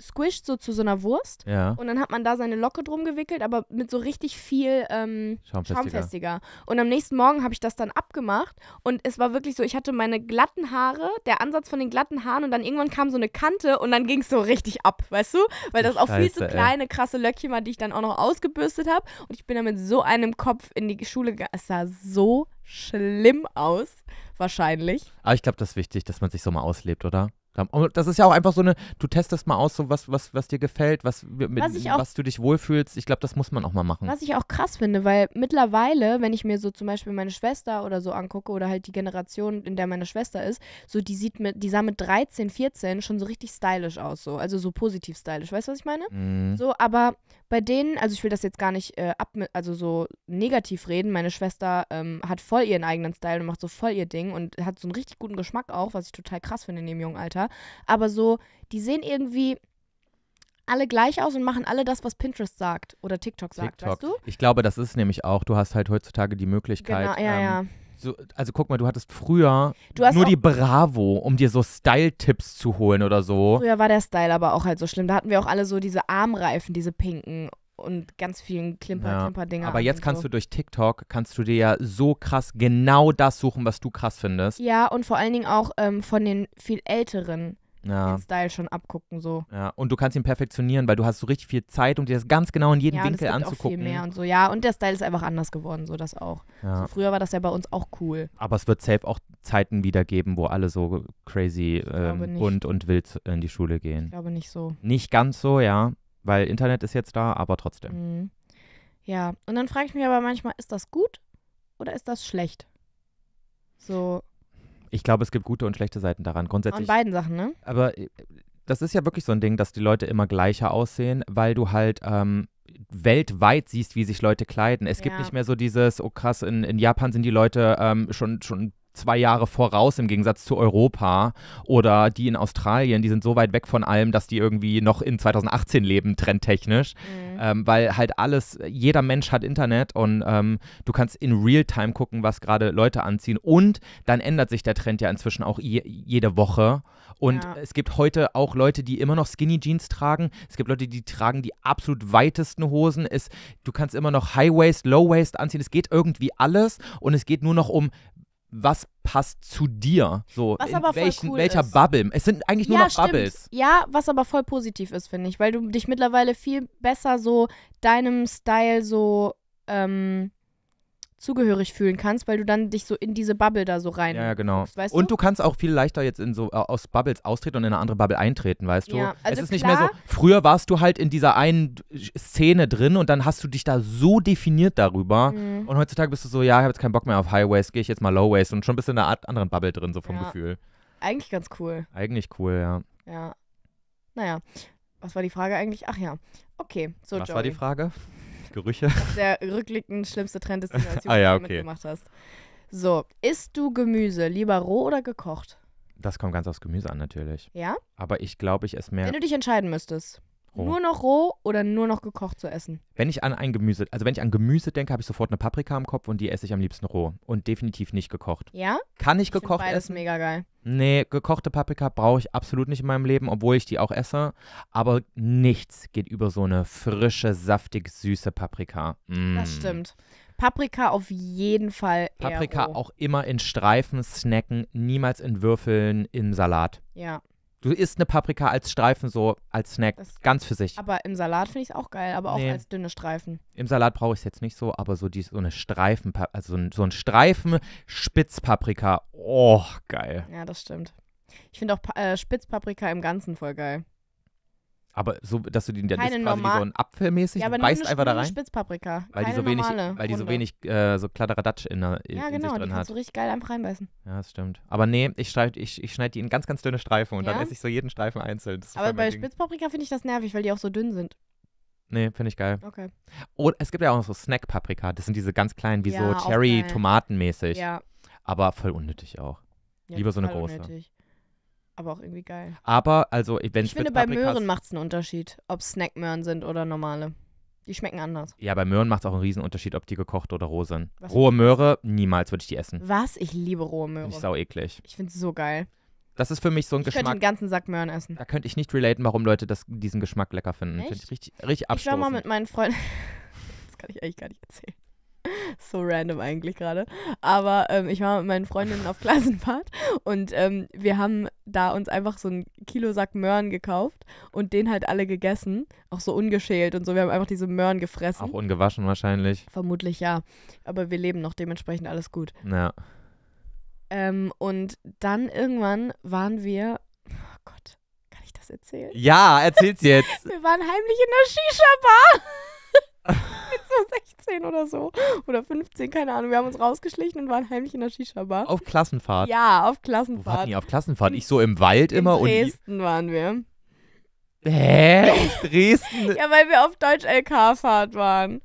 squished so zu so einer Wurst. Ja. Und dann hat man da seine Locke drum gewickelt, aber mit so richtig viel ähm, schaumfestiger. schaumfestiger. Und am nächsten Morgen habe ich das dann abgemacht und es war wirklich so, ich hatte meine glatten Haare, der Ansatz von den glatten Haaren und dann irgendwann kam so eine Kante und dann ging es so richtig ab, weißt du? Weil das auch viel zu kleine, ey. krasse Löckchen war, die ich dann auch noch ausgebürstet habe. Und ich bin dann mit so einem Kopf in die Schule gegangen. Es sah so schlimm aus, wahrscheinlich. Aber ich glaube, das ist wichtig, dass man sich so mal auslebt, oder? das ist ja auch einfach so eine, du testest mal aus, so was, was, was dir gefällt, was, mit, was, auch, was du dich wohlfühlst. Ich glaube, das muss man auch mal machen. Was ich auch krass finde, weil mittlerweile, wenn ich mir so zum Beispiel meine Schwester oder so angucke oder halt die Generation, in der meine Schwester ist, so die sieht mit, die sah mit 13, 14 schon so richtig stylisch aus, so, also so positiv stylisch, weißt du, was ich meine? Mhm. So, aber bei denen, also ich will das jetzt gar nicht äh, ab, also so negativ reden. Meine Schwester ähm, hat voll ihren eigenen Style und macht so voll ihr Ding und hat so einen richtig guten Geschmack auch, was ich total krass finde in dem jungen Alter. Filter. Aber so, die sehen irgendwie alle gleich aus und machen alle das, was Pinterest sagt oder TikTok sagt, TikTok. weißt du? Ich glaube, das ist nämlich auch, du hast halt heutzutage die Möglichkeit. Genau, ja, ähm, ja. So, also guck mal, du hattest früher du nur die Bravo, um dir so Style-Tipps zu holen oder so. Früher war der Style aber auch halt so schlimm. Da hatten wir auch alle so diese Armreifen, diese pinken und ganz vielen Klimper, Klimper-Dinger. Aber jetzt kannst so. du durch TikTok, kannst du dir ja so krass genau das suchen, was du krass findest. Ja, und vor allen Dingen auch ähm, von den viel älteren ja. den Style schon abgucken. So. Ja, und du kannst ihn perfektionieren, weil du hast so richtig viel Zeit, um dir das ganz genau in jedem ja, Winkel das gibt anzugucken. Auch viel mehr und so. Ja, und der Style ist einfach anders geworden, so das auch. Ja. So, früher war das ja bei uns auch cool. Aber es wird safe auch Zeiten wieder geben, wo alle so crazy ähm, bunt und wild in die Schule gehen. Ich glaube nicht so. Nicht ganz so, ja. Weil Internet ist jetzt da, aber trotzdem. Mhm. Ja, und dann frage ich mich aber manchmal, ist das gut oder ist das schlecht? So. Ich glaube, es gibt gute und schlechte Seiten daran. Grundsätzlich. An beiden Sachen, ne? Aber äh, das ist ja wirklich so ein Ding, dass die Leute immer gleicher aussehen, weil du halt ähm, weltweit siehst, wie sich Leute kleiden. Es ja. gibt nicht mehr so dieses, oh krass, in, in Japan sind die Leute ähm, schon, schon zwei Jahre voraus im Gegensatz zu Europa oder die in Australien, die sind so weit weg von allem, dass die irgendwie noch in 2018 leben, trendtechnisch, mhm. ähm, weil halt alles, jeder Mensch hat Internet und ähm, du kannst in Real-Time gucken, was gerade Leute anziehen und dann ändert sich der Trend ja inzwischen auch je, jede Woche und ja. es gibt heute auch Leute, die immer noch Skinny Jeans tragen, es gibt Leute, die tragen die absolut weitesten Hosen, es, du kannst immer noch High Waist, Low Waist anziehen, es geht irgendwie alles und es geht nur noch um, was passt zu dir? So, was in welchen, cool welcher ist. Bubble? Es sind eigentlich nur ja, noch stimmt. Bubbles. Ja, was aber voll positiv ist, finde ich, weil du dich mittlerweile viel besser so deinem Style so ähm, zugehörig fühlen kannst, weil du dann dich so in diese Bubble da so rein. Ja, genau. Guckst, weißt und du? du kannst auch viel leichter jetzt in so äh, aus Bubbles austreten und in eine andere Bubble eintreten, weißt du? Ja, also es ist klar, nicht mehr so. Früher warst du halt in dieser einen Szene drin und dann hast du dich da so definiert darüber. Mhm. Und heutzutage bist du so, ja, ich habe jetzt keinen Bock mehr auf Highways, gehe ich jetzt mal Lowways und schon bist du in einer Art anderen Bubble drin, so vom ja. Gefühl. Eigentlich ganz cool. Eigentlich cool, ja. Ja. Naja. Was war die Frage eigentlich? Ach ja. Okay, so Was Joey. war die Frage? Gerüche. der rückblickend schlimmste Trend ist, [LAUGHS] den ah du als ah, ja, okay. mitgemacht hast. So, isst du Gemüse lieber roh oder gekocht? Das kommt ganz aufs Gemüse an, natürlich. Ja? Aber ich glaube, ich esse mehr. Wenn du dich entscheiden müsstest. Roh. Nur noch roh oder nur noch gekocht zu essen? Wenn ich an ein Gemüse, also wenn ich an Gemüse denke, habe ich sofort eine Paprika im Kopf und die esse ich am liebsten roh und definitiv nicht gekocht. Ja? Kann ich, ich gekocht beides essen? mega geil. Nee, gekochte Paprika brauche ich absolut nicht in meinem Leben, obwohl ich die auch esse, aber nichts geht über so eine frische, saftig süße Paprika. Mm. Das stimmt. Paprika auf jeden Fall. Paprika auch immer in Streifen snacken, niemals in Würfeln im Salat. Ja. Du isst eine Paprika als Streifen so, als Snack, das, ganz für sich. Aber im Salat finde ich es auch geil, aber auch nee. als dünne Streifen. Im Salat brauche ich es jetzt nicht so, aber so, die, so eine Streifen, also so ein Streifen Spitzpaprika, oh, geil. Ja, das stimmt. Ich finde auch äh, Spitzpaprika im Ganzen voll geil. Aber so, dass du den dann isst, quasi wie so ein apfelmäßig, ja, aber beißt einfach da rein. Spitzpaprika. Weil Keine die so wenig, weil die so wenig äh, so Kladderadatsch in, der, in, ja, genau, in sich drin hat. Ja, genau, kannst du richtig geil einfach reinbeißen. Ja, das stimmt. Aber nee, ich schneide ich, ich schneid die in ganz, ganz dünne Streifen und ja? dann esse ich so jeden Streifen einzeln. Aber bei Spitzpaprika finde ich das nervig, weil die auch so dünn sind. Nee, finde ich geil. Okay. Und es gibt ja auch noch so Snack-Paprika. Das sind diese ganz kleinen, wie ja, so Cherry-Tomaten-mäßig. Ja. Aber voll unnötig auch. Ja, Lieber so eine große. Unnötig aber auch irgendwie geil. Aber, also, wenn Ich finde, bei Möhren macht es einen Unterschied, ob es Snackmöhren sind oder normale. Die schmecken anders. Ja, bei Möhren macht es auch einen Riesenunterschied, ob die gekocht oder roh sind. Was rohe Möhre, niemals würde ich die essen. Was? Ich liebe rohe Möhre. ich sau eklig. Ich finde es so geil. Das ist für mich so ein ich Geschmack. Ich könnte den ganzen Sack Möhren essen. Da könnte ich nicht relaten, warum Leute das, diesen Geschmack lecker finden. Echt? Finde ich richtig, richtig abstoßend. Ich war mal mit meinen Freunden. [LAUGHS] das kann ich eigentlich gar nicht erzählen. [LAUGHS] so random eigentlich gerade. Aber ähm, ich war mit meinen Freundinnen auf Klassenfahrt und ähm, wir haben da uns einfach so einen Kilosack Möhren gekauft und den halt alle gegessen. Auch so ungeschält und so. Wir haben einfach diese Möhren gefressen. Auch ungewaschen wahrscheinlich. Vermutlich ja. Aber wir leben noch dementsprechend alles gut. Ja. Ähm, und dann irgendwann waren wir. Oh Gott, kann ich das erzählen? Ja, erzähl's jetzt. [LAUGHS] wir waren heimlich in der Shisha-Bar. [LAUGHS] so 16 oder so. Oder 15, keine Ahnung. Wir haben uns rausgeschlichen und waren heimlich in der Shisha-Bar. Auf Klassenfahrt? Ja, auf Klassenfahrt. Wo waren auf Klassenfahrt? Ich so im Wald in immer in Dresden waren wir. Hä? Dresden? [LAUGHS] ja, weil wir auf Deutsch-LK-Fahrt waren.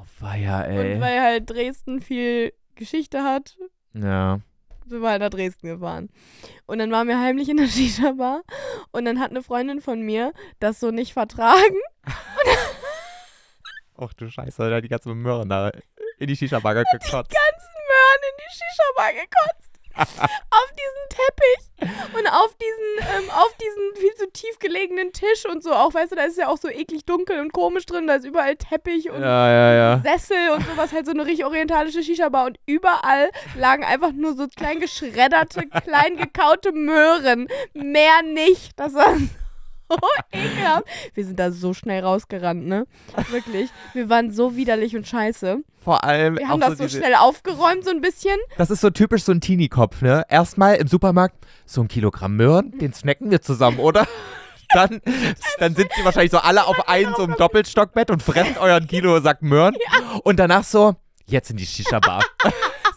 Oh, feier, ey. Und weil halt Dresden viel Geschichte hat. Ja sind wir halt nach Dresden gefahren. Und dann waren wir heimlich in der [LAUGHS] Shisha-Bar und dann hat eine Freundin von mir das so nicht vertragen Ach du Scheiße, da die ganzen Möhren da in die Shisha-Bar gekotzt. Die ganzen Möhren in die Shisha-Bar gekotzt. [LAUGHS] auf diesen Teppich und auf diesen, ähm, auf diesen viel zu tief gelegenen Tisch und so auch, weißt du, da ist ja auch so eklig dunkel und komisch drin, da ist überall Teppich und ja, ja, ja. Sessel und sowas, halt so eine richtig orientalische Shisha-Bar und überall lagen einfach nur so klein geschredderte, klein gekaute Möhren, mehr nicht, das war [LAUGHS] ekelhaft. Wir sind da so schnell rausgerannt, ne? Wirklich. Wir waren so widerlich und scheiße. Vor allem. Wir haben das so, so schnell aufgeräumt, so ein bisschen. Das ist so typisch so ein Teenie-Kopf, ne? Erstmal im Supermarkt so ein Kilogramm Möhren, den snacken wir zusammen, oder? [LAUGHS] Dann, dann sind sie wahrscheinlich so alle auf einem so einem Doppelstockbett und fressen euren Kilo Sack Möhren. [LAUGHS] Ja. Und danach so, jetzt in die Shisha-Bar.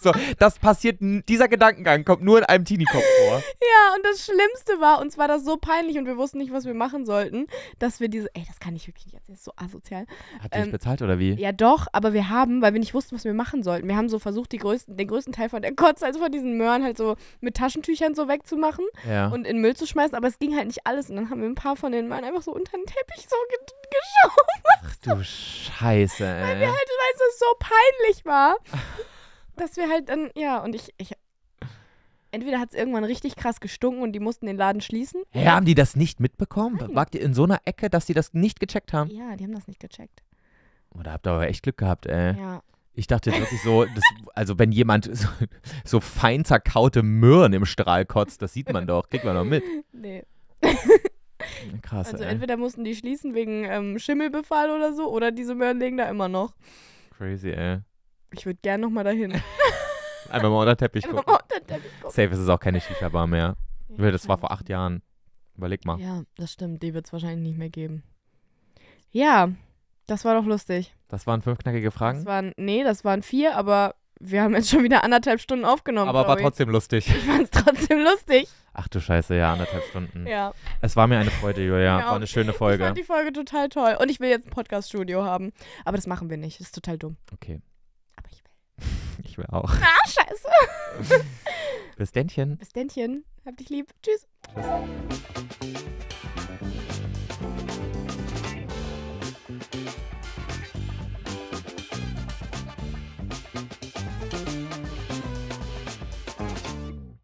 So, das passiert, dieser Gedankengang kommt nur in einem Teenie-Kopf vor. Ja, und das Schlimmste war, uns war das so peinlich und wir wussten nicht, was wir machen sollten, dass wir diese, ey, das kann ich wirklich nicht erzählen, das ist so asozial. Hat ähm, ihr bezahlt oder wie? Ja, doch, aber wir haben, weil wir nicht wussten, was wir machen sollten. Wir haben so versucht, größten, den größten Teil von der Kotze, also von diesen Möhren, halt so mit Taschentüchern so wegzumachen ja. und in Müll zu schmeißen, aber es ging halt nicht alles. Und dann haben wir ein paar von den Möhren einfach so unter den Teppich so ge geschaut. Ach du Scheiße, ey. Weil wir halt, weil es so peinlich war dass wir halt dann, ja, und ich, ich entweder hat es irgendwann richtig krass gestunken und die mussten den Laden schließen. Ja, haben die das nicht mitbekommen? Nein. Wart ihr in so einer Ecke, dass die das nicht gecheckt haben? Ja, die haben das nicht gecheckt. Oh, da habt ihr aber echt Glück gehabt, ey. Ja. Ich dachte wirklich so, das, also wenn jemand so, so, fein zerkaute Möhren im Strahl kotzt, das sieht man doch, kriegt man doch mit. [LAUGHS] Nee. Krass. Also ey. entweder mussten die schließen wegen ähm, Schimmelbefall oder so, oder diese Möhren liegen da immer noch. Crazy, ey. Ich würde gern nochmal dahin. [LAUGHS] Einmal mal unter den Teppich gucken. Mal unter den Teppich gucken. Safe ist es auch keine Shisha-Bar mehr. Nee, das war vor acht Jahren. Überleg mal. Ja, das stimmt. Die wird es wahrscheinlich nicht mehr geben. Ja, das war doch lustig. Das waren fünf knackige Fragen? Das waren, nee, das waren vier, aber wir haben jetzt schon wieder anderthalb Stunden aufgenommen. Aber war ich. trotzdem lustig. Ich fand es trotzdem lustig. Ach du Scheiße, ja, anderthalb Stunden. ja. Es war mir eine Freude, Julia. Genau. War eine schöne Folge. Ich fand die Folge total toll. Und ich will jetzt ein Podcast-Studio haben. Aber das machen wir nicht. Das ist total dumm. Okay. [LAUGHS] Ich will auch. Ah, scheiße. [LAUGHS] Bis Dändchen. Bis Dändchen. Hab dich lieb. Tschüss. Tschüss.